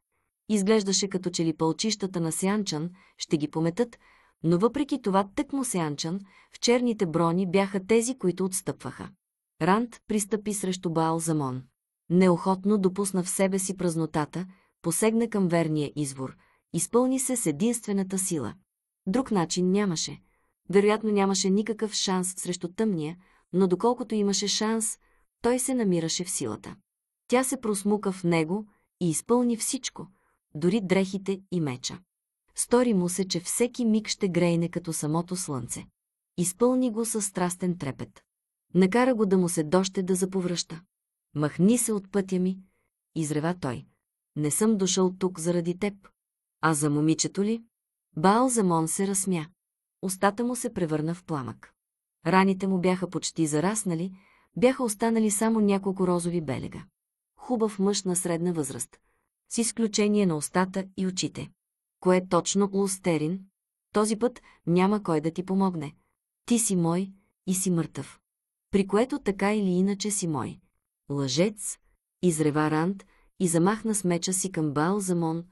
Изглеждаше като че ли пълчищата на Сянчан ще ги пометат, но въпреки това тък му сянчан, в черните брони бяха тези, които отстъпваха. Ранд пристъпи срещу Баал Замон. Неохотно допусна в себе си празнотата, посегна към верния извор, изпълни се с единствената сила. Друг начин нямаше. Вероятно нямаше никакъв шанс срещу тъмния, но доколкото имаше шанс, той се намираше в силата. Тя се просмука в него и изпълни всичко, дори дрехите и меча. Стори му се, че всеки миг ще грейне като самото слънце. Изпълни го със страстен трепет. Накара го да му се доще да заповръща. Махни се от пътя ми, изрева той. Не съм дошъл тук заради теб. А за момичето ли? Баал Замон се разсмя. Остата му се превърна в пламък. Раните му бяха почти зараснали, бяха останали само няколко розови белега. Хубав мъж на средна възраст, с изключение на устата и очите. Кое точно, Лустерин? Този път няма кой да ти помогне. Ти си мой и си мъртъв. При което така или иначе си мой. Лъжец, изрева Рант и замахна с меча си към Балзамон,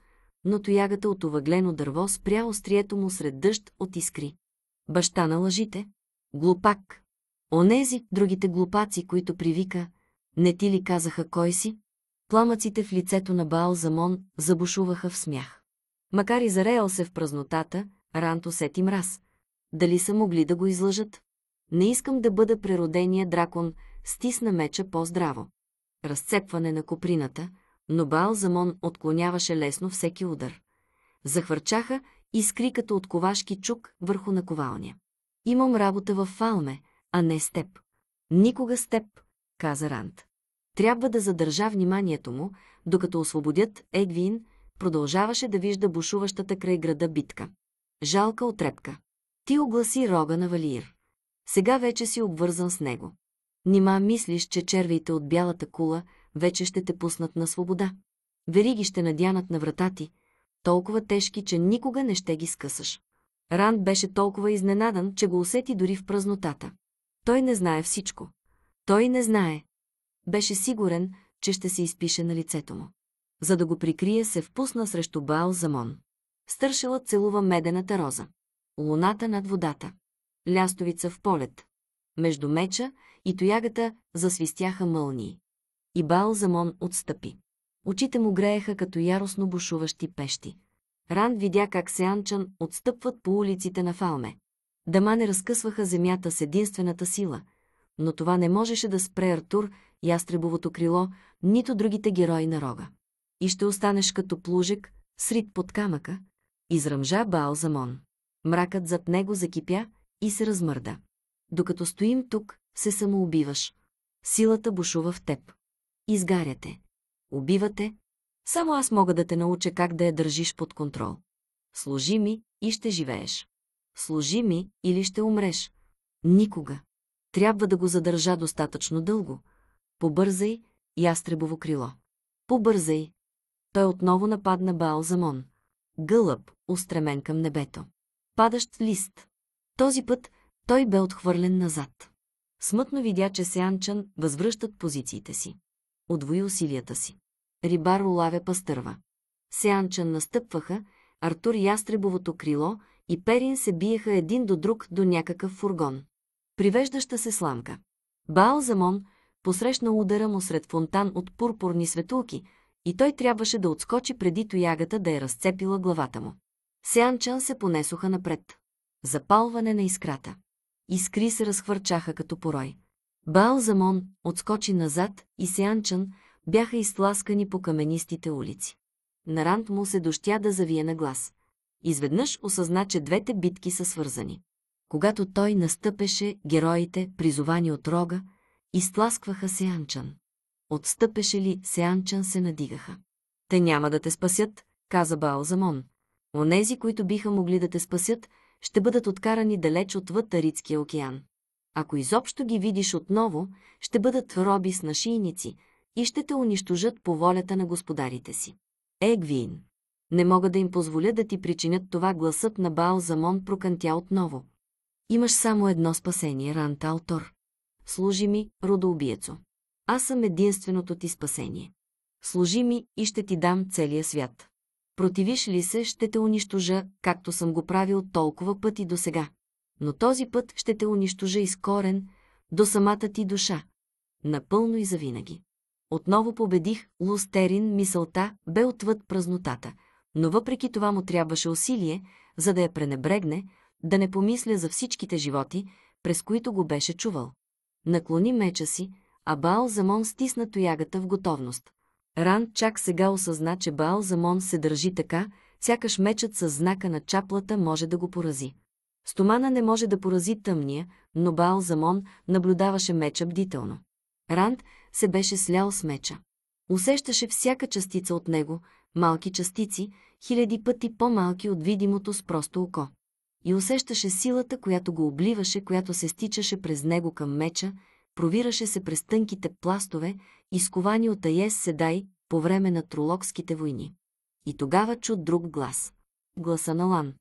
но тоягата от увъглено дърво спря острието му сред дъжд от искри. Баща на лъжите? Глупак! Онези, другите глупаци, които привика, не ти ли казаха кой си? Пламъците в лицето на Баал Замон забушуваха в смях. Макар и зареял се в празнотата, Ранто усети мраз. Дали са могли да го излъжат? Не искам да бъда природения дракон, стисна меча по-здраво. Разцепване на коприната, но Балзамон отклоняваше лесно всеки удар. Захвърчаха искри като от ковашки чук върху наковалня. Имам работа в Фалме, а не с теб. Никога с теб, каза Рант. Трябва да задържа вниманието му, докато освободят Егвин продължаваше да вижда бушуващата край града битка. Жалка отрепка. Ти огласи рога на Валиир. Сега вече си обвързан с него. Нима мислиш, че червите от бялата кула вече ще те пуснат на свобода. Вериги ще надянат на врата ти, толкова тежки, че никога не ще ги скъсаш. Ранд беше толкова изненадан, че го усети дори в празнотата. Той не знае всичко. Той не знае. Беше сигурен, че ще се изпише на лицето му за да го прикрие, се впусна срещу Баал Замон. Стършила целува медената роза. Луната над водата. Лястовица в полет. Между меча и тоягата засвистяха мълнии. И Баал Замон отстъпи. Очите му грееха като яростно бушуващи пещи. Ранд видя как сеанчан отстъпват по улиците на Фалме. Дама не разкъсваха земята с единствената сила, но това не можеше да спре Артур, ястребовото крило, нито другите герои на рога и ще останеш като плужек, срит под камъка, изръмжа Баалзамон. Мракът зад него закипя и се размърда. Докато стоим тук, се самоубиваш. Силата бушува в теб. Изгаряте. Убивате. Само аз мога да те науча как да я държиш под контрол. Служи ми и ще живееш. Служи ми или ще умреш. Никога. Трябва да го задържа достатъчно дълго. Побързай, ястребово крило. Побързай, той отново нападна Баалзамон. Гълъб, устремен към небето. Падащ лист. Този път той бе отхвърлен назад. Смътно видя, че Сеанчан възвръщат позициите си. Отвои усилията си. Рибар улавя пастърва. Сеанчан настъпваха, Артур ястребовото крило и Перин се биеха един до друг до някакъв фургон. Привеждаща се сламка. Баалзамон посрещна удара му сред фонтан от пурпурни светулки – и той трябваше да отскочи преди тоягата да е разцепила главата му. Сянчан се понесоха напред. Запалване на искрата. Искри се разхвърчаха като порой. Балзамон отскочи назад и Сянчан бяха изтласкани по каменистите улици. Нарант му се дощя да завие на глас. Изведнъж осъзна, че двете битки са свързани. Когато той настъпеше, героите, призовани от рога, изтласкваха Сянчан отстъпеше ли, сеанчан се надигаха. Те няма да те спасят, каза Баозамон. Онези, които биха могли да те спасят, ще бъдат откарани далеч отвъд Таритския океан. Ако изобщо ги видиш отново, ще бъдат роби с нашийници и ще те унищожат по волята на господарите си. Егвин. Не мога да им позволя да ти причинят това гласът на Баозамон прокантя отново. Имаш само едно спасение, Ранталтор. Служи ми, родоубиецо. Аз съм единственото ти спасение. Служи ми и ще ти дам целия свят. Противиш ли се, ще те унищожа, както съм го правил толкова пъти до сега. Но този път ще те унищожа изкорен до самата ти душа. Напълно и завинаги. Отново победих Лустерин, мисълта бе отвъд празнотата, но въпреки това му трябваше усилие, за да я пренебрегне, да не помисля за всичките животи, през които го беше чувал. Наклони меча си, а Баал Замон стисна тоягата в готовност. Ран чак сега осъзна, че Баал Замон се държи така, сякаш мечът с знака на чаплата може да го порази. Стомана не може да порази тъмния, но Баал Замон наблюдаваше меча бдително. Ранд се беше слял с меча. Усещаше всяка частица от него, малки частици, хиляди пъти по-малки от видимото с просто око. И усещаше силата, която го обливаше, която се стичаше през него към меча, провираше се през тънките пластове, изковани от Аес Седай по време на тролокските войни. И тогава чу друг глас. Гласа на Лан.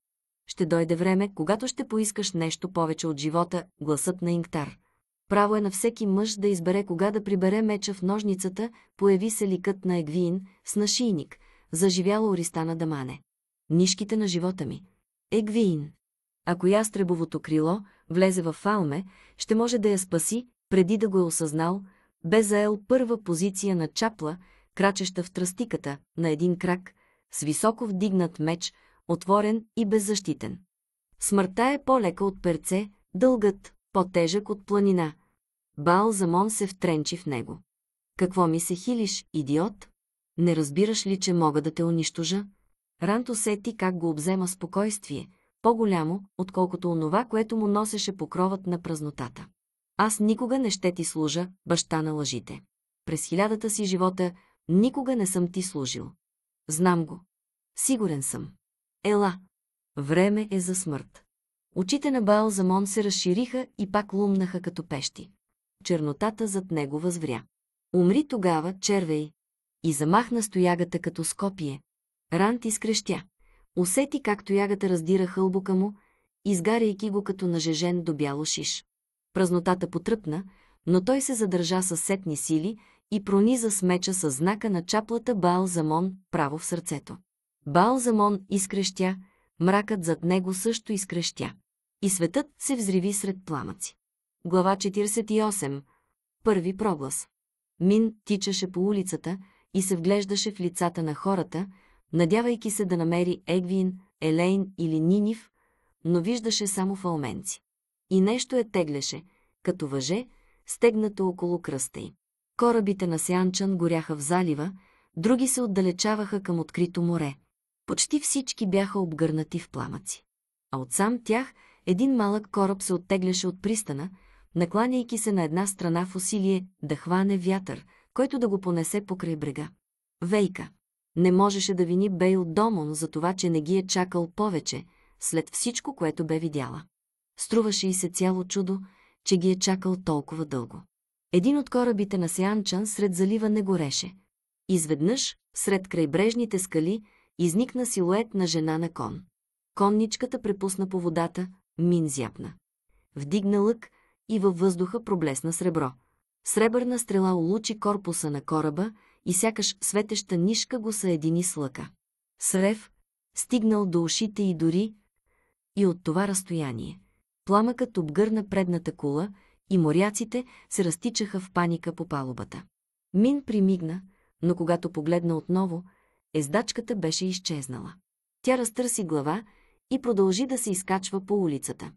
Ще дойде време, когато ще поискаш нещо повече от живота, гласът на Инктар. Право е на всеки мъж да избере кога да прибере меча в ножницата, появи се ликът на Егвин, с нашийник, заживяла ориста на Дамане. Нишките на живота ми. Егвиин. Ако ястребовото крило влезе в фалме, ще може да я спаси, преди да го е осъзнал, бе заел първа позиция на чапла, крачеща в тръстиката, на един крак, с високо вдигнат меч, отворен и беззащитен. Смъртта е по-лека от перце, дългът, по-тежък от планина. Балзамон се втренчи в него. Какво ми се хилиш, идиот? Не разбираш ли, че мога да те унищожа? Рант усети как го обзема спокойствие, по-голямо, отколкото онова, което му носеше покровът на празнотата. Аз никога не ще ти служа, баща на лъжите. През хилядата си живота никога не съм ти служил. Знам го. Сигурен съм. Ела. Време е за смърт. Очите на Баал Замон се разшириха и пак лумнаха като пещи. Чернотата зад него възвря. Умри тогава, червей. И замахна стоягата като скопие. Рант изкрещя. Усети как стоягата раздира хълбука му, изгаряйки го като нажежен до бяло шиш. Празнотата потръпна, но той се задържа със сетни сили и прониза с меча със знака на чаплата Баалзамон право в сърцето. Баалзамон изкрещя, мракът зад него също изкрещя. И светът се взриви сред пламъци. Глава 48. Първи проглас. Мин тичаше по улицата и се вглеждаше в лицата на хората, надявайки се да намери Егвин, Елейн или Нинив, но виждаше само фалменци и нещо я теглеше, като въже, стегнато около кръста й. Корабите на Сянчан горяха в залива, други се отдалечаваха към открито море. Почти всички бяха обгърнати в пламъци. А отсам тях един малък кораб се оттегляше от пристана, накланяйки се на една страна в усилие да хване вятър, който да го понесе покрай брега. Вейка. Не можеше да вини Бейл Домон за това, че не ги е чакал повече, след всичко, което бе видяла. Струваше и се цяло чудо, че ги е чакал толкова дълго. Един от корабите на Сеанчан сред залива не гореше. Изведнъж, сред крайбрежните скали, изникна силует на жена на кон. Конничката препусна по водата, мин зяпна. Вдигна лък и във въздуха проблесна сребро. Сребърна стрела улучи корпуса на кораба и сякаш светеща нишка го съедини с лъка. Срев, стигнал до ушите и дори и от това разстояние. Пламъкът обгърна предната кула и моряците се разтичаха в паника по палубата. Мин примигна, но когато погледна отново, ездачката беше изчезнала. Тя разтърси глава и продължи да се изкачва по улицата.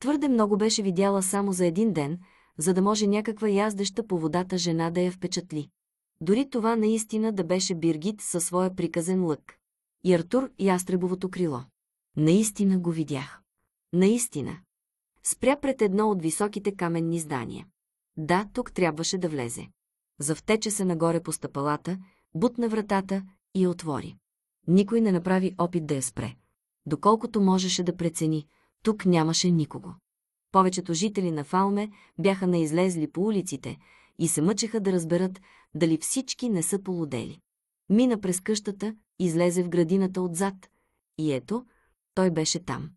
Твърде много беше видяла само за един ден, за да може някаква яздеща по водата жена да я впечатли. Дори това наистина да беше Биргит със своя приказен лък. И Артур и астребовото крило. Наистина го видях. Наистина, спря пред едно от високите каменни здания. Да, тук трябваше да влезе. Завтече се нагоре по стъпалата, бутна вратата и отвори. Никой не направи опит да я спре. Доколкото можеше да прецени, тук нямаше никого. Повечето жители на Фалме бяха наизлезли по улиците и се мъчеха да разберат дали всички не са полудели. Мина през къщата, излезе в градината отзад и ето, той беше там.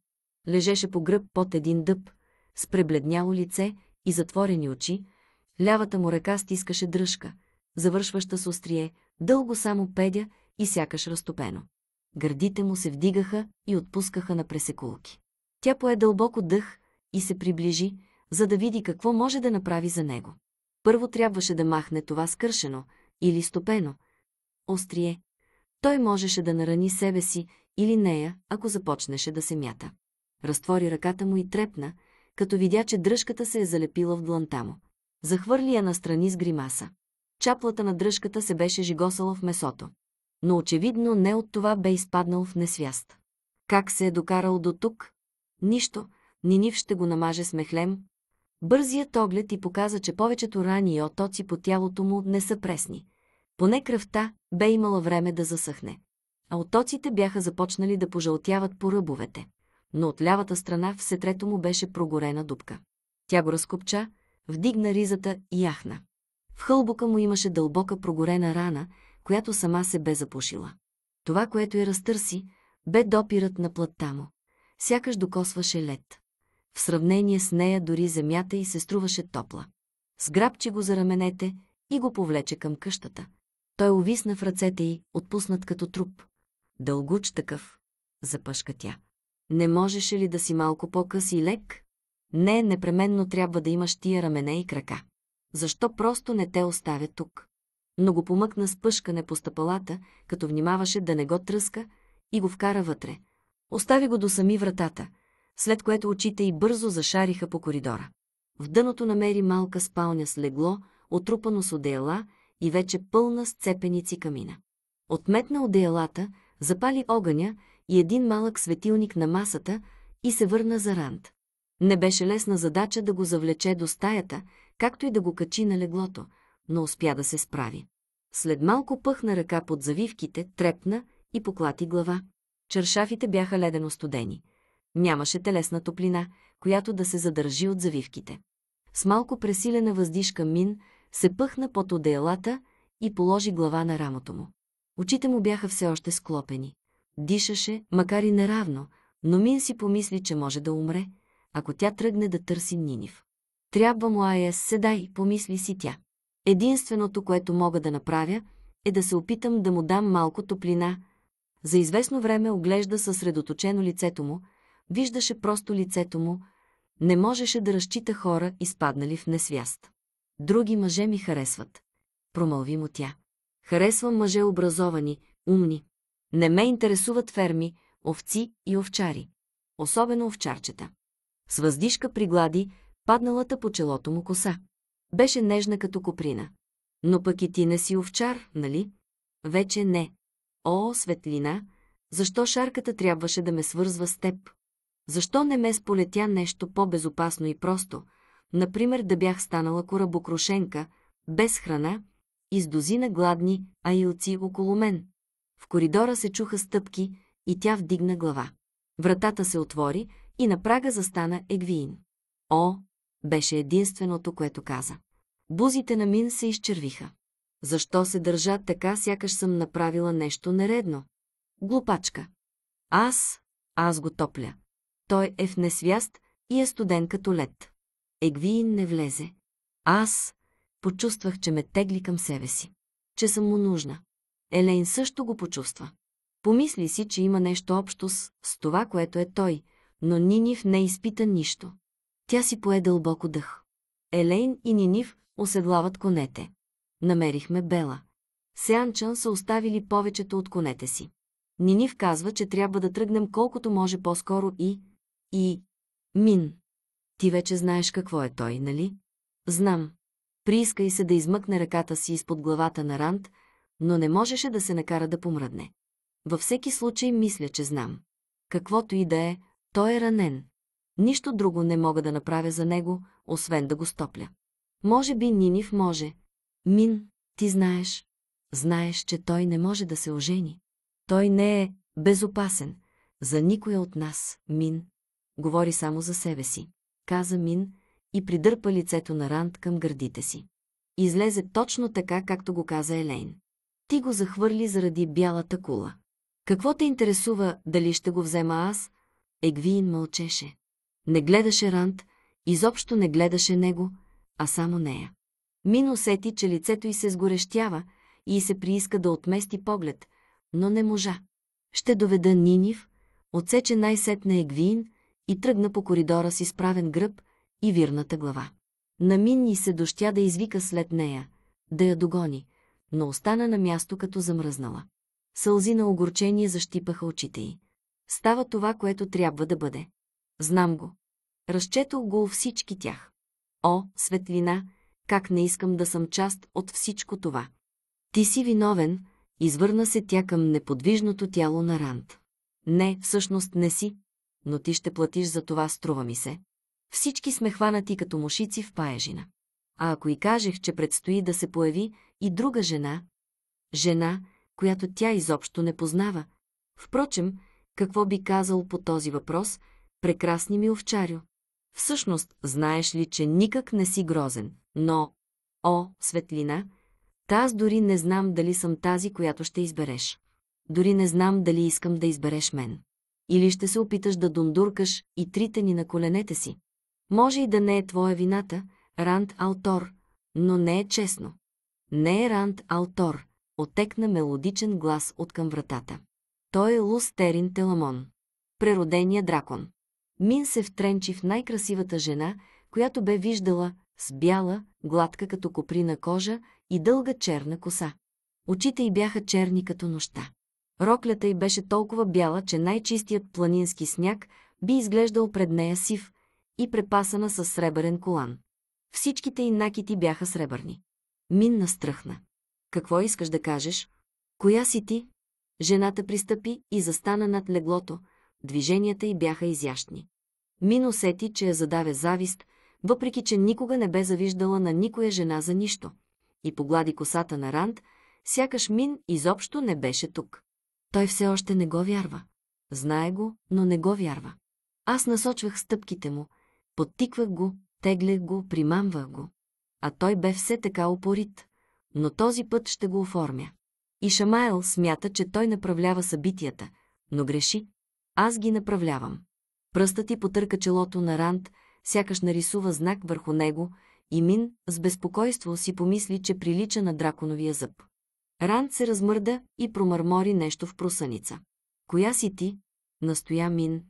Лежеше по гръб под един дъб, с пребледняло лице и затворени очи, лявата му ръка стискаше дръжка, завършваща с острие, дълго само педя и сякаш разтопено. Гърдите му се вдигаха и отпускаха на пресекулки. Тя пое дълбоко дъх и се приближи, за да види какво може да направи за него. Първо трябваше да махне това скършено или стопено. Острие. Той можеше да нарани себе си или нея, ако започнеше да се мята. Разтвори ръката му и трепна, като видя, че дръжката се е залепила в дланта му. Захвърли я настрани с гримаса. Чаплата на дръжката се беше жигосала в месото. Но очевидно не от това бе изпаднал в несвяст. Как се е докарал до тук? Нищо, Нинив ще го намаже с мехлем. Бързият оглед и показа, че повечето рани и отоци по тялото му не са пресни. Поне кръвта бе имала време да засъхне. А отоците бяха започнали да пожълтяват по ръбовете но от лявата страна в сетрето му беше прогорена дупка. Тя го разкопча, вдигна ризата и яхна. В хълбока му имаше дълбока прогорена рана, която сама се бе запушила. Това, което я разтърси, бе допирът на плътта му. Сякаш докосваше лед. В сравнение с нея дори земята й се струваше топла. Сграбчи го за раменете и го повлече към къщата. Той увисна в ръцете й, отпуснат като труп. Дългуч такъв, запъшка тя. Не можеше ли да си малко по-къс и лек? Не, непременно трябва да имаш тия рамене и крака. Защо просто не те оставя тук? Но го помъкна с пъшкане по стъпалата, като внимаваше да не го тръска и го вкара вътре. Остави го до сами вратата, след което очите й бързо зашариха по коридора. В дъното намери малка спалня с легло, отрупано с одеяла и вече пълна с цепеници камина. Отметна одеялата, запали огъня и един малък светилник на масата и се върна за Ранд. Не беше лесна задача да го завлече до стаята, както и да го качи на леглото, но успя да се справи. След малко пъхна ръка под завивките, трепна и поклати глава. Чершафите бяха ледено студени. Нямаше телесна топлина, която да се задържи от завивките. С малко пресилена въздишка Мин се пъхна под одеялата и положи глава на рамото му. Очите му бяха все още склопени. Дишаше, макар и неравно, но Мин си помисли, че може да умре, ако тя тръгне да търси Нинив. Трябва му Ая, седай, помисли си тя. Единственото, което мога да направя, е да се опитам да му дам малко топлина. За известно време оглежда съсредоточено лицето му, виждаше просто лицето му, не можеше да разчита хора, изпаднали в несвяст. Други мъже ми харесват. Промълви му тя. Харесвам мъже образовани, умни, не ме интересуват ферми, овци и овчари. Особено овчарчета. С въздишка приглади падналата по челото му коса. Беше нежна като коприна. Но пък и ти не си овчар, нали? Вече не. О, светлина, защо шарката трябваше да ме свързва с теб? Защо не ме сполетя нещо по-безопасно и просто? Например, да бях станала корабокрушенка, без храна, и с дозина гладни аилци около мен. В коридора се чуха стъпки и тя вдигна глава. Вратата се отвори и на прага застана Егвиин. О, беше единственото, което каза. Бузите на Мин се изчервиха. Защо се държа така, сякаш съм направила нещо нередно? Глупачка. Аз, аз го топля. Той е в несвяст и е студен като лед. Егвиин не влезе. Аз почувствах, че ме тегли към себе си. Че съм му нужна. Елейн също го почувства. Помисли си, че има нещо общо с, с това, което е той, но Нинив не изпита нищо. Тя си пое дълбоко дъх. Елейн и Нинив оседлават конете. Намерихме Бела. Сеанчан са оставили повечето от конете си. Нинив казва, че трябва да тръгнем колкото може по-скоро и... и... Мин. Ти вече знаеш какво е той, нали? Знам. Прииска и се да измъкне ръката си изпод главата на Ранд, но не можеше да се накара да помръдне. Във всеки случай мисля, че знам. Каквото и да е, той е ранен. Нищо друго не мога да направя за него, освен да го стопля. Може би Нинив може. Мин, ти знаеш. Знаеш, че той не може да се ожени. Той не е безопасен. За никоя от нас, Мин. Говори само за себе си. Каза Мин и придърпа лицето на Ранд към гърдите си. Излезе точно така, както го каза Елейн ти го захвърли заради бялата кула. Какво те интересува, дали ще го взема аз? Егвиин мълчеше. Не гледаше Рант, изобщо не гледаше него, а само нея. Мин усети, че лицето й се сгорещява и се прииска да отмести поглед, но не можа. Ще доведа Нинив, отсече най-сетне Егвиин и тръгна по коридора с изправен гръб и вирната глава. На Мин ни се дощя да извика след нея, да я догони, но остана на място като замръзнала. Сълзи на огорчение защипаха очите й. Става това, което трябва да бъде. Знам го. Разчетох го всички тях. О, светлина, как не искам да съм част от всичко това. Ти си виновен, извърна се тя към неподвижното тяло на Ранд. Не, всъщност не си, но ти ще платиш за това, струва ми се. Всички сме хванати като мушици в паежина. А ако и кажех, че предстои да се появи, и друга жена, жена, която тя изобщо не познава. Впрочем, какво би казал по този въпрос, прекрасни ми овчарю? Всъщност, знаеш ли, че никак не си грозен, но... О, светлина, таз аз дори не знам дали съм тази, която ще избереш. Дори не знам дали искам да избереш мен. Или ще се опиташ да дундуркаш и трите ни на коленете си. Може и да не е твоя вината, Ранд Алтор, но не е честно. Не е Ранд Алтор, отекна мелодичен глас от към вратата. Той е Лустерин Теламон. Преродения дракон. Мин се втренчи в най-красивата жена, която бе виждала, с бяла, гладка като коприна кожа и дълга черна коса. Очите й бяха черни като нощта. Роклята й беше толкова бяла, че най-чистият планински сняг би изглеждал пред нея сив и препасана със сребърен колан. Всичките й накити бяха сребърни. Мин настръхна. Какво искаш да кажеш? Коя си ти? Жената пристъпи и застана над леглото. Движенията й бяха изящни. Мин усети, че я задавя завист, въпреки че никога не бе завиждала на никоя жена за нищо. И поглади косата на Ранд, сякаш Мин изобщо не беше тук. Той все още не го вярва. Знае го, но не го вярва. Аз насочвах стъпките му, подтиквах го, теглях го, примамвах го а той бе все така упорит. Но този път ще го оформя. И Шамайл смята, че той направлява събитията, но греши. Аз ги направлявам. Пръстът ти потърка челото на Ранд, сякаш нарисува знак върху него, и Мин с безпокойство си помисли, че прилича на драконовия зъб. Ранд се размърда и промърмори нещо в просъница. «Коя си ти?» настоя Мин.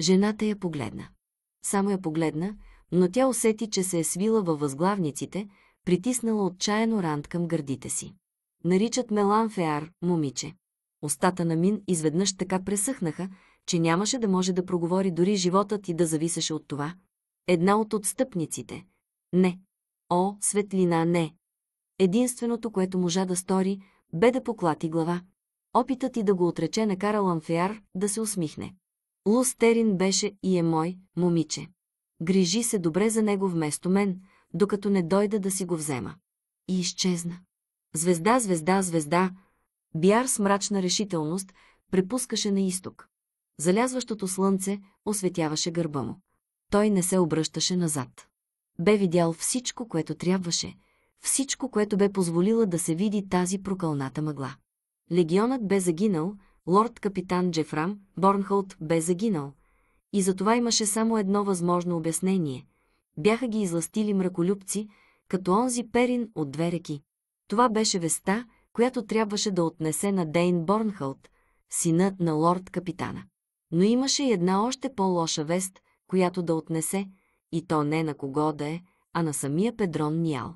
Жената я погледна. Само я погледна, но тя усети, че се е свила във възглавниците, притиснала отчаяно рант към гърдите си. Наричат ме Ланфеар, момиче. Остата на Мин изведнъж така пресъхнаха, че нямаше да може да проговори дори животът и да зависеше от това. Една от отстъпниците. Не. О, светлина, не. Единственото, което можа да стори, бе да поклати глава. Опитът и да го отрече накара Ланфеар да се усмихне. Лустерин беше и е мой, момиче. Грижи се добре за него вместо мен, докато не дойда да си го взема. И изчезна. Звезда, звезда, звезда. Бяр с мрачна решителност препускаше на изток. Залязващото слънце осветяваше гърба му. Той не се обръщаше назад. Бе видял всичко, което трябваше, всичко, което бе позволила да се види тази прокълната мъгла. Легионът бе загинал, лорд капитан Джефрам Борнхолд бе загинал, и затова имаше само едно възможно обяснение. Бяха ги изластили мраколюбци, като онзи перин от две реки. Това беше веста, която трябваше да отнесе на Дейн Борнхалт, сина на лорд-капитана. Но имаше и една още по-лоша вест, която да отнесе, и то не на кого да е, а на самия Педрон Ниал.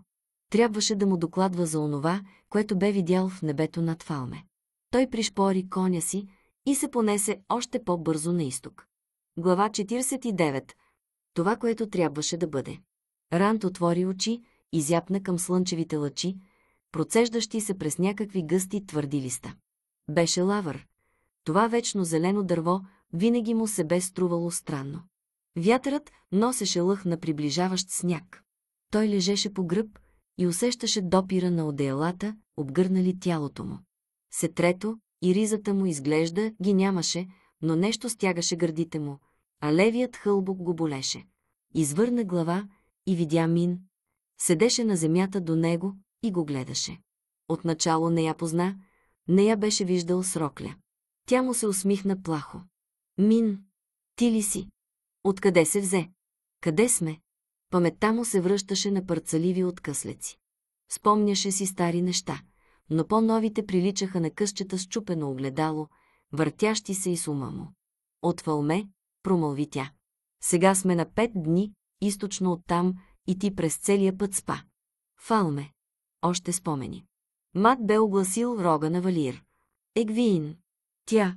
Трябваше да му докладва за онова, което бе видял в небето над Фалме. Той пришпори коня си и се понесе още по-бързо на изток. Глава 49. Това, което трябваше да бъде. Рант отвори очи, изяпна към слънчевите лъчи, процеждащи се през някакви гъсти твърди листа. Беше лавър. Това вечно зелено дърво винаги му се бе струвало странно. Вятърът носеше лъх на приближаващ сняг. Той лежеше по гръб и усещаше допира на одеялата, обгърнали тялото му. Сетрето и ризата му изглежда ги нямаше, но нещо стягаше гърдите му, а левият хълбок го болеше. Извърна глава и видя Мин. Седеше на земята до него и го гледаше. Отначало не я позна, не я беше виждал с рокля. Тя му се усмихна плахо. Мин, ти ли си? Откъде се взе? Къде сме? Паметта му се връщаше на парцаливи откъслеци. Спомняше си стари неща, но по-новите приличаха на късчета с чупено огледало, въртящи се и с ума му. От фалме, промълви тя. Сега сме на пет дни, източно оттам, и ти през целия път спа. Фалме. Още спомени. Мат бе огласил рога на Валир. Егвиин. Тя.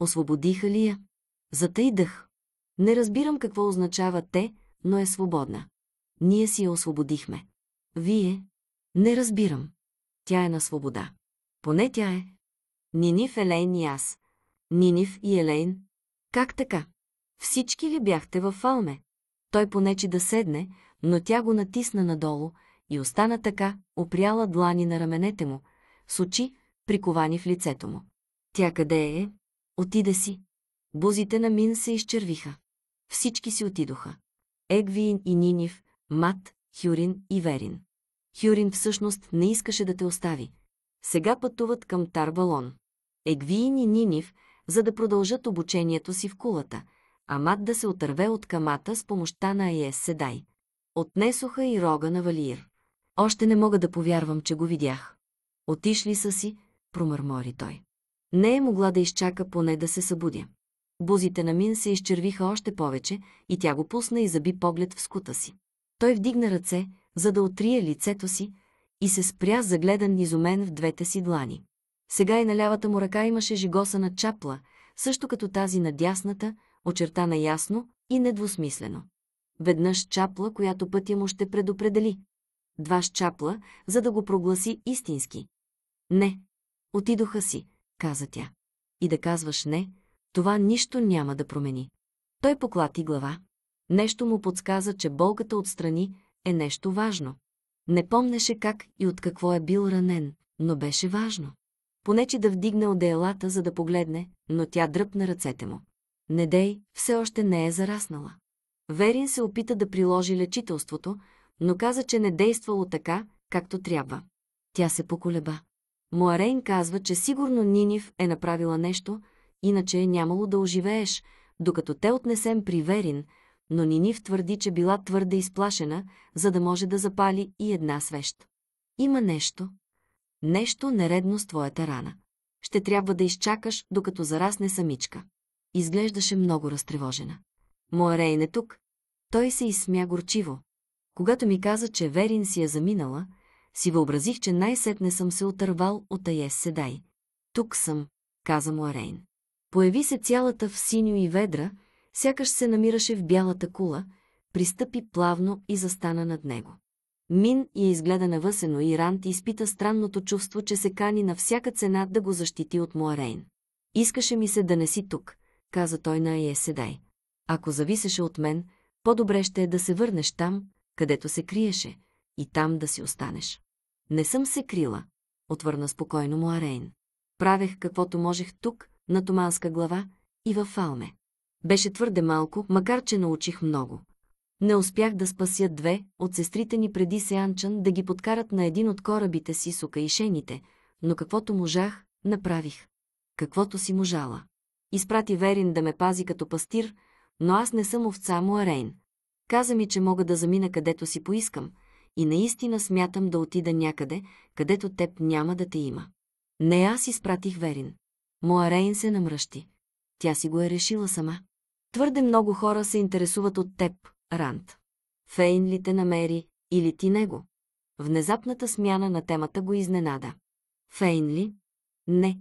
Освободиха ли я? Затъй дъх. Не разбирам какво означава те, но е свободна. Ние си я освободихме. Вие? Не разбирам. Тя е на свобода. Поне тя е. Нинив, Елейн и аз. Нинив и Елейн. Как така? Всички ли бяхте във фалме? Той понече да седне, но тя го натисна надолу и остана така, опряла длани на раменете му, с очи, приковани в лицето му. Тя къде е? Отиде си. Бузите на Мин се изчервиха. Всички си отидоха. Егвин и Нинив, Мат, Хюрин и Верин. Хюрин всъщност не искаше да те остави. Сега пътуват към Тарбалон. Егвиин и Нинив, за да продължат обучението си в кулата – Амат да се отърве от камата с помощта на Айес Седай. Отнесоха и рога на Валиир. Още не мога да повярвам, че го видях. Отишли са си, промърмори той. Не е могла да изчака поне да се събудя. Бузите на Мин се изчервиха още повече и тя го пусна и заби поглед в скута си. Той вдигна ръце, за да отрие лицето си и се спря загледан изумен в двете си длани. Сега и на лявата му ръка имаше жигоса на чапла, също като тази на дясната, очертана ясно и недвусмислено. Веднъж чапла, която пътя му ще предопредели. Два чапла, за да го прогласи истински. Не, отидоха си, каза тя. И да казваш не, това нищо няма да промени. Той поклати глава. Нещо му подсказа, че болката отстрани е нещо важно. Не помнеше как и от какво е бил ранен, но беше важно. Понече да вдигне одеялата, за да погледне, но тя дръпна ръцете му. Недей все още не е зараснала. Верин се опита да приложи лечителството, но каза, че не действало така, както трябва. Тя се поколеба. Моарейн казва, че сигурно Нинив е направила нещо, иначе е нямало да оживееш, докато те отнесем при Верин, но Нинив твърди, че била твърде изплашена, за да може да запали и една свещ. Има нещо. Нещо нередно с твоята рана. Ще трябва да изчакаш, докато зарасне самичка. Изглеждаше много разтревожена. Моя Рейн е тук. Той се изсмя горчиво. Когато ми каза, че Верин си е заминала, си въобразих, че най-сетне съм се отървал от Аес Седай. Тук съм, каза му Арейн. Появи се цялата в синьо и ведра, сякаш се намираше в бялата кула, пристъпи плавно и застана над него. Мин я изгледа навъсено и Рант изпита странното чувство, че се кани на всяка цена да го защити от Арейн. Искаше ми се да не си тук, каза той на Ие Седай. Ако зависеше от мен, по-добре ще е да се върнеш там, където се криеше, и там да си останеш. Не съм се крила, отвърна спокойно му Арейн. Правех каквото можех тук, на Томанска глава и във Фалме. Беше твърде малко, макар че научих много. Не успях да спася две от сестрите ни преди Сеанчан да ги подкарат на един от корабите си и шените, но каквото можах, направих. Каквото си можала. Изпрати Верин да ме пази като пастир, но аз не съм овца му Арейн. Каза ми, че мога да замина където си поискам и наистина смятам да отида някъде, където теб няма да те има. Не аз изпратих Верин. Моарейн се намръщи. Тя си го е решила сама. Твърде много хора се интересуват от теб, Рант. Фейн ли те намери или ти него? Внезапната смяна на темата го изненада. Фейн ли? Не.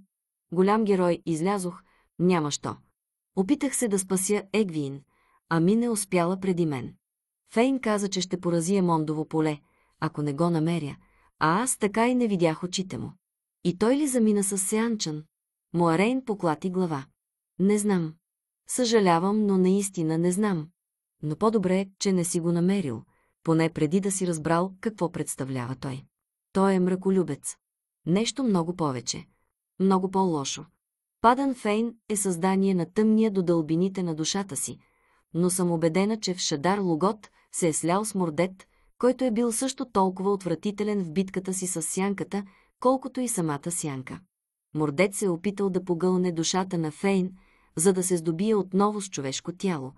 Голям герой излязох, няма що. Опитах се да спася Егвин, ми не успяла преди мен. Фейн каза, че ще порази Емондово поле, ако не го намеря, а аз така и не видях очите му. И той ли замина с Сеанчан? Муарейн поклати глава. Не знам. Съжалявам, но наистина не знам. Но по-добре е, че не си го намерил, поне преди да си разбрал какво представлява той. Той е мраколюбец. Нещо много повече. Много по-лошо. Падан Фейн е създание на тъмния до дълбините на душата си, но съм убедена, че в Шадар Логот се е слял с Мордет, който е бил също толкова отвратителен в битката си с сянката, колкото и самата сянка. Мордет се е опитал да погълне душата на Фейн, за да се здобие отново с човешко тяло,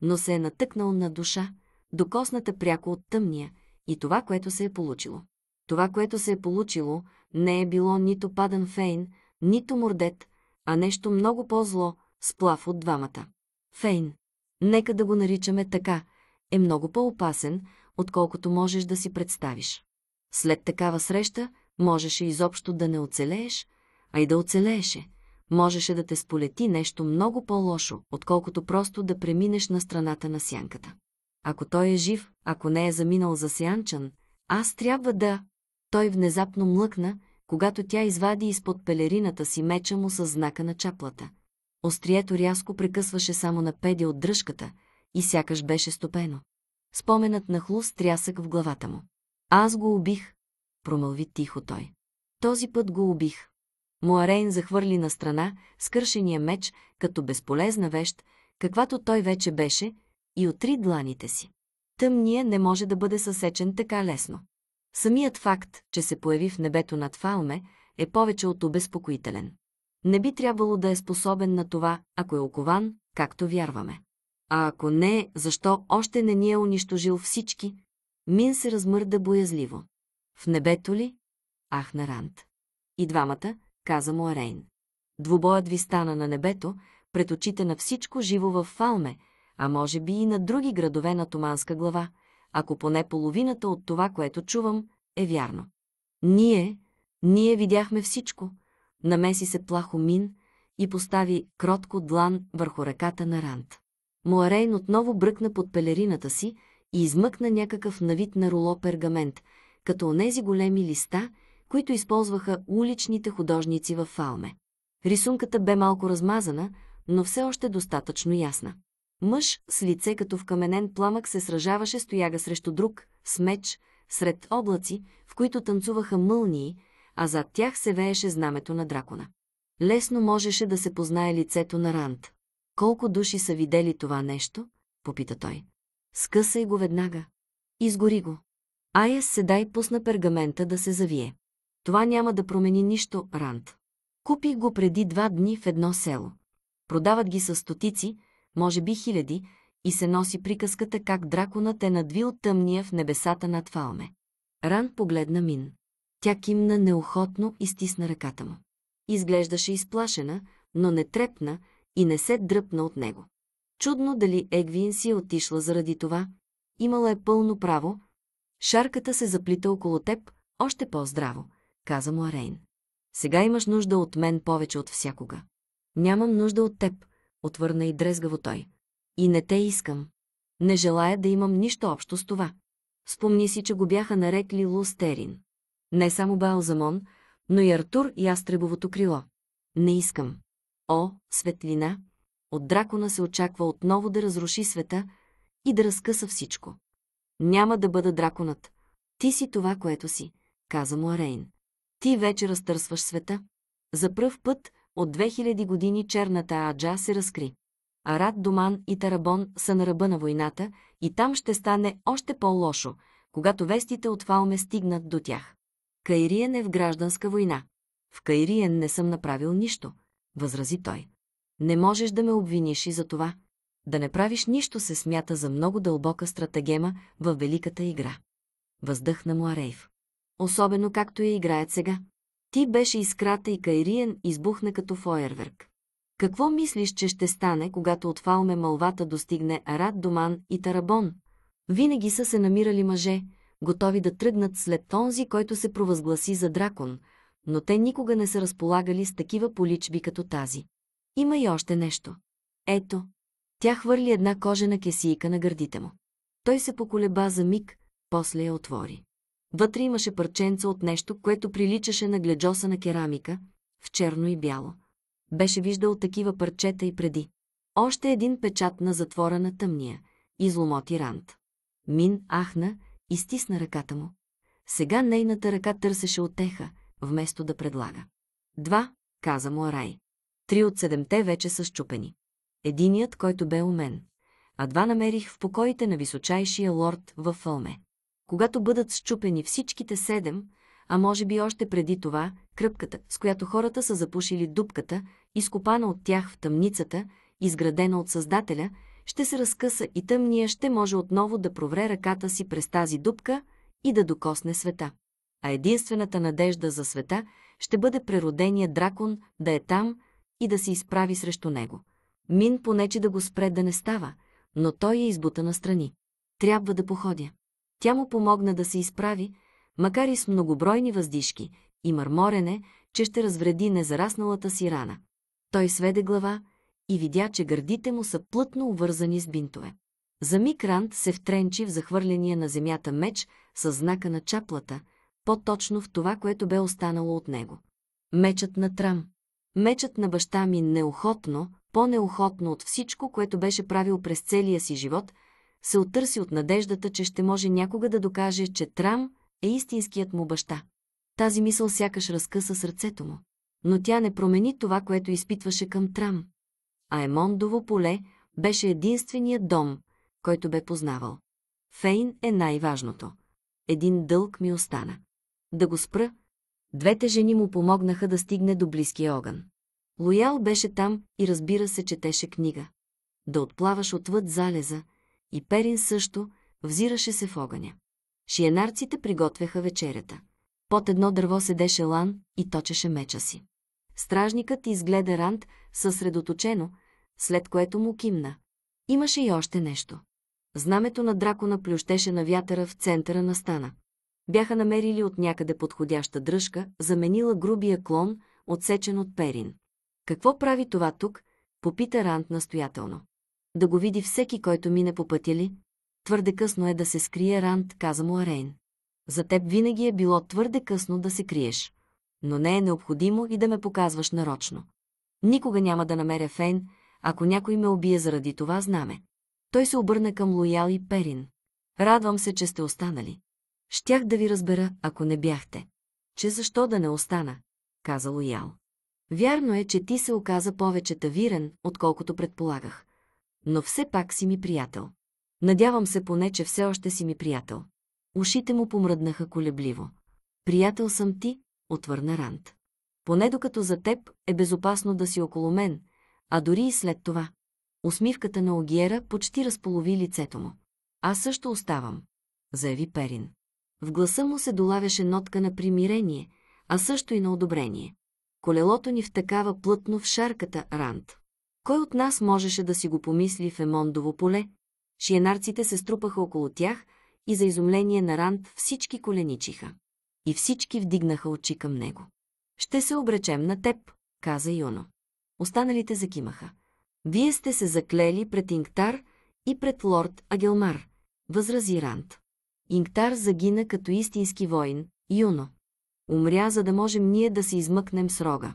но се е натъкнал на душа, докосната пряко от тъмния, и това, което се е получило. Това, което се е получило, не е било нито Падан Фейн, нито Мордет, а нещо много по-зло, сплав от двамата. Фейн, нека да го наричаме така, е много по-опасен, отколкото можеш да си представиш. След такава среща можеше изобщо да не оцелееш, а и да оцелееше. Можеше да те сполети нещо много по-лошо, отколкото просто да преминеш на страната на сянката. Ако той е жив, ако не е заминал за сянчан, аз трябва да... Той внезапно млъкна когато тя извади изпод пелерината си меча му с знака на чаплата. Острието рязко прекъсваше само на педи от дръжката и сякаш беше стопено. Споменът на хлус трясък в главата му. Аз го убих, промълви тихо той. Този път го убих. Муарейн захвърли на страна скършения меч като безполезна вещ, каквато той вече беше, и отри дланите си. Тъмния не може да бъде съсечен така лесно. Самият факт, че се появи в небето над Фалме, е повече от обезпокоителен. Не би трябвало да е способен на това, ако е окован, както вярваме. А ако не, защо още не ни е унищожил всички? Мин се размърда боязливо. В небето ли? Ахна Ранд. И двамата, каза му Арейн. Двубоят ви стана на небето, пред очите на всичко живо в Фалме, а може би и на други градове на туманска глава – ако поне половината от това, което чувам, е вярно. Ние, ние видяхме всичко, намеси се плахо мин и постави кротко длан върху ръката на Рант. Моарейн отново бръкна под пелерината си и измъкна някакъв навид на руло пергамент, като онези големи листа, които използваха уличните художници в Фалме. Рисунката бе малко размазана, но все още достатъчно ясна. Мъж с лице като вкаменен пламък се сражаваше стояга срещу друг, с меч, сред облаци, в които танцуваха мълнии, а зад тях се вееше знамето на дракона. Лесно можеше да се познае лицето на Ранд. Колко души са видели това нещо? попита той. Скъсай го веднага. Изгори го. Ая седай пусна пергамента да се завие. Това няма да промени нищо, Ранд. Купих го преди два дни в едно село. Продават ги с стотици, може би хиляди, и се носи приказката как драконът е надвил тъмния в небесата над Фалме. Ран погледна Мин. Тя кимна неохотно и стисна ръката му. Изглеждаше изплашена, но не трепна и не се дръпна от него. Чудно дали Егвин си е отишла заради това. Имала е пълно право. Шарката се заплита около теб, още по-здраво, каза му Арейн. Сега имаш нужда от мен повече от всякога. Нямам нужда от теб, отвърна и дрезгаво той. И не те искам. Не желая да имам нищо общо с това. Спомни си, че го бяха нарекли Лустерин. Не само Балзамон, но и Артур и Астребовото крило. Не искам. О, светлина! От дракона се очаква отново да разруши света и да разкъса всичко. Няма да бъда драконът. Ти си това, което си, каза му Арейн. Ти вече разтърсваш света. За пръв път от 2000 години черната аджа се разкри. Арат, Думан и Тарабон са на ръба на войната и там ще стане още по-лошо, когато вестите от Фалме стигнат до тях. Кайриен е в гражданска война. В Кайриен не съм направил нищо, възрази той. Не можеш да ме обвиниш и за това. Да не правиш нищо се смята за много дълбока стратегема във великата игра. Въздъхна му Арейв. Особено както я играят сега. Ти беше искрата и Кайриен избухна като фойерверк. Какво мислиш, че ще стане, когато от Фалме мълвата достигне Арат, Доман и Тарабон? Винаги са се намирали мъже, готови да тръгнат след този, който се провъзгласи за дракон, но те никога не са разполагали с такива поличби като тази. Има и още нещо. Ето. Тя хвърли една кожена кесийка на гърдите му. Той се поколеба за миг, после я отвори. Вътре имаше парченца от нещо, което приличаше на гледжоса на керамика, в черно и бяло. Беше виждал такива парчета и преди. Още един печат на затвора на тъмния, изломоти рант. Мин ахна и стисна ръката му. Сега нейната ръка търсеше отеха, вместо да предлага. Два, каза му Арай. Три от седемте вече са щупени. Единият, който бе у мен, а два намерих в покоите на височайшия лорд в Фълме когато бъдат счупени всичките седем, а може би още преди това, кръпката, с която хората са запушили дупката, изкопана от тях в тъмницата, изградена от Създателя, ще се разкъса и тъмния ще може отново да провре ръката си през тази дупка и да докосне света. А единствената надежда за света ще бъде преродения дракон да е там и да се изправи срещу него. Мин понече да го спре да не става, но той е избута на страни. Трябва да походя. Тя му помогна да се изправи, макар и с многобройни въздишки и мърморене, че ще развреди незарасналата си рана. Той сведе глава и видя, че гърдите му са плътно увързани с бинтове. За миг Ранд се втренчи в захвърления на земята меч с знака на чаплата, по-точно в това, което бе останало от него. Мечът на Трам. Мечът на баща ми неохотно, по-неохотно от всичко, което беше правил през целия си живот – се оттърси от надеждата, че ще може някога да докаже, че Трам е истинският му баща. Тази мисъл сякаш разкъса сърцето му. Но тя не промени това, което изпитваше към Трам. А Емондово поле беше единственият дом, който бе познавал. Фейн е най-важното. Един дълг ми остана. Да го спра. Двете жени му помогнаха да стигне до близкия огън. Лоял беше там и разбира се, четеше книга. Да отплаваш отвъд залеза, и Перин също взираше се в огъня. Шиенарците приготвяха вечерята. Под едно дърво седеше Лан и точеше меча си. Стражникът изгледа Ранд съсредоточено, след което му кимна. Имаше и още нещо. Знамето на дракона плющеше на вятъра в центъра на стана. Бяха намерили от някъде подходяща дръжка, заменила грубия клон, отсечен от перин. Какво прави това тук? Попита Ранд настоятелно. Да го види всеки, който мине по пътя ли? Твърде късно е да се скрие Ранд, каза му Арейн. За теб винаги е било твърде късно да се криеш. Но не е необходимо и да ме показваш нарочно. Никога няма да намеря Фейн, ако някой ме убие заради това знаме. Той се обърна към Лоял и Перин. Радвам се, че сте останали. Щях да ви разбера, ако не бяхте. Че защо да не остана? каза Лоял. Вярно е, че ти се оказа повече тавирен, отколкото предполагах но все пак си ми приятел. Надявам се поне, че все още си ми приятел. Ушите му помръднаха колебливо. Приятел съм ти, отвърна Рант. Поне докато за теб е безопасно да си около мен, а дори и след това. Усмивката на Огиера почти разполови лицето му. Аз също оставам, заяви Перин. В гласа му се долавяше нотка на примирение, а също и на одобрение. Колелото ни втъкава плътно в шарката Рант. Кой от нас можеше да си го помисли в Емондово поле? Шиенарците се струпаха около тях и за изумление на Ранд всички коленичиха. И всички вдигнаха очи към него. «Ще се обречем на теб», каза Юно. Останалите закимаха. «Вие сте се заклели пред Инктар и пред лорд Агелмар», възрази Ранд. Инктар загина като истински воин, Юно. Умря, за да можем ние да се измъкнем с рога.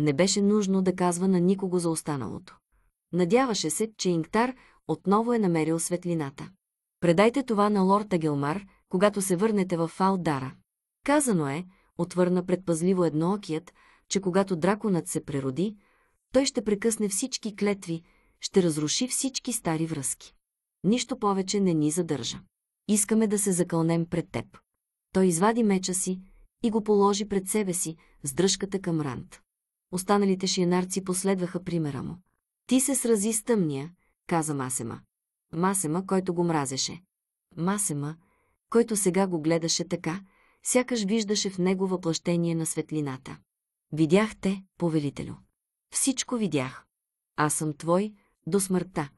Не беше нужно да казва на никого за останалото. Надяваше се, че Ингтар отново е намерил светлината. Предайте това на лорд Агелмар, когато се върнете в Фалдара. Казано е, отвърна предпазливо едноокият, че когато драконът се прероди, той ще прекъсне всички клетви, ще разруши всички стари връзки. Нищо повече не ни задържа. Искаме да се закълнем пред теб. Той извади меча си и го положи пред себе си с дръжката към рант. Останалите шиенарци последваха примера му. Ти се срази с тъмния, каза Масема. Масема, който го мразеше. Масема, който сега го гледаше така, сякаш виждаше в него въплъщение на светлината. Видях те, повелителю. Всичко видях. Аз съм твой до смъртта.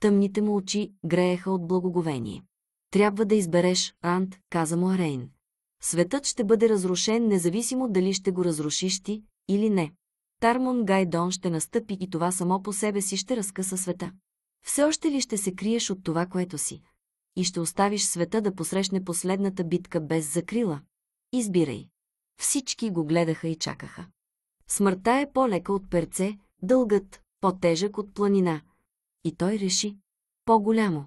Тъмните му очи грееха от благоговение. Трябва да избереш, Ант, каза му Арейн. Светът ще бъде разрушен, независимо дали ще го разрушиш ти или не. Тармон Гайдон ще настъпи и това само по себе си ще разкъса света. Все още ли ще се криеш от това, което си? И ще оставиш света да посрещне последната битка без закрила? Избирай. Всички го гледаха и чакаха. Смъртта е по-лека от перце, дългът, по-тежък от планина. И той реши. По-голямо.